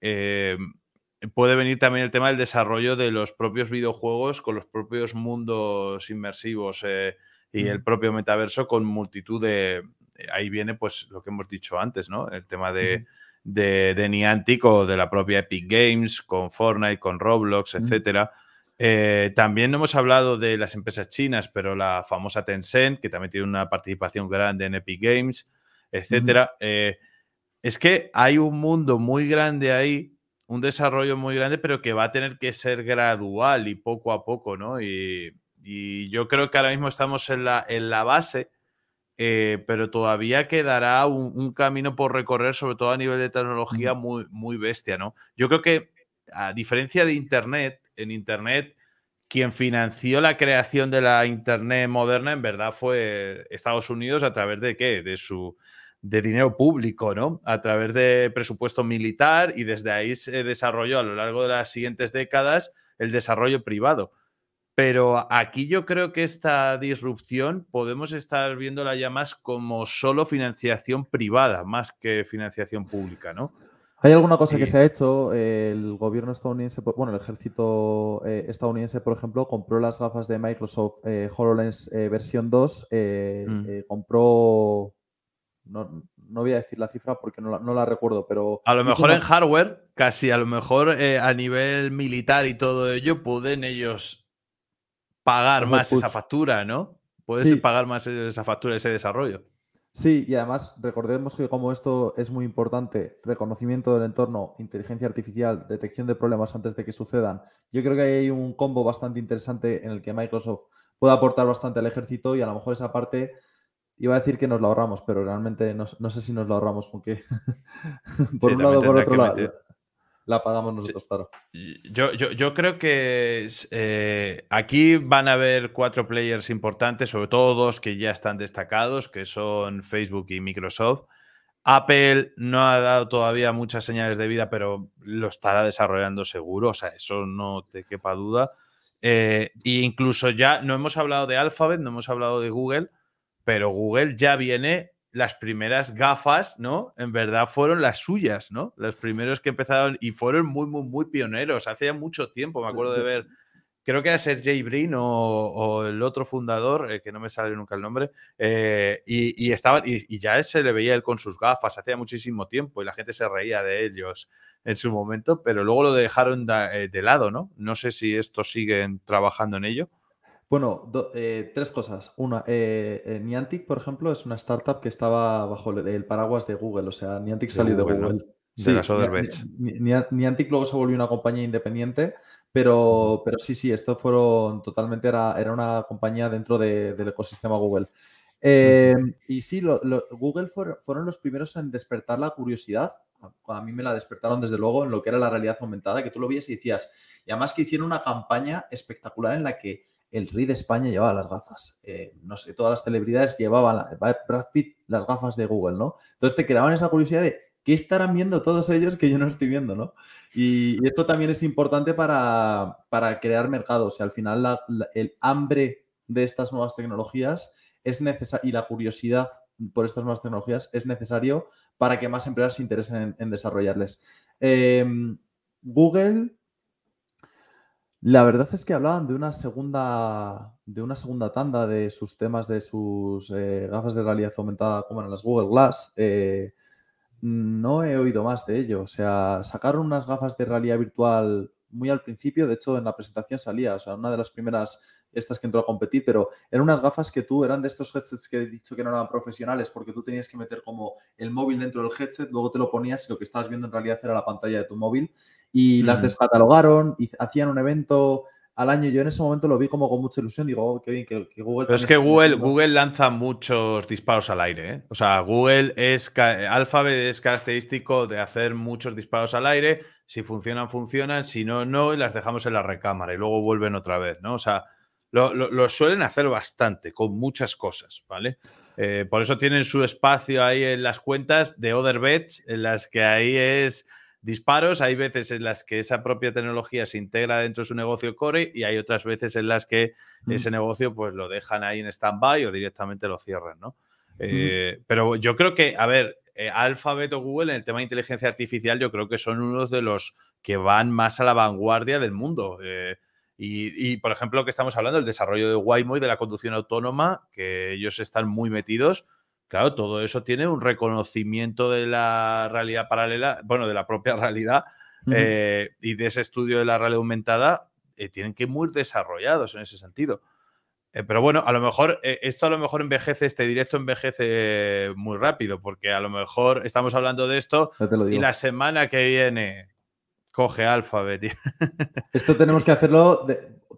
Em, puede venir también el tema del desarrollo de los propios videojuegos con los propios mundos inmersivos. Eh, y el propio metaverso con multitud de... Eh, ahí viene pues lo que hemos dicho antes, ¿no? El tema de, de, de Niantic o de la propia Epic Games, con Fortnite, con Roblox, etcétera. Eh, también no hemos hablado de las empresas chinas, pero la famosa Tencent, que también tiene una participación grande en Epic Games, etcétera. Eh, es que hay un mundo muy grande ahí, un desarrollo muy grande, pero que va a tener que ser gradual y poco a poco, ¿no? Y, y yo creo que ahora mismo estamos en la, en la base, eh, pero todavía quedará un, camino por recorrer, sobre todo a nivel de tecnología, muy, muy bestia, ¿no? Yo creo que, a diferencia de Internet, en Internet, quien financió la creación de la Internet moderna, en verdad, fue Estados Unidos a través de qué? De su de dinero público, ¿no? A través de presupuesto militar y desde ahí se desarrolló a lo largo de las siguientes décadas el desarrollo privado. Pero aquí yo creo que esta disrupción podemos estar viéndola ya más como solo financiación privada, más que financiación pública, ¿no? Hay alguna cosa que se ha hecho. El gobierno estadounidense, bueno, el ejército eh, estadounidense, por ejemplo, compró las gafas de Microsoft eh, HoloLens eh, versión 2, mm. compró no, voy a decir la cifra porque no la, recuerdo, pero... A lo mejor en hardware, casi, a lo mejor a nivel militar y todo ello, pueden ellos pagar más esa factura, ¿no? Puedes ser pagar más esa factura, ese desarrollo. Sí, y además recordemos que como esto es muy importante, reconocimiento del entorno, inteligencia artificial, detección de problemas antes de que sucedan, yo creo que hay un combo bastante interesante en el que Microsoft puede aportar bastante al ejército y a lo mejor esa parte iba a decir que nos la ahorramos, pero realmente no, sé si nos la ahorramos porque <laughs> por un lado, por otro lado la pagamos nosotros, claro. Yo, yo, creo que eh, aquí van a haber cuatro players importantes, sobre todo dos que ya están destacados, que son Facebook y Microsoft. Apple no ha dado todavía muchas señales de vida, pero lo estará desarrollando seguro, o sea, eso no te quepa duda. Eh, e incluso ya no hemos hablado de Alphabet, no hemos hablado de Google, pero Google ya viene las primeras gafas, ¿no? En verdad fueron las suyas, ¿no? Los primeros que empezaron y fueron muy, muy, muy pioneros. Hace mucho tiempo, me acuerdo de ver, creo que era Sergey Brin o, el otro fundador, eh, que no me sale nunca el nombre, eh, y, estaban, y, ya se le veía él con sus gafas, hacía muchísimo tiempo y la gente se reía de ellos en su momento, pero luego lo dejaron de, eh, de lado, ¿no? No sé si estos siguen trabajando en ello. Bueno, eh, tres cosas. Una, eh, eh, Niantic, por ejemplo, es una startup que estaba bajo el, paraguas de Google. O sea, Niantic salió de Google. Sí, de Niantic, Niantic luego se volvió una compañía independiente, pero, pero sí, sí, esto fueron totalmente, era, una compañía dentro del ecosistema Google. Em, y sí, Google fueron los primeros en despertar la curiosidad. A, mí me la despertaron desde luego en lo que era la realidad aumentada, que tú lo veías y decías, y además que hicieron una campaña espectacular en la que el rey de España llevaba las gafas. Eh, no sé, todas las celebridades llevaban, eh, las gafas de Google, ¿no? Entonces te creaban esa curiosidad de qué estarán viendo todos ellos que yo no estoy viendo, ¿no? Y, esto también es importante para, crear mercados. O al final el hambre de estas nuevas tecnologías es y la curiosidad por estas nuevas tecnologías es necesario para que más empresas se interesen en, en desarrollarles. Em, Google la verdad es que hablaban de una segunda, de una segunda tanda de sus temas de sus eh, gafas de realidad aumentada, como eran las Google Glass. Eh, no he oído más de ello. O sea, sacaron unas gafas de realidad virtual muy al principio. De hecho, en la presentación salía, o sea, una de las primeras estas que entró a competir, pero eran unas gafas que tú, eran de estos headsets que he dicho que no eran profesionales, porque tú tenías que meter como el móvil dentro del headset, luego te lo ponías y lo que estabas viendo en realidad era la pantalla de tu móvil, y las descatalogaron y hacían un evento al año. Yo en ese momento lo vi como con mucha ilusión. Digo, oh, qué bien que, Google. Pero es que Google, Google lanza muchos disparos al aire. ¿eh? O sea, Google es. Alphabet es característico de hacer muchos disparos al aire. Si funcionan, funcionan. Si no, no. Y las dejamos en la recámara y luego vuelven otra vez, ¿no? O sea lo, suelen hacer bastante, con muchas cosas, ¿vale? Eh, por eso tienen su espacio ahí en las cuentas de Other Bets, en las que ahí es disparos, hay veces en las que esa propia tecnología se integra dentro de su negocio core y hay otras veces en las que mm. ese negocio pues lo dejan ahí en stand-by o directamente lo cierran, ¿no? Eh, pero yo creo que, a ver, eh, Alphabet o Google en el tema de inteligencia artificial yo creo que son unos de los que van más a la vanguardia del mundo. Y, por ejemplo, que estamos hablando del desarrollo de Waymo y de la conducción autónoma, que ellos están muy metidos. Claro, todo eso tiene un reconocimiento de la realidad paralela, bueno, de la propia <laughs> realidad eh, y de ese estudio de la realidad aumentada, eh, tienen que ir muy desarrollados en ese sentido. Eh, pero bueno, a lo mejor esto a lo mejor envejece, este directo envejece muy rápido, porque a lo mejor estamos hablando de esto y la semana que viene Coge alfa, <laughs> Esto tenemos que <laughs> hacerlo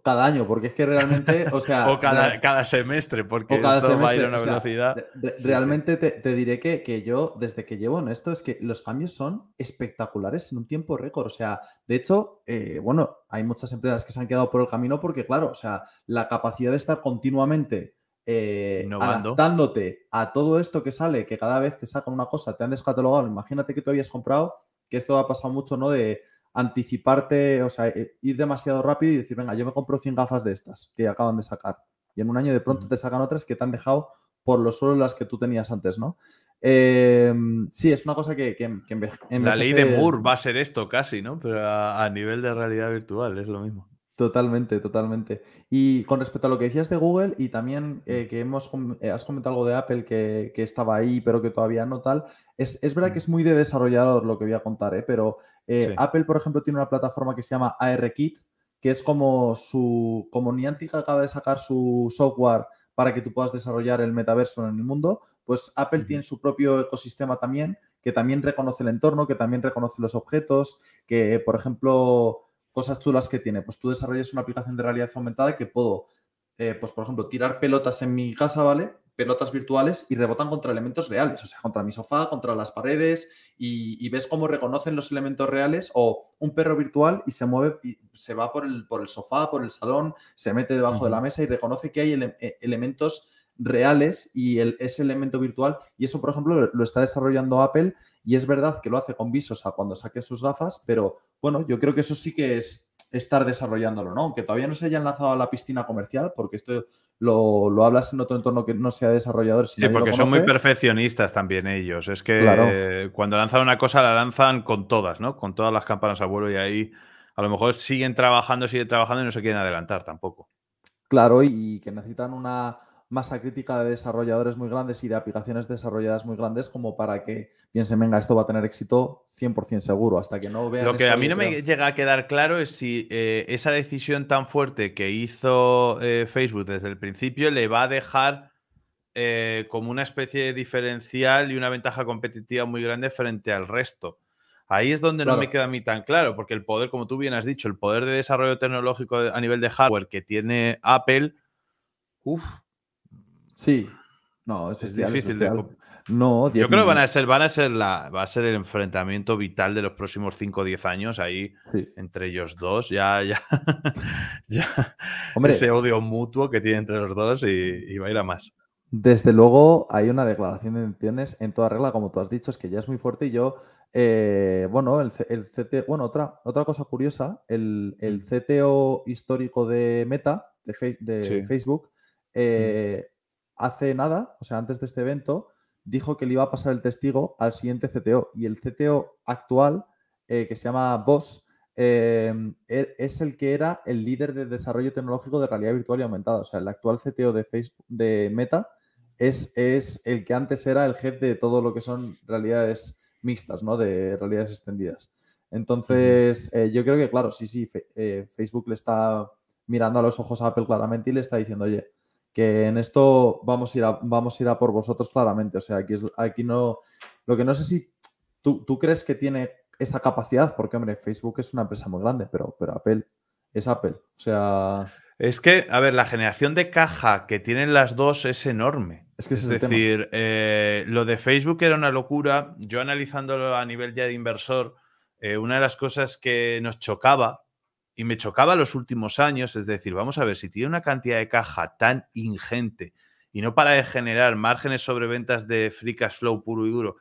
cada año, porque es que realmente, o sea... <laughs> o cada, semestre, porque cada va a ir a una velocidad... realmente Te, diré que, yo, desde que llevo en esto, es que los cambios son espectaculares en un tiempo récord. O sea, de hecho, eh, bueno, hay muchas empresas que se han quedado por el camino porque, claro, o sea, la capacidad de estar continuamente eh, adaptándote a todo esto que sale, que cada vez te sacan una cosa, te han descatalogado, imagínate que tú habías comprado, que esto ha pasado mucho, ¿no? De anticiparte, o sea, eh, ir demasiado rápido y decir, venga, yo me compro 100 gafas de estas que acaban de sacar. Y en un año de pronto te sacan otras que te han dejado por los suelos las que tú tenías antes, ¿no? Em, sí, es una cosa que, que, La ley de Moore va a ser esto casi, ¿no? Pero a, nivel de realidad virtual es lo mismo. Totalmente, totalmente. Y con respecto a lo que decías de Google y también eh, mm. que hemos, eh, has comentado algo de Apple que, estaba ahí pero que todavía no tal, es, es verdad mm. que es muy de desarrollador lo que voy a contar, pero eh, Apple, por ejemplo, tiene una plataforma que se llama ARKit, que es como su, como Niantic acaba de sacar su software para que tú puedas desarrollar el metaverso en el mundo, pues Apple tiene su propio ecosistema también, que también reconoce el entorno, que también reconoce los objetos, que, por ejemplo, cosas chulas que tiene, pues tú desarrollas una aplicación de realidad aumentada que puedo, eh, pues, por ejemplo, tirar pelotas en mi casa, ¿vale? pelotas virtuales y rebotan contra elementos reales, o sea, contra mi sofá, contra las paredes, y, ves cómo reconocen los elementos reales o un perro virtual y se mueve, se va por el, por el sofá, por el salón, se mete debajo de la mesa y reconoce que hay eh, elementos reales y ese elemento virtual. Y eso, por ejemplo, lo, lo, está desarrollando Apple y es verdad que lo hace con Visos a cuando saque sus gafas, pero bueno, yo creo que eso sí que es estar desarrollándolo, ¿no? Aunque todavía no se hayan lanzado a la piscina comercial, porque esto lo, hablas en otro entorno que no sea desarrollador. sí, porque son muy perfeccionistas también ellos. Es que cuando lanzan una cosa la lanzan con todas, ¿no? Con todas las campanas a vuelo y ahí a lo mejor siguen trabajando, siguen trabajando y no se quieren adelantar tampoco. Claro, y que necesitan una masa crítica de desarrolladores muy grandes y de aplicaciones desarrolladas muy grandes como para que piensen, venga, esto va a tener éxito 100% seguro, hasta que no vean... Lo que a mí no me llega a quedar claro es si eh, esa decisión tan fuerte que hizo eh, Facebook desde el principio le va a dejar eh, como una especie de diferencial y una ventaja competitiva muy grande frente al resto. Ahí es donde no me queda a mí tan claro, porque el poder, como tú bien has dicho, el poder de desarrollo tecnológico a nivel de hardware que tiene Apple, uff, Sí. No, es, difícil de... No, Yo creo que van a ser, van a ser la, va a ser el enfrentamiento vital de los próximos 5 o 10 años ahí entre ellos dos. Ya, ya, <laughs> ya Hombre, ese odio mutuo que tiene entre los dos y, y, va a ir a más. Desde luego hay una declaración de intenciones en toda regla, como tú has dicho, es que ya es muy fuerte y yo, eh, bueno, el, el, bueno, otra, otra cosa curiosa, el, mm. CTO histórico de Meta, de, de Facebook, eh, mm hace nada, o sea, antes de este evento, dijo que le iba a pasar el testigo al siguiente CTO. Y el CTO actual, eh, que se llama Boss, em, er, es el que era el líder de desarrollo tecnológico de realidad virtual y aumentada. O sea, el actual CTO de Facebook, de Meta, es, es el que antes era el head de todo lo que son realidades mixtas, ¿no? De realidades extendidas. Entonces, eh, yo creo que, claro, sí, sí, eh, Facebook le está mirando a los ojos a Apple claramente y le está diciendo, oye, que en esto vamos a ir a, vamos a, ir a por vosotros claramente. O sea, aquí, es, aquí no. Lo que no sé si tú, crees que tiene esa capacidad, porque, hombre, Facebook es una empresa muy grande, pero, pero Apple es Apple. O sea. Es que, a ver, la generación de caja que tienen las dos es enorme. Es, es decir, eh, lo de Facebook era una locura. Yo analizándolo a nivel ya de inversor, eh, una de las cosas que nos chocaba y me chocaba los últimos años, es decir, vamos a ver, si tiene una cantidad de caja tan ingente y no para de generar márgenes sobre ventas de free cash flow puro y duro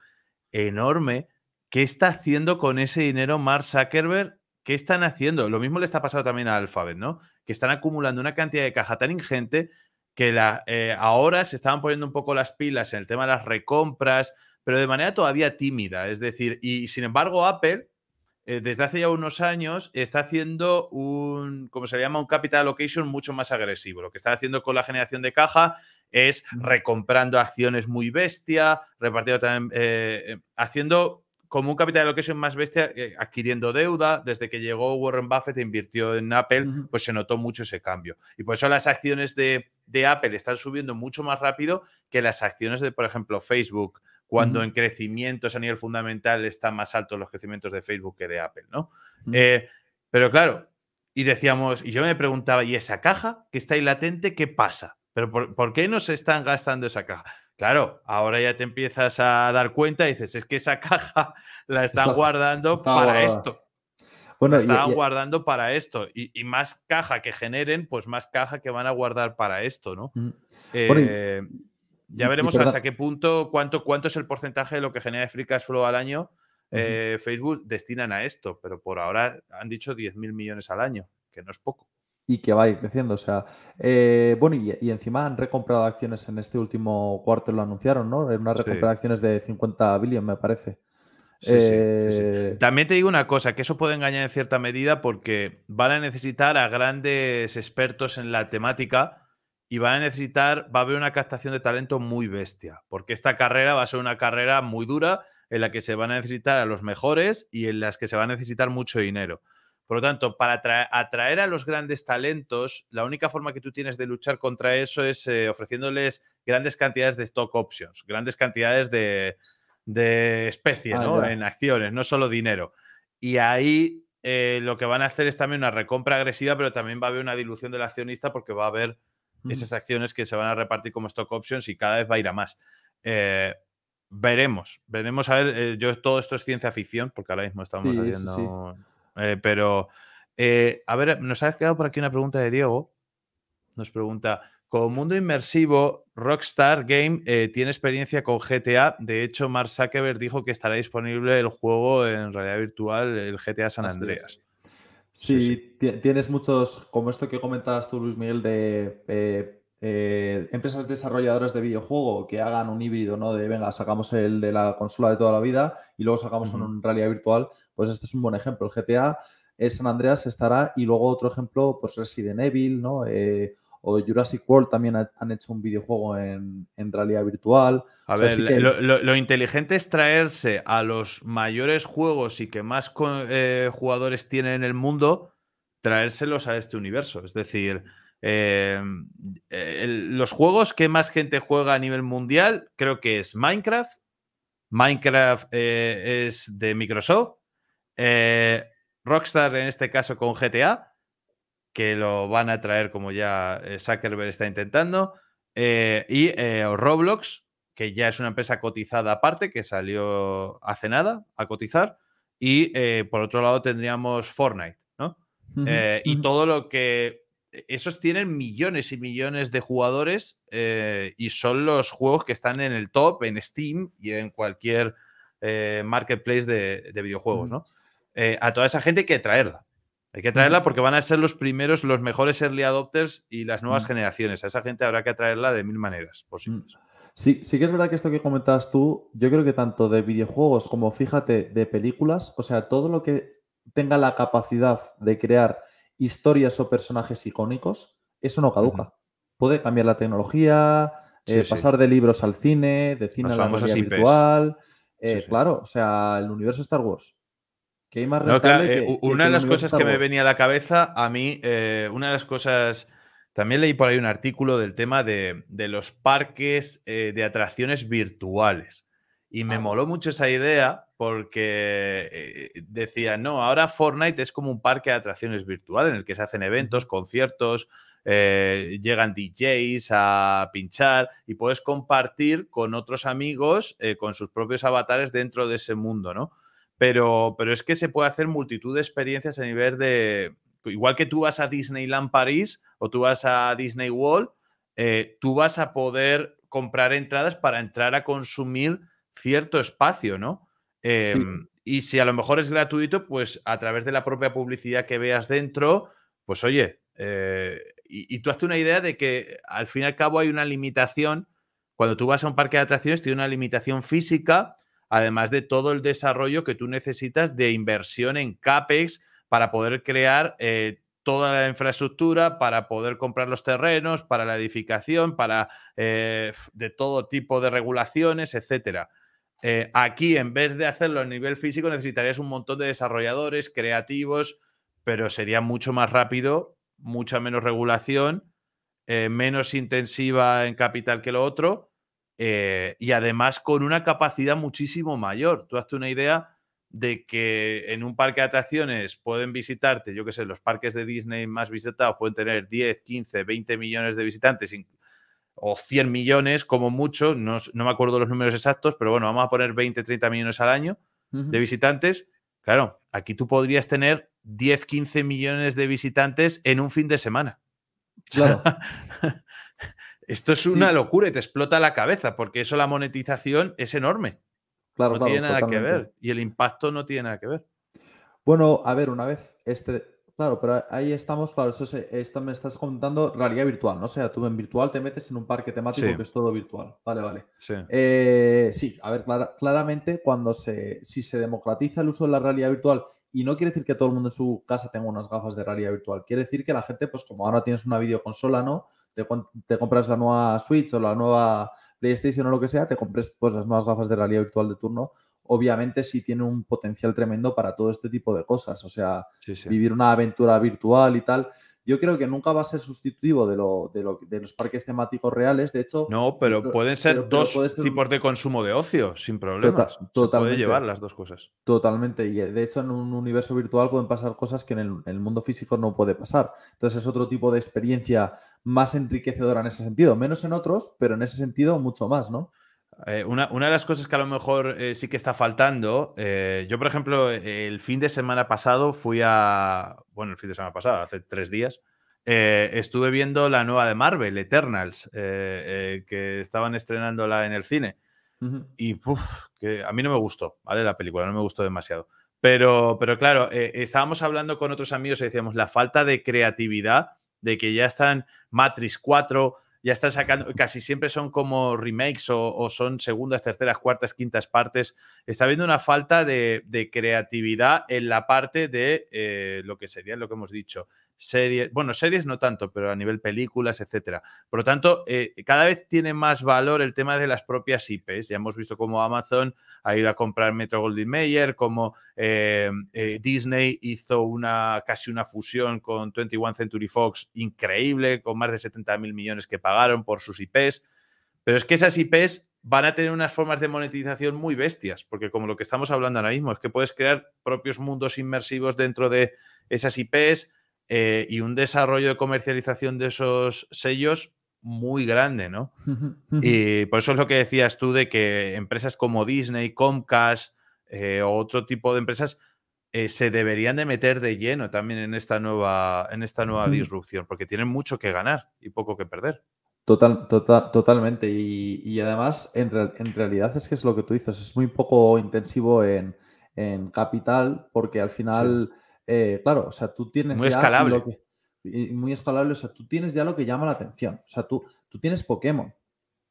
enorme, ¿qué está haciendo con ese dinero Mark Zuckerberg? ¿Qué están haciendo? Lo mismo le está pasando también a Alphabet, ¿no? Que están acumulando una cantidad de caja tan ingente que la, eh, ahora se estaban poniendo un poco las pilas en el tema de las recompras, pero de manera todavía tímida. Es decir, y sin embargo, Apple eh, desde hace ya unos años está haciendo un, como se llama, un capital allocation mucho más agresivo. Lo que está haciendo con la generación de caja es recomprando acciones muy bestia, repartiendo también, eh, eh, haciendo como un capital allocation más bestia, adquiriendo deuda. Desde que llegó Warren Buffett e invirtió en Apple, pues se notó mucho ese cambio. Y por eso las acciones de, de Apple están subiendo mucho más rápido que las acciones de, por ejemplo, Facebook, cuando en crecimientos a nivel fundamental están más altos los crecimientos de Facebook que de Apple, ¿no? Eh, pero claro, y decíamos, y yo me preguntaba, ¿y esa caja que está ahí latente, qué pasa? ¿Pero por, qué no se están gastando esa caja? Claro, ahora ya te empiezas a dar cuenta y dices, es que esa <laughs> caja la están guardando para esto. Bueno, la están guardando para esto. Y, más caja que generen, pues más caja que van a guardar para esto, ¿no? Mm. eh, ya veremos hasta qué punto, cuánto, cuánto es el porcentaje de lo que genera Free Cash Flow al año. Eh, Facebook destinan a esto, pero por ahora han dicho 10.000 millones al año, que no es poco. Y que va a ir creciendo, o sea, eh, bueno, y, encima han recomprado acciones en este último cuarto, lo anunciaron, ¿no? En una recompra de acciones de 50 billion, me parece. Eh, También te digo una cosa, que eso puede engañar en cierta medida porque van a necesitar a grandes expertos en la temática y va a necesitar, va a haber una captación de talento muy bestia, porque esta carrera va a ser una carrera muy dura en la que se van a necesitar a los mejores y en las que se va a necesitar mucho dinero. Por lo tanto, para atraer a los grandes talentos, la única forma que tú tienes de luchar contra eso es eh, ofreciéndoles grandes cantidades de stock options, grandes cantidades de, de especie ah, ¿no? en acciones, no solo dinero. Y ahí eh, lo que van a hacer es también una recompra agresiva, pero también va a haber una dilución del accionista porque va a haber esas acciones que se van a repartir como stock options y cada vez va a ir a más. Eh, veremos, veremos a ver. Eh, yo todo esto es ciencia ficción, porque ahora mismo estamos eh, pero a ver, nos ha quedado por aquí una pregunta de Diego. Nos pregunta: con mundo inmersivo, Rockstar Game tiene experiencia con GTA. De hecho, Mark Zuckerberg dijo que estará disponible el juego en realidad virtual, el GTA San Andreas. Sí, tienes muchos, como esto que comentabas tú, Luis Miguel, de eh, eh, empresas desarrolladoras de videojuego que hagan un híbrido, ¿no? De venga, sacamos el de la consola de toda la vida y luego sacamos un realidad virtual. Pues este es un buen ejemplo. El GTA es San Andreas estará y luego otro ejemplo, pues Resident Evil, ¿no? Eh, o Jurassic World también han hecho un videojuego en, realidad virtual. lo, inteligente es traerse a los mayores juegos y que más eh, jugadores tienen en el mundo, traérselos a este universo. Es decir, em, los juegos que más gente juega a nivel mundial creo que es Minecraft. Minecraft eh, es de Microsoft. Eh, Rockstar en este caso con GTA que lo van a traer como ya eh, Zuckerberg está intentando, eh, y eh, Roblox, que ya es una empresa cotizada aparte, que salió hace nada a cotizar, y por otro lado tendríamos Fortnite, ¿no? Y todo lo que... E, esos tienen millones y millones de jugadores y son los juegos que están en el top, en Steam y en cualquier marketplace de, de videojuegos, ¿no? a toda esa gente hay que traerla. Hay que traerla porque van a ser los primeros, los mejores early adopters y las nuevas mm. generaciones. A esa gente habrá que atraerla de mil maneras mm. Sí, sí que es verdad que esto que comentabas tú, yo creo que tanto de videojuegos como, fíjate, de películas, o sea, todo lo que tenga la capacidad de crear historias o personajes icónicos, eso no caduca. Puede cambiar la tecnología, eh, pasar de libros al cine, de cine a la realidad virtual. Eh, claro, o sea, el universo Star Wars eh, una de las cosas que me venía a la cabeza, a mí, eh, una de las cosas, también leí por ahí un artículo del tema de, los parques eh, de atracciones virtuales. Y me ah. moló mucho esa idea porque decía, no, ahora Fortnite es como un parque de atracciones virtual en el que se hacen eventos, conciertos, llegan DJs a pinchar y puedes compartir con otros amigos, con sus propios avatares dentro de ese mundo, ¿no? Pero, pero es que se puede hacer multitud de experiencias a nivel de. Igual que tú vas a Disneyland París o tú vas a Disney World, eh, tú vas a poder comprar entradas para entrar a consumir cierto espacio, ¿no? Em, y si a lo mejor es gratuito, pues a través de la propia publicidad que veas dentro, pues oye, eh, y, y, tú hazte una idea de que al fin y al cabo hay una limitación, cuando tú vas a un parque de atracciones, tiene una limitación física además de todo el desarrollo que tú necesitas de inversión en CAPEX para poder crear eh, toda la infraestructura, para poder comprar los terrenos, para la edificación, para eh, de todo tipo de regulaciones, etcétera. Eh, aquí, en vez de hacerlo a nivel físico, necesitarías un montón de desarrolladores, creativos, pero sería mucho más rápido, mucha menos regulación, menos intensiva en capital que lo otro eh, y además con una capacidad muchísimo mayor. Tú hazte una idea de que en un parque de atracciones pueden visitarte, yo qué sé, los parques de Disney más visitados pueden tener 10, 15, 20 millones de visitantes o 100 millones como mucho, no, me acuerdo los números exactos, pero bueno, vamos a poner 20, 30 millones al año de visitantes. Claro, aquí tú podrías tener 10, 15 millones de visitantes en un fin de semana. Claro. <laughs> Esto es una locura y te explota la cabeza, porque eso la monetización es enorme. Claro, no tiene nada que ver. Y el impacto no tiene nada que ver. Bueno, a ver, una vez este. Claro, pero ahí estamos, claro, eso se, me estás contando realidad virtual, ¿no? O sea, tú en virtual te metes en un parque temático que es todo virtual. Vale, vale. Sí, eh, a ver, claramente cuando se, si se democratiza el uso de la realidad virtual, y no quiere decir que todo el mundo en su casa tenga unas gafas de realidad virtual, quiere decir que la gente, pues como ahora tienes una videoconsola, ¿no? te, compras la nueva Switch o la nueva PlayStation o lo que sea, te compres pues, las nuevas gafas de realidad virtual de turno, obviamente sí tiene un potencial tremendo para todo este tipo de cosas. O sea, vivir una aventura virtual y tal. Yo creo que nunca va a ser sustitutivo de, lo, de, lo, de los parques temáticos reales, de hecho. No, pero pueden ser dos tipos de consumo de ocio, sin problemas. Total, puede llevar las dos cosas. Totalmente. Y eh, de hecho, en un universo virtual pueden pasar cosas que en el mundo físico no puede pasar. Entonces es otro tipo de experiencia más enriquecedora en ese sentido. Menos en otros, pero en ese sentido mucho más, ¿no? Eh, una, una, de las cosas que a lo mejor eh, sí que está faltando, eh, yo por ejemplo el fin de semana pasado fui a, bueno, el fin de semana pasado, hace tres días, estuve viendo la nueva de Marvel, Eternals, que estaban estrenándola en el cine. Y que a mí no me gustó, ¿vale? La película no me gustó demasiado. Pero, pero claro, estábamos hablando con otros amigos y decíamos la falta de creatividad de que ya están Matrix 4, ya están sacando, casi siempre son como remakes o, son segundas, terceras, cuartas, quintas partes. Está habiendo una falta de, creatividad en la parte de eh, lo que sería lo que hemos dicho, series, bueno, series no tanto, pero a nivel películas, etcétera. Por lo tanto, eh, cada vez tiene más valor el tema de las propias IPs. Ya hemos visto cómo Amazon ha ido a comprar Metro Goldwyn Mayer, cómo eh, eh, Disney hizo una casi una fusión con 21 Century Fox increíble, con más de 70 mil millones que pagaron por sus IPs. Pero es que esas IPs van a tener unas formas de monetización muy bestias, porque como lo que estamos hablando ahora mismo, es que puedes crear propios mundos inmersivos dentro de esas IPs, eh, y un desarrollo de comercialización de esos sellos muy grande, ¿no? y por eso es lo que decías tú de que empresas como Disney, Comcast eh, o otro tipo de empresas eh, se deberían de meter de lleno también en esta nueva, en esta nueva disrupción, porque tienen mucho que ganar y poco que perder. Total, totalmente. Y, además, en, realidad es que es lo que tú dices, es muy poco intensivo en, capital, porque al final... Eh, claro, o sea, tú tienes... Muy escalable. Lo muy escalable, o sea, tú tienes ya lo que llama la atención. O sea, tú, tú tienes Pokémon,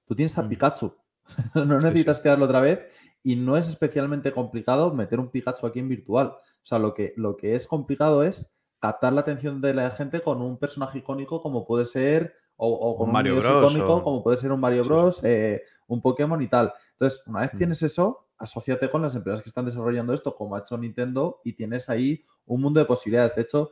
tú tienes a mm. Pikachu. <laughs> no necesitas crearlo otra vez y no es especialmente complicado meter un Pikachu aquí en virtual. O sea, lo que, lo que es complicado es captar la atención de la gente con un personaje icónico como puede ser, o, con un, Mario Bros, icónico como puede ser un Mario Bros, eh, un Pokémon y tal. Entonces, una vez mm. tienes eso, asóciate con las empresas que están desarrollando esto, como ha hecho Nintendo, y tienes ahí un mundo de posibilidades. De hecho,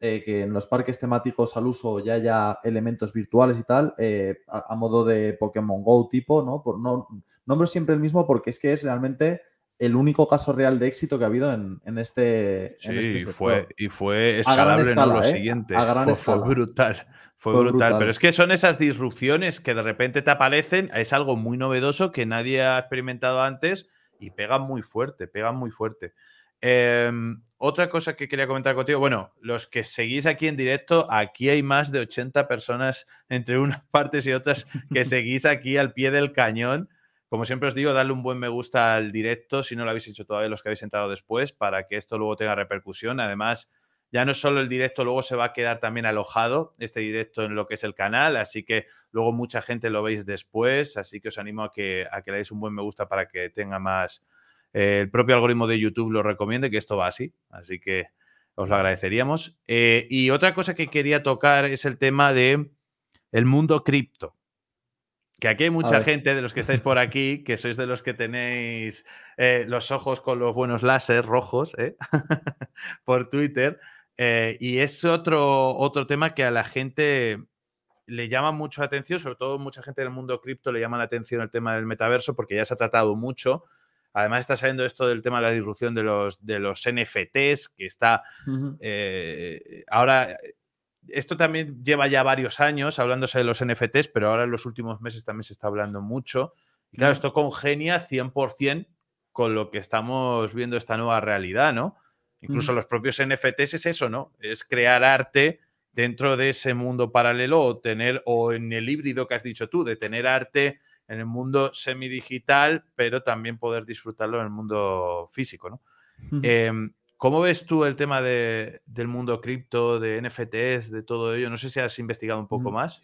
eh, que en los parques temáticos al uso ya haya elementos virtuales y tal, eh, a, modo de Pokémon Go tipo, ¿no? Por, no nombro siempre el mismo porque es que es realmente el único caso real de éxito que ha habido en, este. Sí, este sector. Fue, y fue escalable en lo ¿eh? siguiente. A gran fue, fue, brutal. Fue, brutal. Pero es que son esas disrupciones que de repente te aparecen. Es algo muy novedoso que nadie ha experimentado antes y pega muy fuerte, pega muy fuerte. Em, otra cosa que quería comentar contigo, bueno, los que seguís aquí en directo, aquí hay más de 80 personas entre unas <laughs> partes y otras que <laughs> seguís aquí al pie del cañón. Como siempre os digo, darle un buen me gusta al directo si no lo habéis hecho todavía los que habéis entrado después para que esto luego tenga repercusión. Además, ya no solo el directo, luego se va a quedar también alojado este directo en lo que es el canal, así que luego mucha gente lo veis después, así que os animo a que, a que le deis un buen me gusta para que tenga más... Eh, el propio algoritmo de YouTube lo recomiende, que esto va así, así que os lo agradeceríamos. Eh, y otra cosa que quería tocar es el tema de el mundo cripto que aquí hay mucha gente de los que estáis por aquí, que sois de los que tenéis eh, los ojos con los buenos láser rojos <laughs> por Twitter, eh, y es otro, otro tema que a la gente le llama mucho atención, sobre todo mucha gente del mundo cripto le llama la atención el tema del metaverso porque ya se ha tratado mucho. Además está saliendo esto del tema de la disrupción de los, de los NFTs, que está eh, ahora, esto también lleva ya varios años hablándose de los NFTs, pero ahora en los últimos meses también se está hablando mucho. Y claro, esto congenia 100% con lo que estamos viendo esta nueva realidad, ¿no? Incluso mm. los propios NFTs es eso, ¿no? Es crear arte dentro de ese mundo paralelo o tener, o en el híbrido que has dicho tú, de tener arte en el mundo semidigital, pero también poder disfrutarlo en el mundo físico, ¿no? Em, ¿Cómo ves tú el tema del mundo cripto, de NFTs, de todo ello? No sé si has investigado un poco mm. más.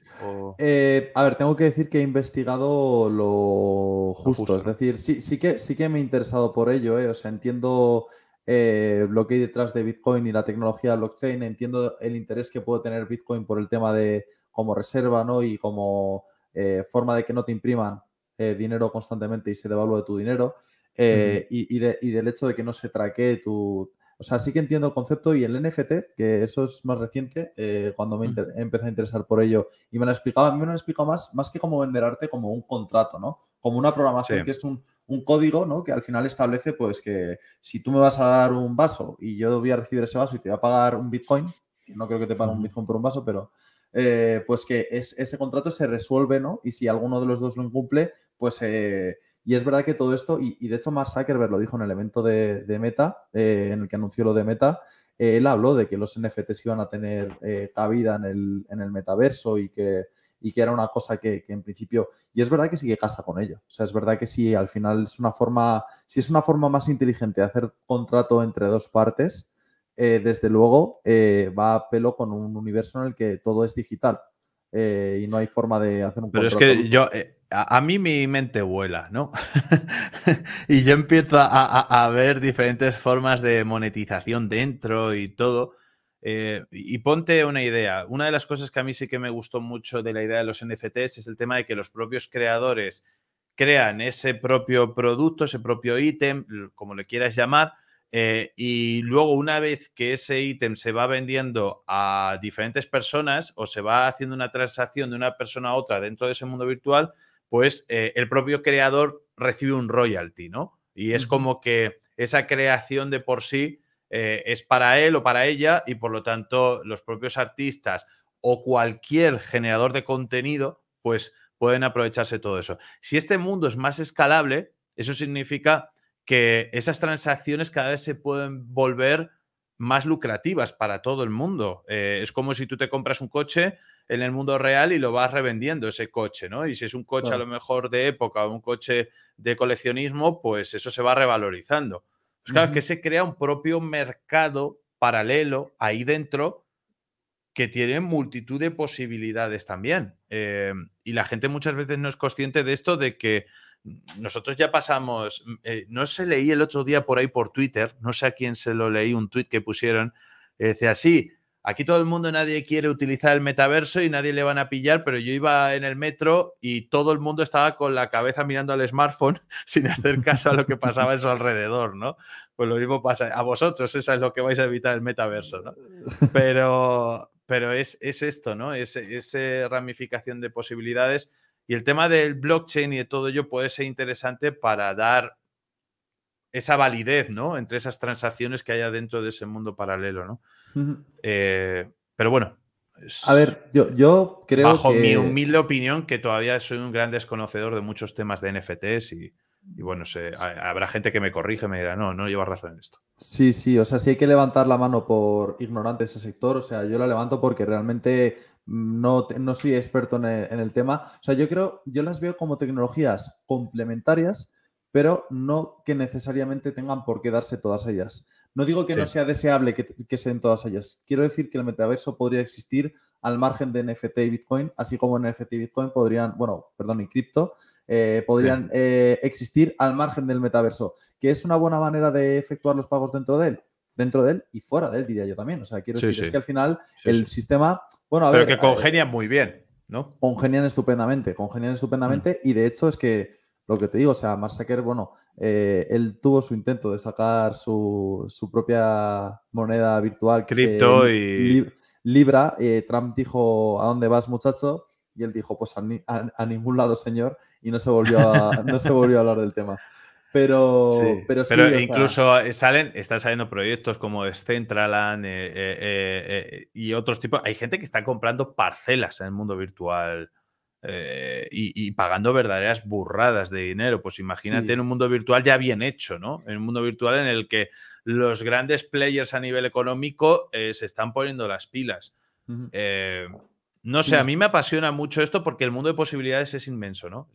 Eh, a ver, tengo que decir que he investigado lo justo. es decir, sí, sí, que, sí que me he interesado por ello. ¿eh? O sea, entiendo eh, lo que hay detrás de Bitcoin y la tecnología blockchain. Entiendo el interés que puede tener Bitcoin por el tema de como reserva ¿no? y como eh, forma de que no te impriman eh, dinero constantemente y se devalúe tu dinero. Y, y, del hecho de que no se traquee tu, o sea, sí que entiendo el concepto y el NFT, que eso es más reciente, eh, cuando me mm. empecé a interesar por ello y me lo explicaba, a mí me lo explicado más, más que como vender arte, como un contrato, ¿no? Como una programación que es un, código, ¿no? Que al final establece, pues, que si tú me vas a dar un vaso y yo voy a recibir ese vaso y te voy a pagar un Bitcoin, no creo que te pague un Bitcoin por un vaso, pero eh, pues que ese contrato se resuelve, ¿no? Y si alguno de los dos lo incumple, pues eh, y es verdad que todo esto, y, de hecho Mark Zuckerberg lo dijo en el evento de, Meta, eh, en el que anunció lo de Meta, eh, él habló de que los NFTs iban a tener eh, cabida en el, metaverso y que, que era una cosa que, en principio, y es verdad que sí que casa con ello. O sea, es verdad que si al final es una forma, si es una forma más inteligente de hacer contrato entre dos partes, desde luego va a pelo con un universo en el que todo es digital. y no hay forma de hacer un contrato. Pero es que yo, a, mí mi mente vuela, ¿no? <laughs> y yo empiezo a, ver diferentes formas de monetización dentro y todo. Eh, y ponte una idea. Una de las cosas que a mí sí que me gustó mucho de la idea de los NFTs es el tema de que los propios creadores crean ese propio producto, ese propio ítem, como le quieras llamar, eh, y luego una vez que ese ítem se va vendiendo a diferentes personas o se va haciendo una transacción de una persona a otra dentro de ese mundo virtual, pues eh, el propio creador recibe un royalty, ¿no? Y es como que esa creación de por sí eh, es para él o para ella y por lo tanto los propios artistas o cualquier generador de contenido, pues pueden aprovecharse todo eso. Si este mundo es más escalable, eso significa que esas transacciones cada vez se pueden volver más lucrativas para todo el mundo. Eh, es como si tú te compras un coche en el mundo real y lo vas revendiendo ese coche, ¿no? Y si es un coche a lo mejor de época o un coche de coleccionismo, pues eso se va revalorizando. Pues claro, que se crea un propio mercado paralelo ahí dentro que tiene multitud de posibilidades también. Eh, y la gente muchas veces no es consciente de esto, de que nosotros ya pasamos, mm, eh, no se leí el otro día por ahí por Twitter, no sé a quién se lo leí, un tweet que pusieron, eh, así, aquí todo el mundo, nadie quiere utilizar el metaverso y nadie le van a pillar, pero yo iba en el metro y todo el mundo estaba con la cabeza mirando al smartphone <laughs> sin hacer caso a lo que pasaba en su alrededor, ¿no? Pues lo mismo pasa a vosotros, eso es lo que vais a evitar el metaverso, ¿no? Pero, pero es, esto, ¿no? Es, eh, ramificación de posibilidades y el tema del blockchain y de todo ello puede ser interesante para dar esa validez, ¿no? Entre esas transacciones que haya dentro de ese mundo paralelo, ¿no? Eh, pero bueno. a ver, yo, yo creo bajo mi humilde opinión, que todavía soy un gran desconocedor de muchos temas de NFTs y, bueno, habrá gente que me corrige, y me dirá, no, no llevas razón en esto. Sí, sí, o sea, si hay que levantar la mano por ignorante ese sector, o sea, yo la levanto porque realmente no, no soy experto en el, tema. O sea, yo creo, yo las veo como tecnologías complementarias, pero no que necesariamente tengan por qué darse todas ellas. No digo que no sea deseable que, que sean todas ellas. Quiero decir que el metaverso podría existir al margen de NFT y Bitcoin, así como NFT y Bitcoin podrían, bueno, perdón, y cripto, eh, podrían eh, existir al margen del metaverso. ¿Que es una buena manera de efectuar los pagos dentro de él? dentro de él y fuera de él, diría yo también. O sea, quiero decir, es que al final el sistema. Bueno, a Pero que congenian muy bien, ¿no? Congenian estupendamente, congenian estupendamente. Mm. Y de hecho, es que lo que te digo, o sea, Marsaker, bueno, eh, él tuvo su intento de sacar su, su propia moneda virtual. Cripto y. Libra, eh, Trump dijo, ¿a dónde vas, muchacho? Y él dijo, pues a, ningún lado, señor, y no se volvió a, no se volvió a hablar del tema. Pero pero, incluso eh, salen, están saliendo proyectos como Decentraland eh, eh, y otros tipos. Hay gente que está comprando parcelas en el mundo virtual y, pagando verdaderas burradas de dinero. Pues imagínate en un mundo virtual ya bien hecho, ¿no? En un mundo virtual en el que los grandes players a nivel económico se están poniendo las pilas. no sé, a mí me apasiona mucho esto porque el mundo de posibilidades es inmenso, ¿no?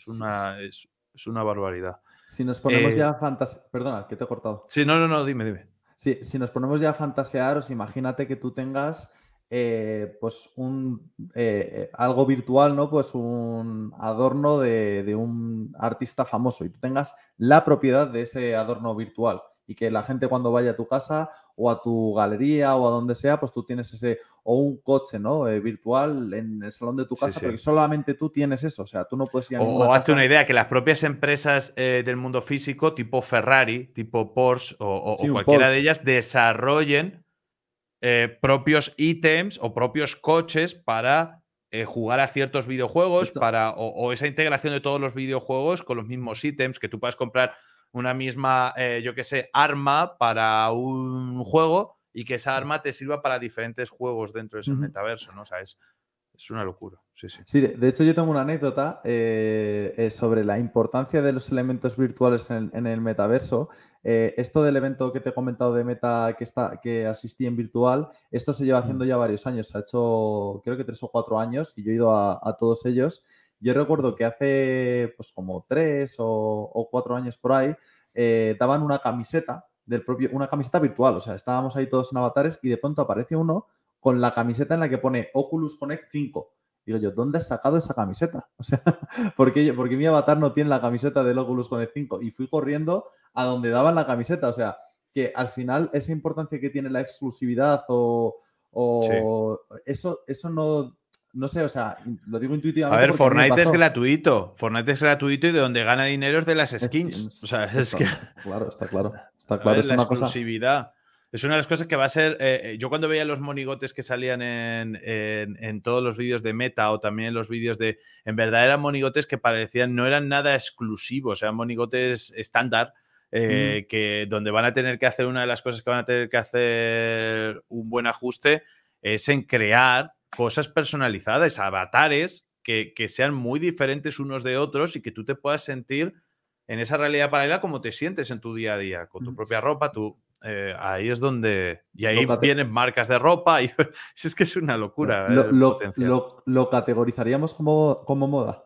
es una barbaridad. Si nos ponemos eh, ya a fantasear. Perdona, que te he cortado. Sí, no, no, no, dime, dime. si nos ponemos ya a imagínate que tú tengas eh, pues un eh, algo virtual, ¿no? Pues un adorno de, de, un artista famoso y tú tengas la propiedad de ese adorno virtual y que la gente cuando vaya a tu casa o a tu galería o a donde sea, pues tú tienes ese, o un coche, ¿no? Eh, virtual en el salón de tu casa, porque solamente tú tienes eso, o sea, tú no puedes ir a O, o hazte una idea, que las propias empresas eh, del mundo físico, tipo Ferrari, tipo Porsche o, cualquiera de ellas, desarrollen eh, propios ítems o propios coches para jugar a ciertos videojuegos para, o, esa integración de todos los videojuegos con los mismos ítems que tú puedas comprar una misma, eh, yo qué sé, arma para un juego y que esa arma te sirva para diferentes juegos dentro de ese metaverso, ¿no? O sea, es, una locura. Sí, sí. sí de, hecho yo tengo una anécdota eh, eh, sobre la importancia de los elementos virtuales en el, metaverso. esto del evento que te he comentado de Meta que, está, que asistí en virtual, esto se lleva mm. haciendo ya varios años, se ha hecho creo que tres o cuatro años y yo he ido a todos ellos. Yo recuerdo que hace pues como tres o, cuatro años por ahí, eh, daban una camiseta del propio, una camiseta virtual, o sea, estábamos ahí todos en avatares y de pronto aparece uno con la camiseta en la que pone Oculus Connect 5. Digo yo, ¿dónde has sacado esa camiseta? <laughs> O sea, ¿por qué, porque mi avatar no tiene la camiseta del Oculus Connect 5? Y fui corriendo a donde daban la camiseta. O sea, que al final esa importancia que tiene la exclusividad o, eso, eso no no sé, o sea, lo digo intuitivamente. A ver, Fortnite es gratuito. Fortnite es gratuito y de donde gana dinero es de las skins. que. Claro, está claro. Está <laughs> claro. es la una exclusividad. Es una de las cosas que va a ser. Eh, eh, yo cuando veía los monigotes que salían en, todos los vídeos de Meta o también en los vídeos de. En verdad eran monigotes que parecían, no eran nada exclusivos, eran monigotes estándar. Eh, mm. que donde van a tener que hacer una de las cosas que van a tener que hacer un buen ajuste es en crear cosas personalizadas, avatares que, sean muy diferentes unos de otros y que tú te puedas sentir en esa realidad paralela como te sientes en tu día a día, con tu mm. propia ropa, tú. Eh, ahí es donde. Y ahí vienen marcas de ropa. Y, <laughs> es que es una locura. Eh, lo, categorizaríamos como, como moda.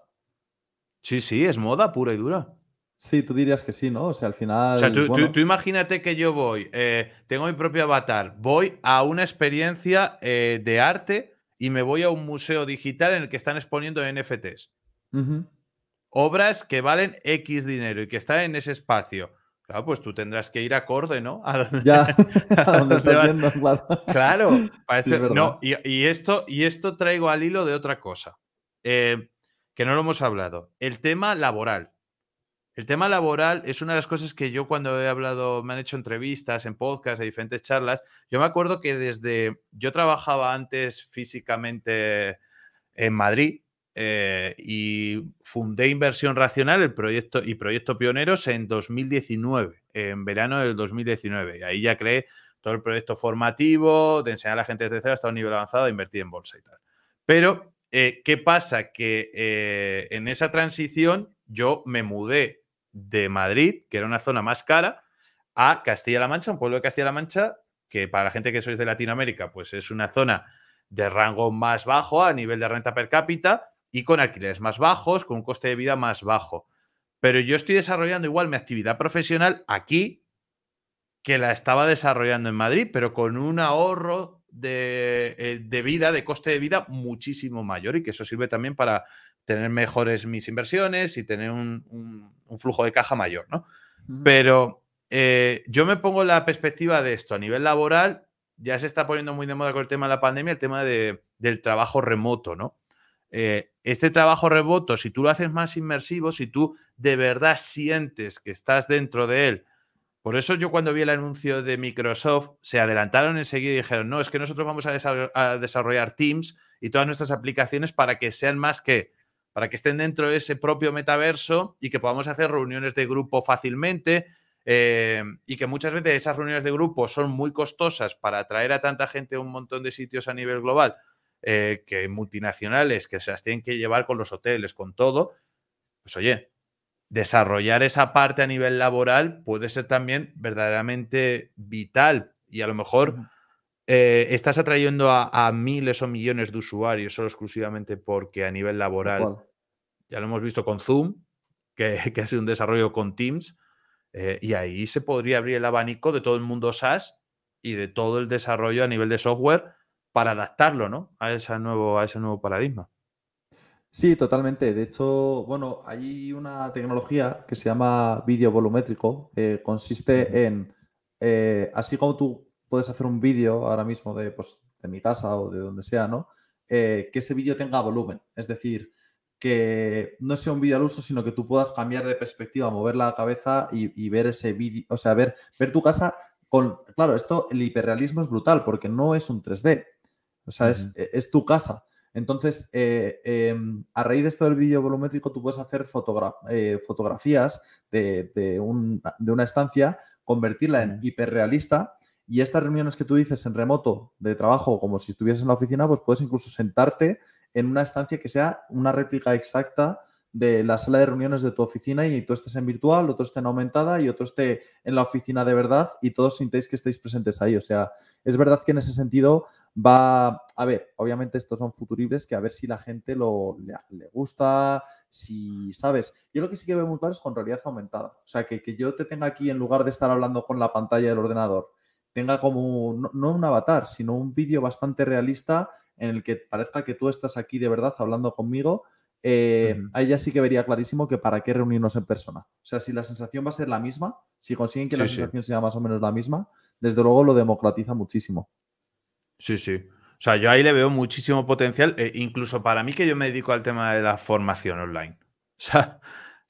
Sí, sí, es moda pura y dura. Sí, tú dirías que sí, ¿no? O sea, al final. O sea, tú, imagínate que yo voy, eh, tengo mi propio avatar, voy a una experiencia de arte y me voy a un museo digital en el que están exponiendo NFTs. Obras que valen X dinero y que están en ese espacio. Claro, pues tú tendrás que ir acorde, ¿no? <laughs> ya, <laughs> a donde estás claro. parece, y, esto, y esto traigo al hilo de otra cosa, eh, que no lo hemos hablado. El tema laboral. El tema laboral es una de las cosas que yo cuando he hablado, me han hecho entrevistas en podcast, en diferentes charlas, yo me acuerdo que desde, yo trabajaba antes físicamente en Madrid, eh, y fundé Inversión Racional el proyecto, y Proyecto Pioneros en 2019, en verano del 2019. Y ahí ya creé todo el proyecto formativo de enseñar a la gente desde cero hasta un nivel avanzado a invertir en bolsa y tal. Pero, eh, ¿qué pasa? Que eh, en esa transición yo me mudé de Madrid, que era una zona más cara, a Castilla-La Mancha, un pueblo de Castilla-La Mancha, que para la gente que sois de Latinoamérica, pues es una zona de rango más bajo a nivel de renta per cápita y con alquileres más bajos, con un coste de vida más bajo. Pero yo estoy desarrollando igual mi actividad profesional aquí que la estaba desarrollando en Madrid, pero con un ahorro de, eh, de vida, de coste de vida muchísimo mayor y que eso sirve también para, tener mejores mis inversiones y tener un, flujo de caja mayor, ¿no? Pero eh, yo me pongo la perspectiva de esto a nivel laboral, ya se está poniendo muy de moda con el tema de la pandemia, el tema del trabajo remoto, ¿no? Eh, este trabajo remoto, si tú lo haces más inmersivo, si tú de verdad sientes que estás dentro de él, por eso yo cuando vi el anuncio de Microsoft, se adelantaron enseguida y dijeron, no, es que nosotros vamos a desarrollar Teams y todas nuestras aplicaciones para que sean más que para que estén dentro de ese propio metaverso y que podamos hacer reuniones de grupo fácilmente. Eh, y que muchas veces esas reuniones de grupo son muy costosas para atraer a tanta gente a un montón de sitios a nivel global, eh, que multinacionales, que se las tienen que llevar con los hoteles, con todo. Pues oye, desarrollar esa parte a nivel laboral puede ser también verdaderamente vital y a lo mejor eh, estás atrayendo a, a, miles o millones de usuarios solo exclusivamente porque a nivel laboral ya lo hemos visto con Zoom, que, <laughs> ha sido un desarrollo con Teams, eh, y ahí se podría abrir el abanico de todo el mundo SaaS y de todo el desarrollo a nivel de software para adaptarlo ¿no? a, ese nuevo, a ese nuevo paradigma. Sí, totalmente. De hecho, bueno, hay una tecnología que se llama vídeo volumétrico. consiste en, eh, así como tú puedes hacer un vídeo ahora mismo de, pues, mi casa o de donde sea, ¿no? Eh, que ese vídeo tenga volumen. Es decir, que no sea un vídeo al uso, sino que tú puedas cambiar de perspectiva, mover la cabeza y, ver ese vídeo, o sea, ver, ver tu casa con, claro, esto, el hiperrealismo es brutal porque no es un 3D, o sea, e, es, tu casa. Entonces, eh, em, a raíz de esto del vídeo volumétrico, tú puedes hacer eh, fotografías de, de, de, una estancia, convertirla en hiperrealista y estas reuniones que tú dices en remoto de trabajo, como si estuvieses en la oficina, pues puedes incluso sentarte en una estancia que sea una réplica exacta de la sala de reuniones de tu oficina y tú estés en virtual, otro esté en aumentada y otro esté en la oficina de verdad y todos sintéis que estáis presentes ahí. O sea, es verdad que en ese sentido va a ver, obviamente estos son futuribles que a ver si la gente lo, le, gusta, si sabes. Yo lo que sí que veo muy claro es con realidad aumentada. O sea, que, que yo te tenga aquí en lugar de estar hablando con la pantalla del ordenador tenga como no, un avatar, sino un vídeo bastante realista en el que parezca que tú estás aquí de verdad hablando conmigo, eh, ahí ya sí que vería clarísimo que para qué reunirnos en persona. O sea, si la sensación va a ser la misma, si consiguen que la sensación sea más o menos la misma, desde luego lo democratiza muchísimo. Sí, sí. O sea, yo ahí le veo muchísimo potencial, eh, incluso para mí que yo me dedico al tema de la formación online. <laughs>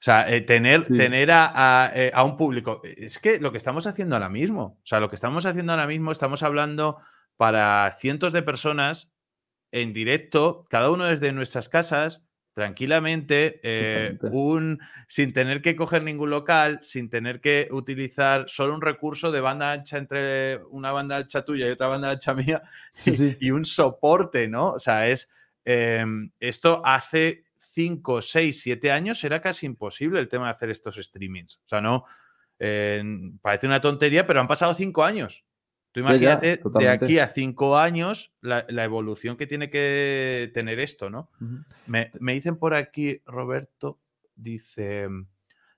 O sea, eh, tener, tener a, a, un público. Es que lo que estamos haciendo ahora mismo, o sea, lo que estamos haciendo ahora mismo, estamos hablando para cientos de personas en directo, cada uno desde nuestras casas, tranquilamente, eh, un, sin tener que coger ningún local, sin tener que utilizar solo un recurso de banda ancha entre una banda ancha tuya y otra banda ancha <laughs> mía, y, un soporte, ¿no? O sea, es em, esto hace 5, 6, 7 años era casi imposible el tema de hacer estos streamings. O sea, no, eh, parece una tontería, pero han pasado 5 años. Tú imagínate de aquí a cinco años la, evolución que tiene que tener esto, ¿no? me, me, dicen por aquí, Roberto, dice, mm,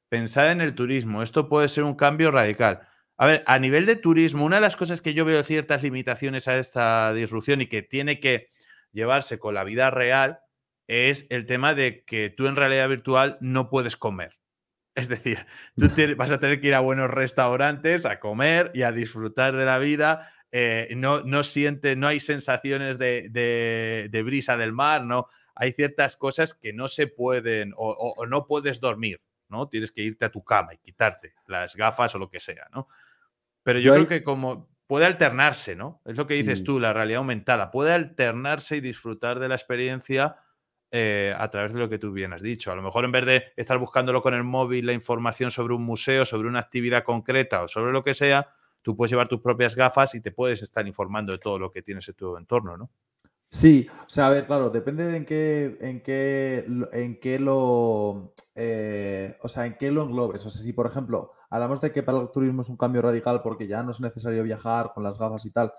pensad en el turismo, esto puede ser un cambio radical. A ver, a nivel de turismo, una de las cosas que yo veo ciertas limitaciones a esta disrupción y que tiene que llevarse con la vida real es el tema de que tú en realidad virtual no puedes comer. Es decir, tú <laughs> vas a tener que ir a buenos restaurantes a comer y a disfrutar de la vida. Eh, no, no siente, no hay sensaciones de, brisa del mar, ¿no? Hay ciertas cosas que no se pueden o, no puedes dormir, ¿no? Tienes que irte a tu cama y quitarte las gafas o lo que sea, ¿no? Pero yo, creo que como puede alternarse, ¿no? Es lo que dices tú, la realidad aumentada. Puede alternarse y disfrutar de la experiencia eh, a través de lo que tú bien has dicho. A lo mejor en vez de estar buscándolo con el móvil, la información sobre un museo, sobre una actividad concreta o sobre lo que sea, tú puedes llevar tus propias gafas y te puedes estar informando de todo lo que tienes en tu entorno, ¿no? Sí, o sea, a ver, claro, depende de en qué, en qué, en qué lo, eh, o sea, en qué lo englobes. O sea, si por ejemplo hablamos de que para el turismo es un cambio radical porque ya no es necesario viajar con las gafas y tal,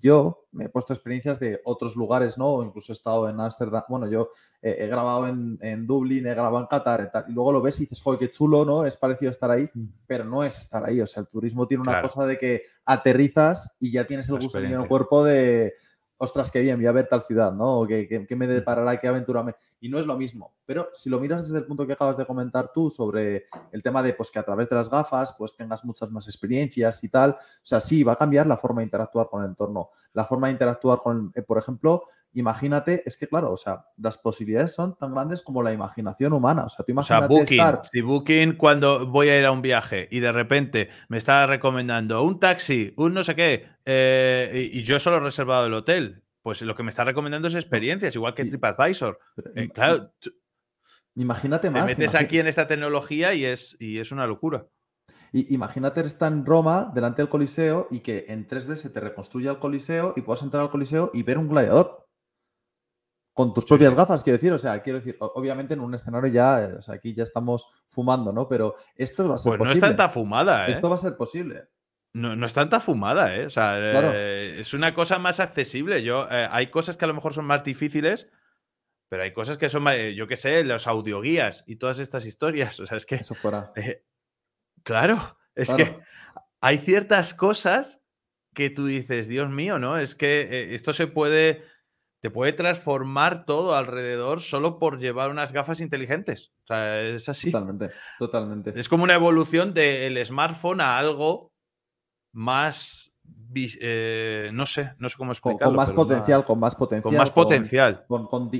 yo me he puesto experiencias de otros lugares, ¿no? incluso he estado en Ámsterdam, bueno, yo he grabado en, Dublín, he grabado en Qatar, tal, y luego lo ves y dices, joder, qué chulo, ¿no? Es parecido estar ahí, mm. pero no es estar ahí, o sea, el turismo tiene una cosa de que aterrizas y ya tienes el gusto en el cuerpo de, ostras, qué bien, voy a ver tal ciudad, ¿no? ¿Qué me mm. deparará, qué aventura me y no es lo mismo. Pero si lo miras desde el punto que acabas de comentar tú sobre el tema de pues, que a través de las gafas pues tengas muchas más experiencias y tal, o sea, sí, va a cambiar la forma de interactuar con el entorno. La forma de interactuar con, eh, por ejemplo, imagínate, es que claro, o sea, las posibilidades son tan grandes como la imaginación humana. O sea, tú imagínate Si Booking, cuando voy a ir a un viaje y de repente me está recomendando un taxi, un no sé qué, eh, y yo solo he reservado el hotel, pues lo que me está recomendando es experiencias, igual que TripAdvisor. Eh, eh, claro, imagínate más. Te metes aquí en esta tecnología y es, y es una locura. imagínate estar en Roma, delante del Coliseo, y que en 3D se te reconstruya el Coliseo y puedas entrar al Coliseo y ver un gladiador. Con tus propias gafas, quiero decir. O sea, quiero decir, obviamente en un escenario ya, eh, aquí ya estamos fumando, ¿no? Pero esto va a ser posible. Pues no es tanta fumada, ¿eh? Esto va a ser posible. No, no, es tanta fumada, ¿eh? ¿eh? es una cosa más accesible. Yo, eh, hay cosas que a lo mejor son más difíciles, pero hay cosas que son, más, eh, yo qué sé, los audioguías y todas estas historias. <laughs> O sea, es que... Eso fuera. claro, es que hay ciertas cosas que tú dices, Dios mío, ¿no? Es que esto se puede, te puede transformar todo alrededor solo por llevar unas gafas inteligentes. es así. Totalmente, totalmente. Es como una evolución del smartphone a algo más, eh, no sé, no sé cómo explicarlo. Con, más potencial, con más potencial. Con más potencial.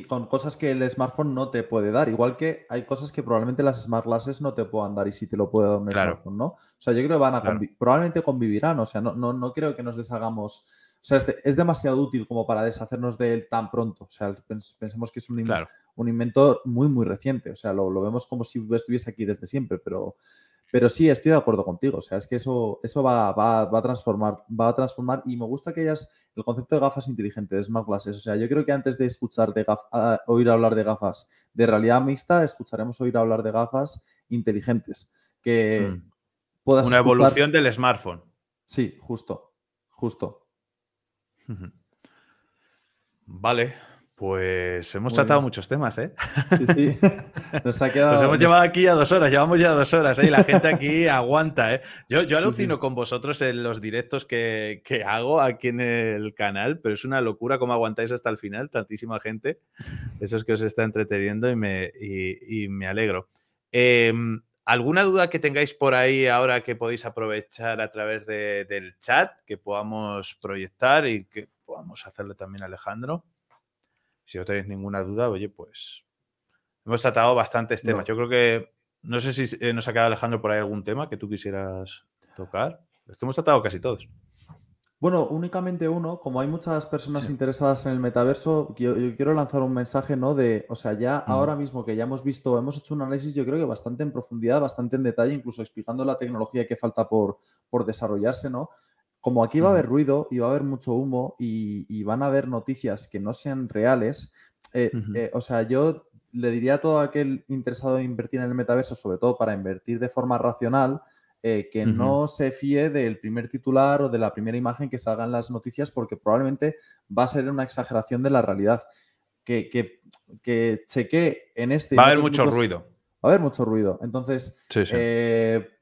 Con, cosas que el smartphone no te puede dar. Igual que hay cosas que probablemente las smart glasses no te puedan dar y si te lo puede dar un smartphone, ¿no? O sea, yo creo que van a probablemente convivirán. O sea, no, no, creo que nos deshagamos. O sea, es, es, demasiado útil como para deshacernos de él tan pronto. O sea, pensemos que es un, un invento muy, muy reciente. O sea, lo, lo vemos como si estuviese aquí desde siempre, pero pero sí, estoy de acuerdo contigo. O sea, es que eso, eso va, a transformar, va a transformar. Y me gusta que hayas el concepto de gafas inteligentes, de smart glasses. O sea, yo creo que antes de escuchar de gaf, ah, oír hablar de gafas de realidad mixta, escucharemos oír hablar de gafas inteligentes. Que mm. Una evolución del smartphone. Sí, justo. Justo. Vale. Pues hemos tratado muchos temas, ¿eh? Sí, sí. <laughs> Nos ha quedado. Nos hemos llevado aquí ya dos horas, llevamos ya dos horas, ¿eh? Y la gente aquí <laughs> aguanta, ¿eh? Yo, yo alucino con vosotros en los directos que, hago aquí en el canal, pero es una locura cómo aguantáis hasta el final, tantísima gente. Eso es que os está entreteniendo y me, me alegro. Em, ¿Alguna duda que tengáis por ahí ahora que podéis aprovechar a través del chat, que podamos proyectar y que podamos hacerle también a Alejandro? Si no tenéis ninguna duda, oye, pues hemos tratado bastantes temas. Yo creo que, no sé si eh, nos ha quedado Alejandro por ahí algún tema que tú quisieras tocar. Es que hemos tratado casi todos. Bueno, únicamente uno, como hay muchas personas interesadas en el metaverso, yo, quiero lanzar un mensaje, ¿no? De, o sea, ya ahora mismo que ya hemos visto, hemos hecho un análisis, yo creo que bastante en profundidad, bastante en detalle, incluso explicando la tecnología que falta por, por desarrollarse, ¿no? como aquí va a haber ruido y va a haber mucho humo y, van a haber noticias que no sean reales, eh, eh, o sea, yo le diría a todo aquel interesado en invertir en el metaverso, sobre todo para invertir de forma racional, eh, que no se fíe del primer titular o de la primera imagen que salgan las noticias, porque probablemente va a ser una exageración de la realidad. Que, cheque en este... Va a haber mucho ruido va a haber mucho ruido. Entonces,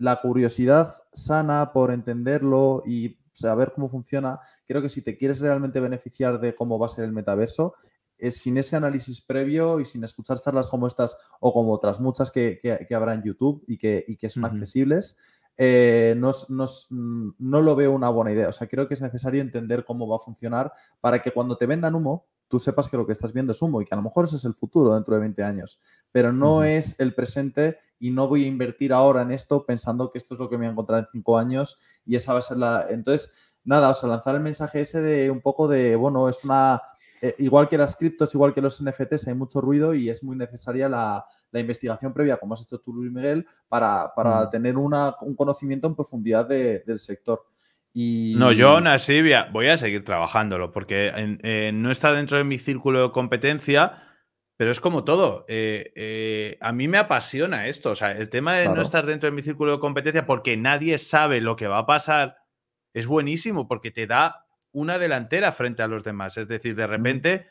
la curiosidad sana por entenderlo y saber cómo funciona, creo que si te quieres realmente beneficiar de cómo va a ser el metaverso, eh, sin ese análisis previo y sin escuchar charlas como estas o como otras muchas que, habrá en YouTube y que, son accesibles, eh, mm, no, lo veo una buena idea. O sea, creo que es necesario entender cómo va a funcionar para que cuando te vendan humo, tú sepas que lo que estás viendo es humo y que a lo mejor ese es el futuro dentro de 20 años, pero no es el presente y no voy a invertir ahora en esto pensando que esto es lo que me voy a encontrar en 5 años y esa va a ser la... Entonces, nada, o sea, lanzar el mensaje ese de un poco de, bueno, es una... Eh, igual que las criptos, igual que los NFTs, hay mucho ruido y es muy necesaria la, la investigación previa, como has hecho tú, Luis Miguel, para, mm. tener una, un conocimiento en profundidad del sector. Y... No, yo Nasibia voy a seguir trabajándolo, porque eh, no está dentro de mi círculo de competencia, pero es como todo. Eh, eh, a mí me apasiona esto. O sea, el tema de no estar dentro de mi círculo de competencia porque nadie sabe lo que va a pasar es buenísimo porque te da una delantera frente a los demás. Es decir, de mm. repente,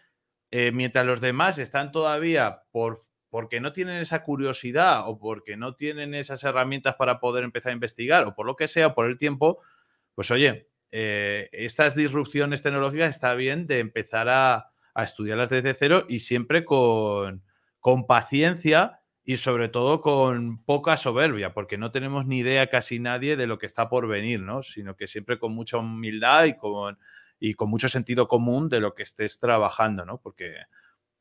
mientras los demás están todavía por porque no tienen esa curiosidad o porque no tienen esas herramientas para poder empezar a investigar o por lo que sea, por el tiempo, pues oye, eh, estas disrupciones tecnológicas está bien de empezar a, estudiarlas desde cero y siempre con, con, paciencia y sobre todo con poca soberbia, porque no tenemos ni idea casi nadie de lo que está por venir, ¿no? Sino que siempre con mucha humildad y con, y con mucho sentido común de lo que estés trabajando, ¿no? Porque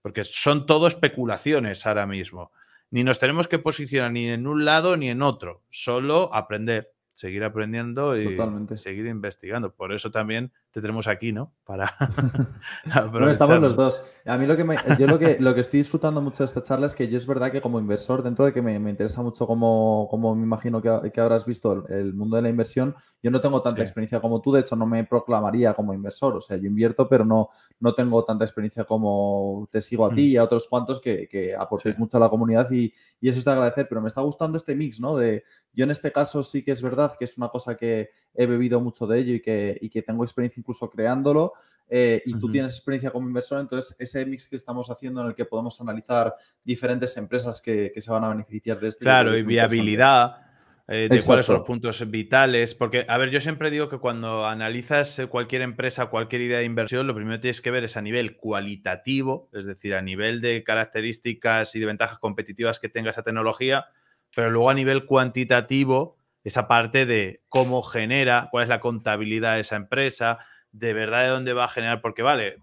porque son todo especulaciones ahora mismo. Ni nos tenemos que posicionar ni en un lado ni en otro, solo aprender, seguir aprendiendo y seguir investigando. Por eso también te tenemos aquí, ¿no? Para. <laughs> estamos los dos. A mí lo que, yo lo que, lo que estoy disfrutando mucho de esta charla es que yo es verdad que como inversor, dentro de que me, interesa mucho como, como me imagino que, habrás visto el, mundo de la inversión, yo no tengo tanta experiencia como tú, de hecho no me proclamaría como inversor, o sea, yo invierto, pero no, no tengo tanta experiencia como te sigo a ti mm. y a otros cuantos que, que aportéis mucho a la comunidad y, y eso es de agradecer, pero me está gustando este mix, ¿no? De, yo en este caso sí que es verdad que es una cosa que he bebido mucho de ello y que, tengo experiencia incluso creándolo. Eh, y tú tienes experiencia como inversor, entonces ese mix que estamos haciendo en el que podemos analizar diferentes empresas que, se van a beneficiar de esto. Claro, y viabilidad. Eh, de cuáles son los puntos vitales. Porque, a ver, yo siempre digo que cuando analizas eh, cualquier empresa, cualquier idea de inversión, lo primero que tienes que ver es a nivel cualitativo, es decir, a nivel de características y de ventajas competitivas que tenga esa tecnología, pero luego a nivel cuantitativo, esa parte de cómo genera, cuál es la contabilidad de esa empresa, de verdad de dónde va a generar, porque vale,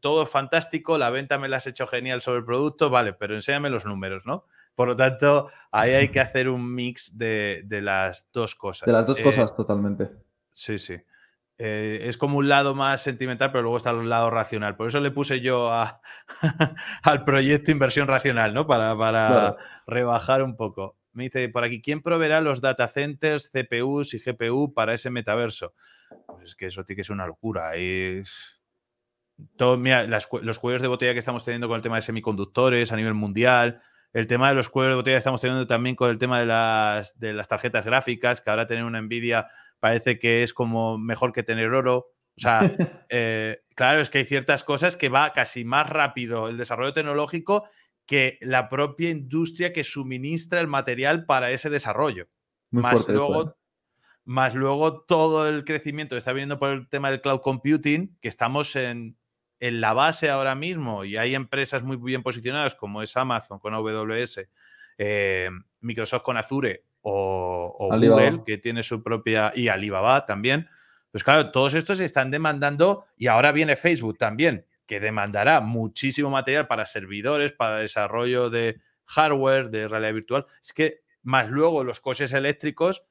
todo es fantástico, la venta me la has hecho genial sobre el producto, vale, pero enséñame los números, ¿no? Por lo tanto, ahí hay que hacer un mix de, las dos cosas. De las dos eh, cosas, totalmente. Sí, sí. Eh, es como un lado más sentimental, pero luego está el lado racional. Por eso le puse yo <laughs> al proyecto inversión racional, ¿no? Para, rebajar un poco. Me dice por aquí, ¿quién proveerá los data centers, CPUs y GPU para ese metaverso? Pues es que eso tiene que ser una locura. Es... los cuellos de botella que estamos teniendo con el tema de semiconductores a nivel mundial, el tema de los cuellos de botella que estamos teniendo también con el tema de las, tarjetas gráficas, que ahora tener una Nvidia parece que es como mejor que tener oro. O sea, <laughs> eh, claro, es que hay ciertas cosas que va casi más rápido el desarrollo tecnológico que la propia industria que suministra el material para ese desarrollo. ¿eh? más luego, todo el crecimiento que está viniendo por el tema del cloud computing, que estamos en, en la base ahora mismo y hay empresas muy bien posicionadas como es Amazon con AWS, eh, Microsoft con Azure o, Google que tiene su propia y Alibaba también. Pues claro, todos estos están demandando y ahora viene Facebook también que demandará muchísimo material para servidores, para desarrollo de hardware, de realidad virtual. Es que más luego los coches eléctricos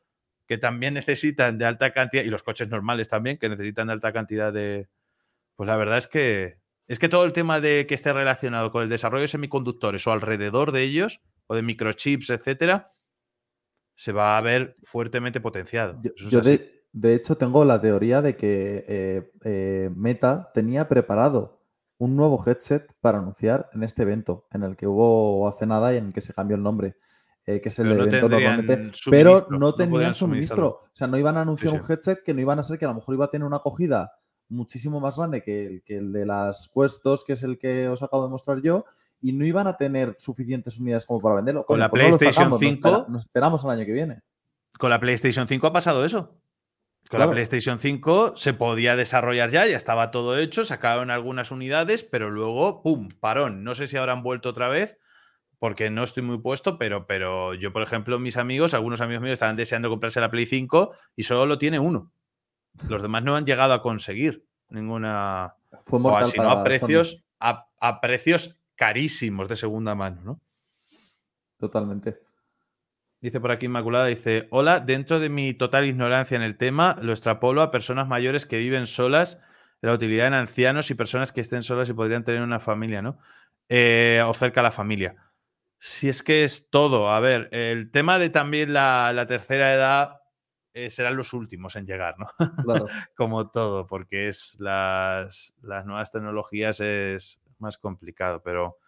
que también necesitan de alta cantidad, y los coches normales también, que necesitan de alta cantidad de... Pues la verdad es que es que todo el tema de que esté relacionado con el desarrollo de semiconductores o alrededor de ellos, o de microchips, etcétera, se va a ver fuertemente potenciado. Yo, de, hecho, tengo la teoría de que eh, eh, Meta tenía preparado un nuevo headset para anunciar en este evento, en el que hubo hace nada y en el que se cambió el nombre. Eh, que es el pero evento normalmente. Pero no tenían suministro. O sea, no iban a anunciar un headset que no iban a ser, que a lo mejor iba a tener una acogida muchísimo más grande que el, el de las puestos que es el que os acabo de mostrar yo, y no iban a tener suficientes unidades como para venderlo. Con, la pues PlayStation 5. Nos, esperamos al año que viene. Con la PlayStation 5 ha pasado eso la PlayStation 5 se podía desarrollar ya, ya estaba todo hecho, sacaron algunas unidades, pero luego, ¡pum!, parón. No sé si habrán vuelto otra vez, porque no estoy muy puesto, pero, pero yo, por ejemplo, mis amigos, algunos amigos míos estaban deseando comprarse la Play 5 y solo tiene uno. Los demás no han llegado a conseguir ninguna... Fue sino a precios, a precios carísimos de segunda mano, ¿no? Totalmente. Dice por aquí Inmaculada, dice, hola, dentro de mi total ignorancia en el tema, lo extrapolo a personas mayores que viven solas, la utilidad en ancianos y personas que estén solas y podrían tener una familia, ¿no? Eh, o cerca a la familia. Si es que es todo, a ver, el tema de también la, tercera edad eh, serán los últimos en llegar, ¿no? <laughs> Como todo, porque es las, las nuevas tecnologías es más complicado, pero,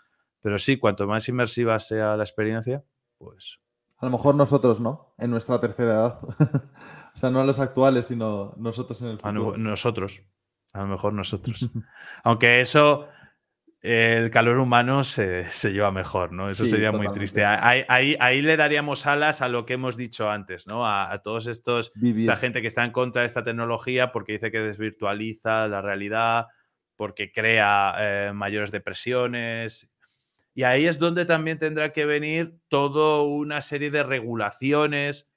pero sí, cuanto más inmersiva sea la experiencia, pues a lo mejor nosotros no, en nuestra tercera edad. <laughs> o sea, no a los actuales, sino nosotros en el futuro. A nosotros. A lo mejor nosotros. <laughs> Aunque eso, eh, el calor humano se, lleva mejor, ¿no? Eso sería muy triste. Ahí, le daríamos alas a lo que hemos dicho antes, ¿no? A, todos estos, esta gente que está en contra de esta tecnología porque dice que desvirtualiza la realidad, porque crea eh, mayores depresiones y ahí es donde también tendrá que venir toda una serie de regulaciones,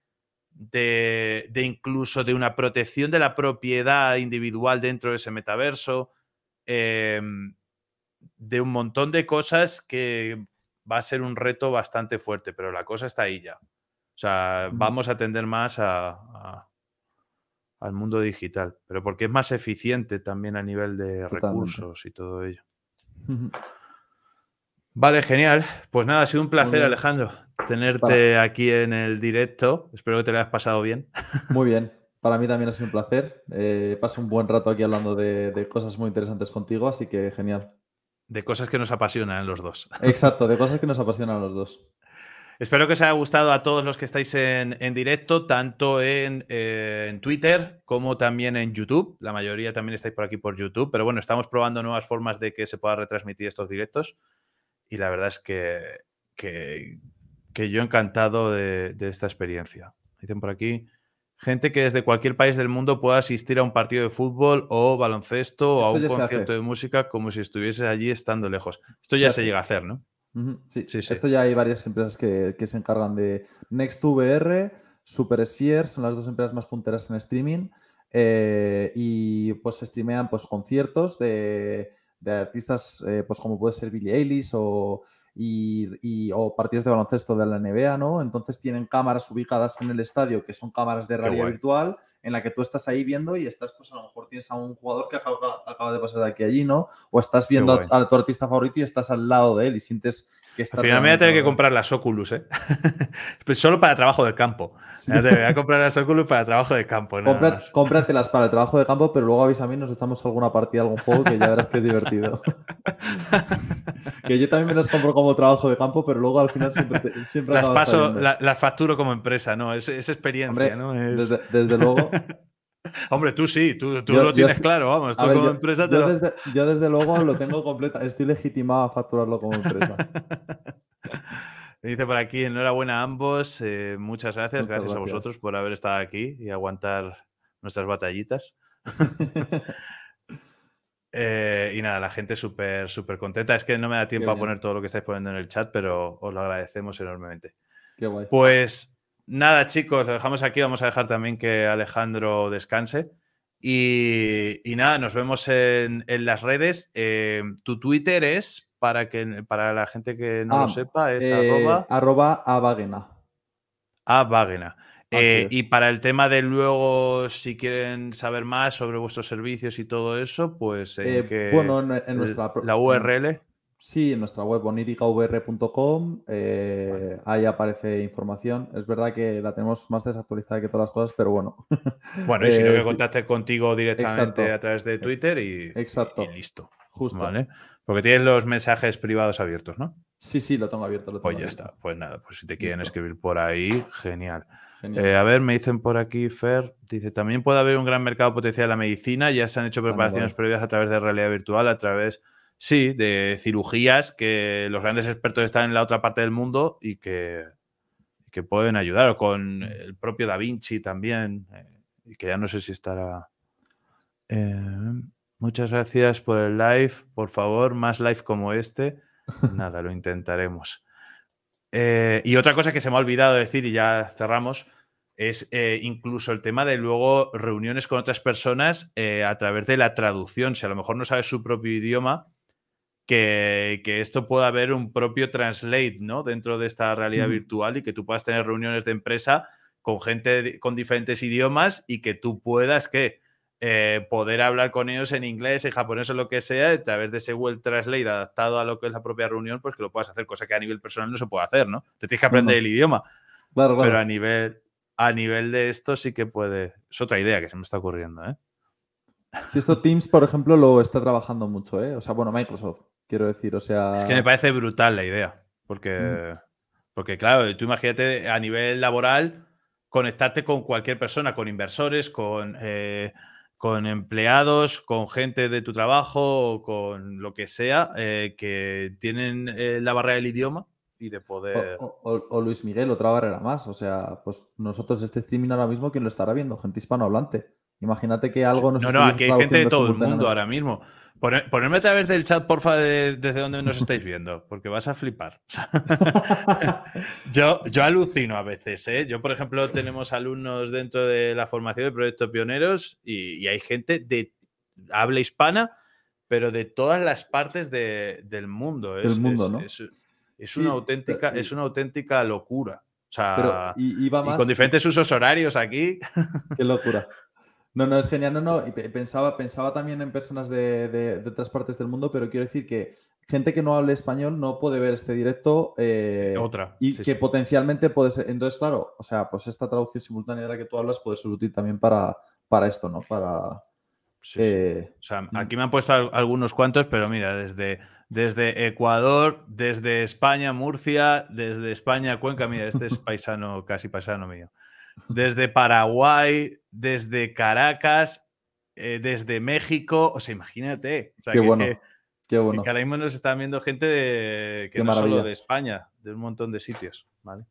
de, incluso de una protección de la propiedad individual dentro de ese metaverso, em, de un montón de cosas que va a ser un reto bastante fuerte, pero la cosa está ahí ya. O sea, vamos a atender más al mundo digital, pero porque es más eficiente también a nivel de recursos y todo ello. Vale, genial. Pues nada, ha sido un placer, Alejandro, tenerte aquí en el directo. Espero que te lo hayas pasado bien. <laughs> Muy bien. Para mí también ha sido un placer. Eh, paso un buen rato aquí hablando de, cosas muy interesantes contigo, así que genial. De cosas que nos apasionan los dos. Exacto, de cosas que nos <laughs> apasionan los dos. Espero que os haya gustado a todos los que estáis en, directo, tanto eh, en, Twitter como también en YouTube. La mayoría también estáis por aquí por YouTube, pero bueno, estamos probando nuevas formas de que se pueda retransmitir estos directos y la verdad es que, que, he yo encantado de, esta experiencia. Dicen por aquí, gente que desde cualquier país del mundo pueda asistir a un partido de fútbol o baloncesto o a un concierto de música como si estuviese allí estando lejos. Esto ya se, llega a hacer, ¿no? sí. Sí, sí. esto ya hay varias empresas que, se encargan de NextVR, SuperSphere, son las dos empresas más punteras en streaming. Eh, y pues streamean pues conciertos de de artistas eh, pues como puede ser Billie Eilish o, y, o partidos de baloncesto de la NBA, ¿no? Entonces tienen cámaras ubicadas en el estadio, que son cámaras de realidad virtual, en la que tú estás ahí viendo y estás, pues a lo mejor tienes a un jugador que acaba, de pasar de aquí allí, ¿no? O estás viendo a, tu artista favorito y estás al lado de él y sientes al final ¿eh? <laughs> pues me voy a tener que comprar las Oculus, ¿eh? solo para trabajo de campo. ya te voy a comprar las Oculus para trabajo de campo. Compra, cómpratelas para el trabajo de campo, pero luego avísame mí, nos echamos alguna partida, algún juego que ya verás que es divertido. <laughs> que yo también me las compro como trabajo de campo, pero luego al final siempre. siempre las paso, las facturo como empresa, ¿no? Es, es experiencia, ¿no? desde luego. <laughs> Hombre, tú sí, tú, lo tienes claro, vamos, tú como empresa te desde, luego lo tengo completo. estoy legitimado a facturarlo como empresa. <laughs> dice por aquí, enhorabuena a ambos, eh, muchas gracias, gracias, a vosotros por haber estado aquí y aguantar nuestras batallitas. <laughs> <laughs> Eh, y nada, la gente súper, súper contenta. Es que no me da tiempo a poner todo lo que estáis poniendo en el chat, pero os lo agradecemos enormemente. Qué guay. Pues Nada, chicos, lo dejamos aquí. Vamos a dejar también que Alejandro descanse. Y, nada, nos vemos en, las redes. Eh, tu Twitter es, para, que, para la gente que no lo ah, sepa, es eh, arroba... a A eh, y para el tema de luego, si quieren saber más sobre vuestros servicios y todo eso, pues bueno, en, en nuestra la URL. Sí, en nuestra web oniricavr.com eh, ahí aparece información. Es verdad que la tenemos más desactualizada que todas las cosas, pero bueno. Bueno, y <laughs> si no, que eh, contacte contigo directamente a través de eh, Twitter y, listo. Justo. Porque tienes los mensajes privados abiertos, ¿no? Sí, sí, lo tengo abierto. pues ya está. Pues nada, pues si te quieren escribir por ahí, genial. a ver, me dicen por aquí, Fer, dice, también puede haber un gran mercado potencial de la medicina, ya se han hecho preparaciones previas a través de realidad virtual, a través Sí, de cirugías que los grandes expertos están en la otra parte del mundo y que, que pueden ayudar. O con mm. el propio Da Vinci también, eh, y que ya no sé si estará. Eh, muchas gracias por el live. Por favor, más live como este. <laughs> Nada, lo intentaremos. Eh, y otra cosa que se me ha olvidado decir y ya cerramos es incluso el tema de luego reuniones con otras personas a través de la traducción. Si a lo mejor no sabes su propio idioma, que, esto pueda haber un propio translate ¿no? dentro de esta realidad virtual y que tú puedas tener reuniones de empresa con gente con diferentes idiomas y que tú puedas que eh, poder hablar con ellos en inglés, en japonés o lo que sea, a través de ese web Translate adaptado a lo que es la propia reunión, pues que lo puedas hacer, cosa que a nivel personal no se puede hacer, ¿no? Te tienes que aprender el idioma. Pero a nivel, a nivel de esto sí que puede. Es otra idea que se me está ocurriendo, ¿eh? Si esto Teams, por ejemplo, lo está trabajando mucho, ¿eh? O sea, bueno, Microsoft, quiero decir, o sea... Es que me parece brutal la idea, porque, porque claro, tú imagínate a nivel laboral conectarte con cualquier persona, con inversores, con, eh, empleados, con gente de tu trabajo, con lo que sea, eh, que tienen la barrera del idioma y de poder... O, o, Luis Miguel, otra barrera más, o sea, pues nosotros este streaming ahora mismo, ¿quién lo estará viendo? Gente hispanohablante. Imagínate que algo nos No, no, aquí hay gente de todo el mundo ahora mismo. ponerme a través del chat, porfa, de, desde donde nos estáis viendo, porque vas a flipar. <laughs> yo, yo alucino a veces, ¿eh? Yo, por ejemplo, tenemos alumnos dentro de la formación de Proyecto Pioneros y, hay gente de habla hispana, pero de todas las partes del mundo. Es, mundo, Es, una auténtica, eh, es eh. una auténtica locura. O sea, y, con diferentes usos horarios aquí. Qué locura. No, no, es genial. No, no, pensaba, pensaba también en personas de, otras partes del mundo, pero quiero decir que gente que no hable español no puede ver este directo. Eh, Otra. Y que potencialmente puede ser. Entonces, claro, o sea, pues esta traducción simultánea de la que tú hablas puede ser útil también para, para esto, ¿no? Para. Sí, eh, o sea, mm. aquí me han puesto algunos cuantos, pero mira, desde, desde Ecuador, desde España, Murcia, desde España, Cuenca, mira, este es <laughs> paisano, casi paisano mío desde Paraguay, desde Caracas, eh, desde México. O sea, imagínate. Qué bueno. Que, Qué nos están viendo gente que no solo de España, de un montón de sitios, ¿vale?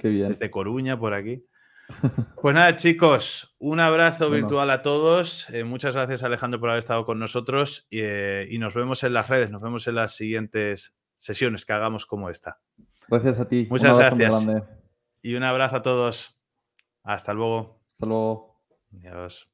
Qué bien. Desde Coruña, por aquí. <laughs> Pues nada, chicos, un abrazo virtual a todos. Eh, muchas gracias, Alejandro, por haber estado con nosotros. Eh, y nos vemos en las redes, nos vemos en las siguientes sesiones que hagamos como esta. Gracias a ti. Muchas gracias. Y un abrazo a todos. Hasta luego. Hasta luego. Adiós.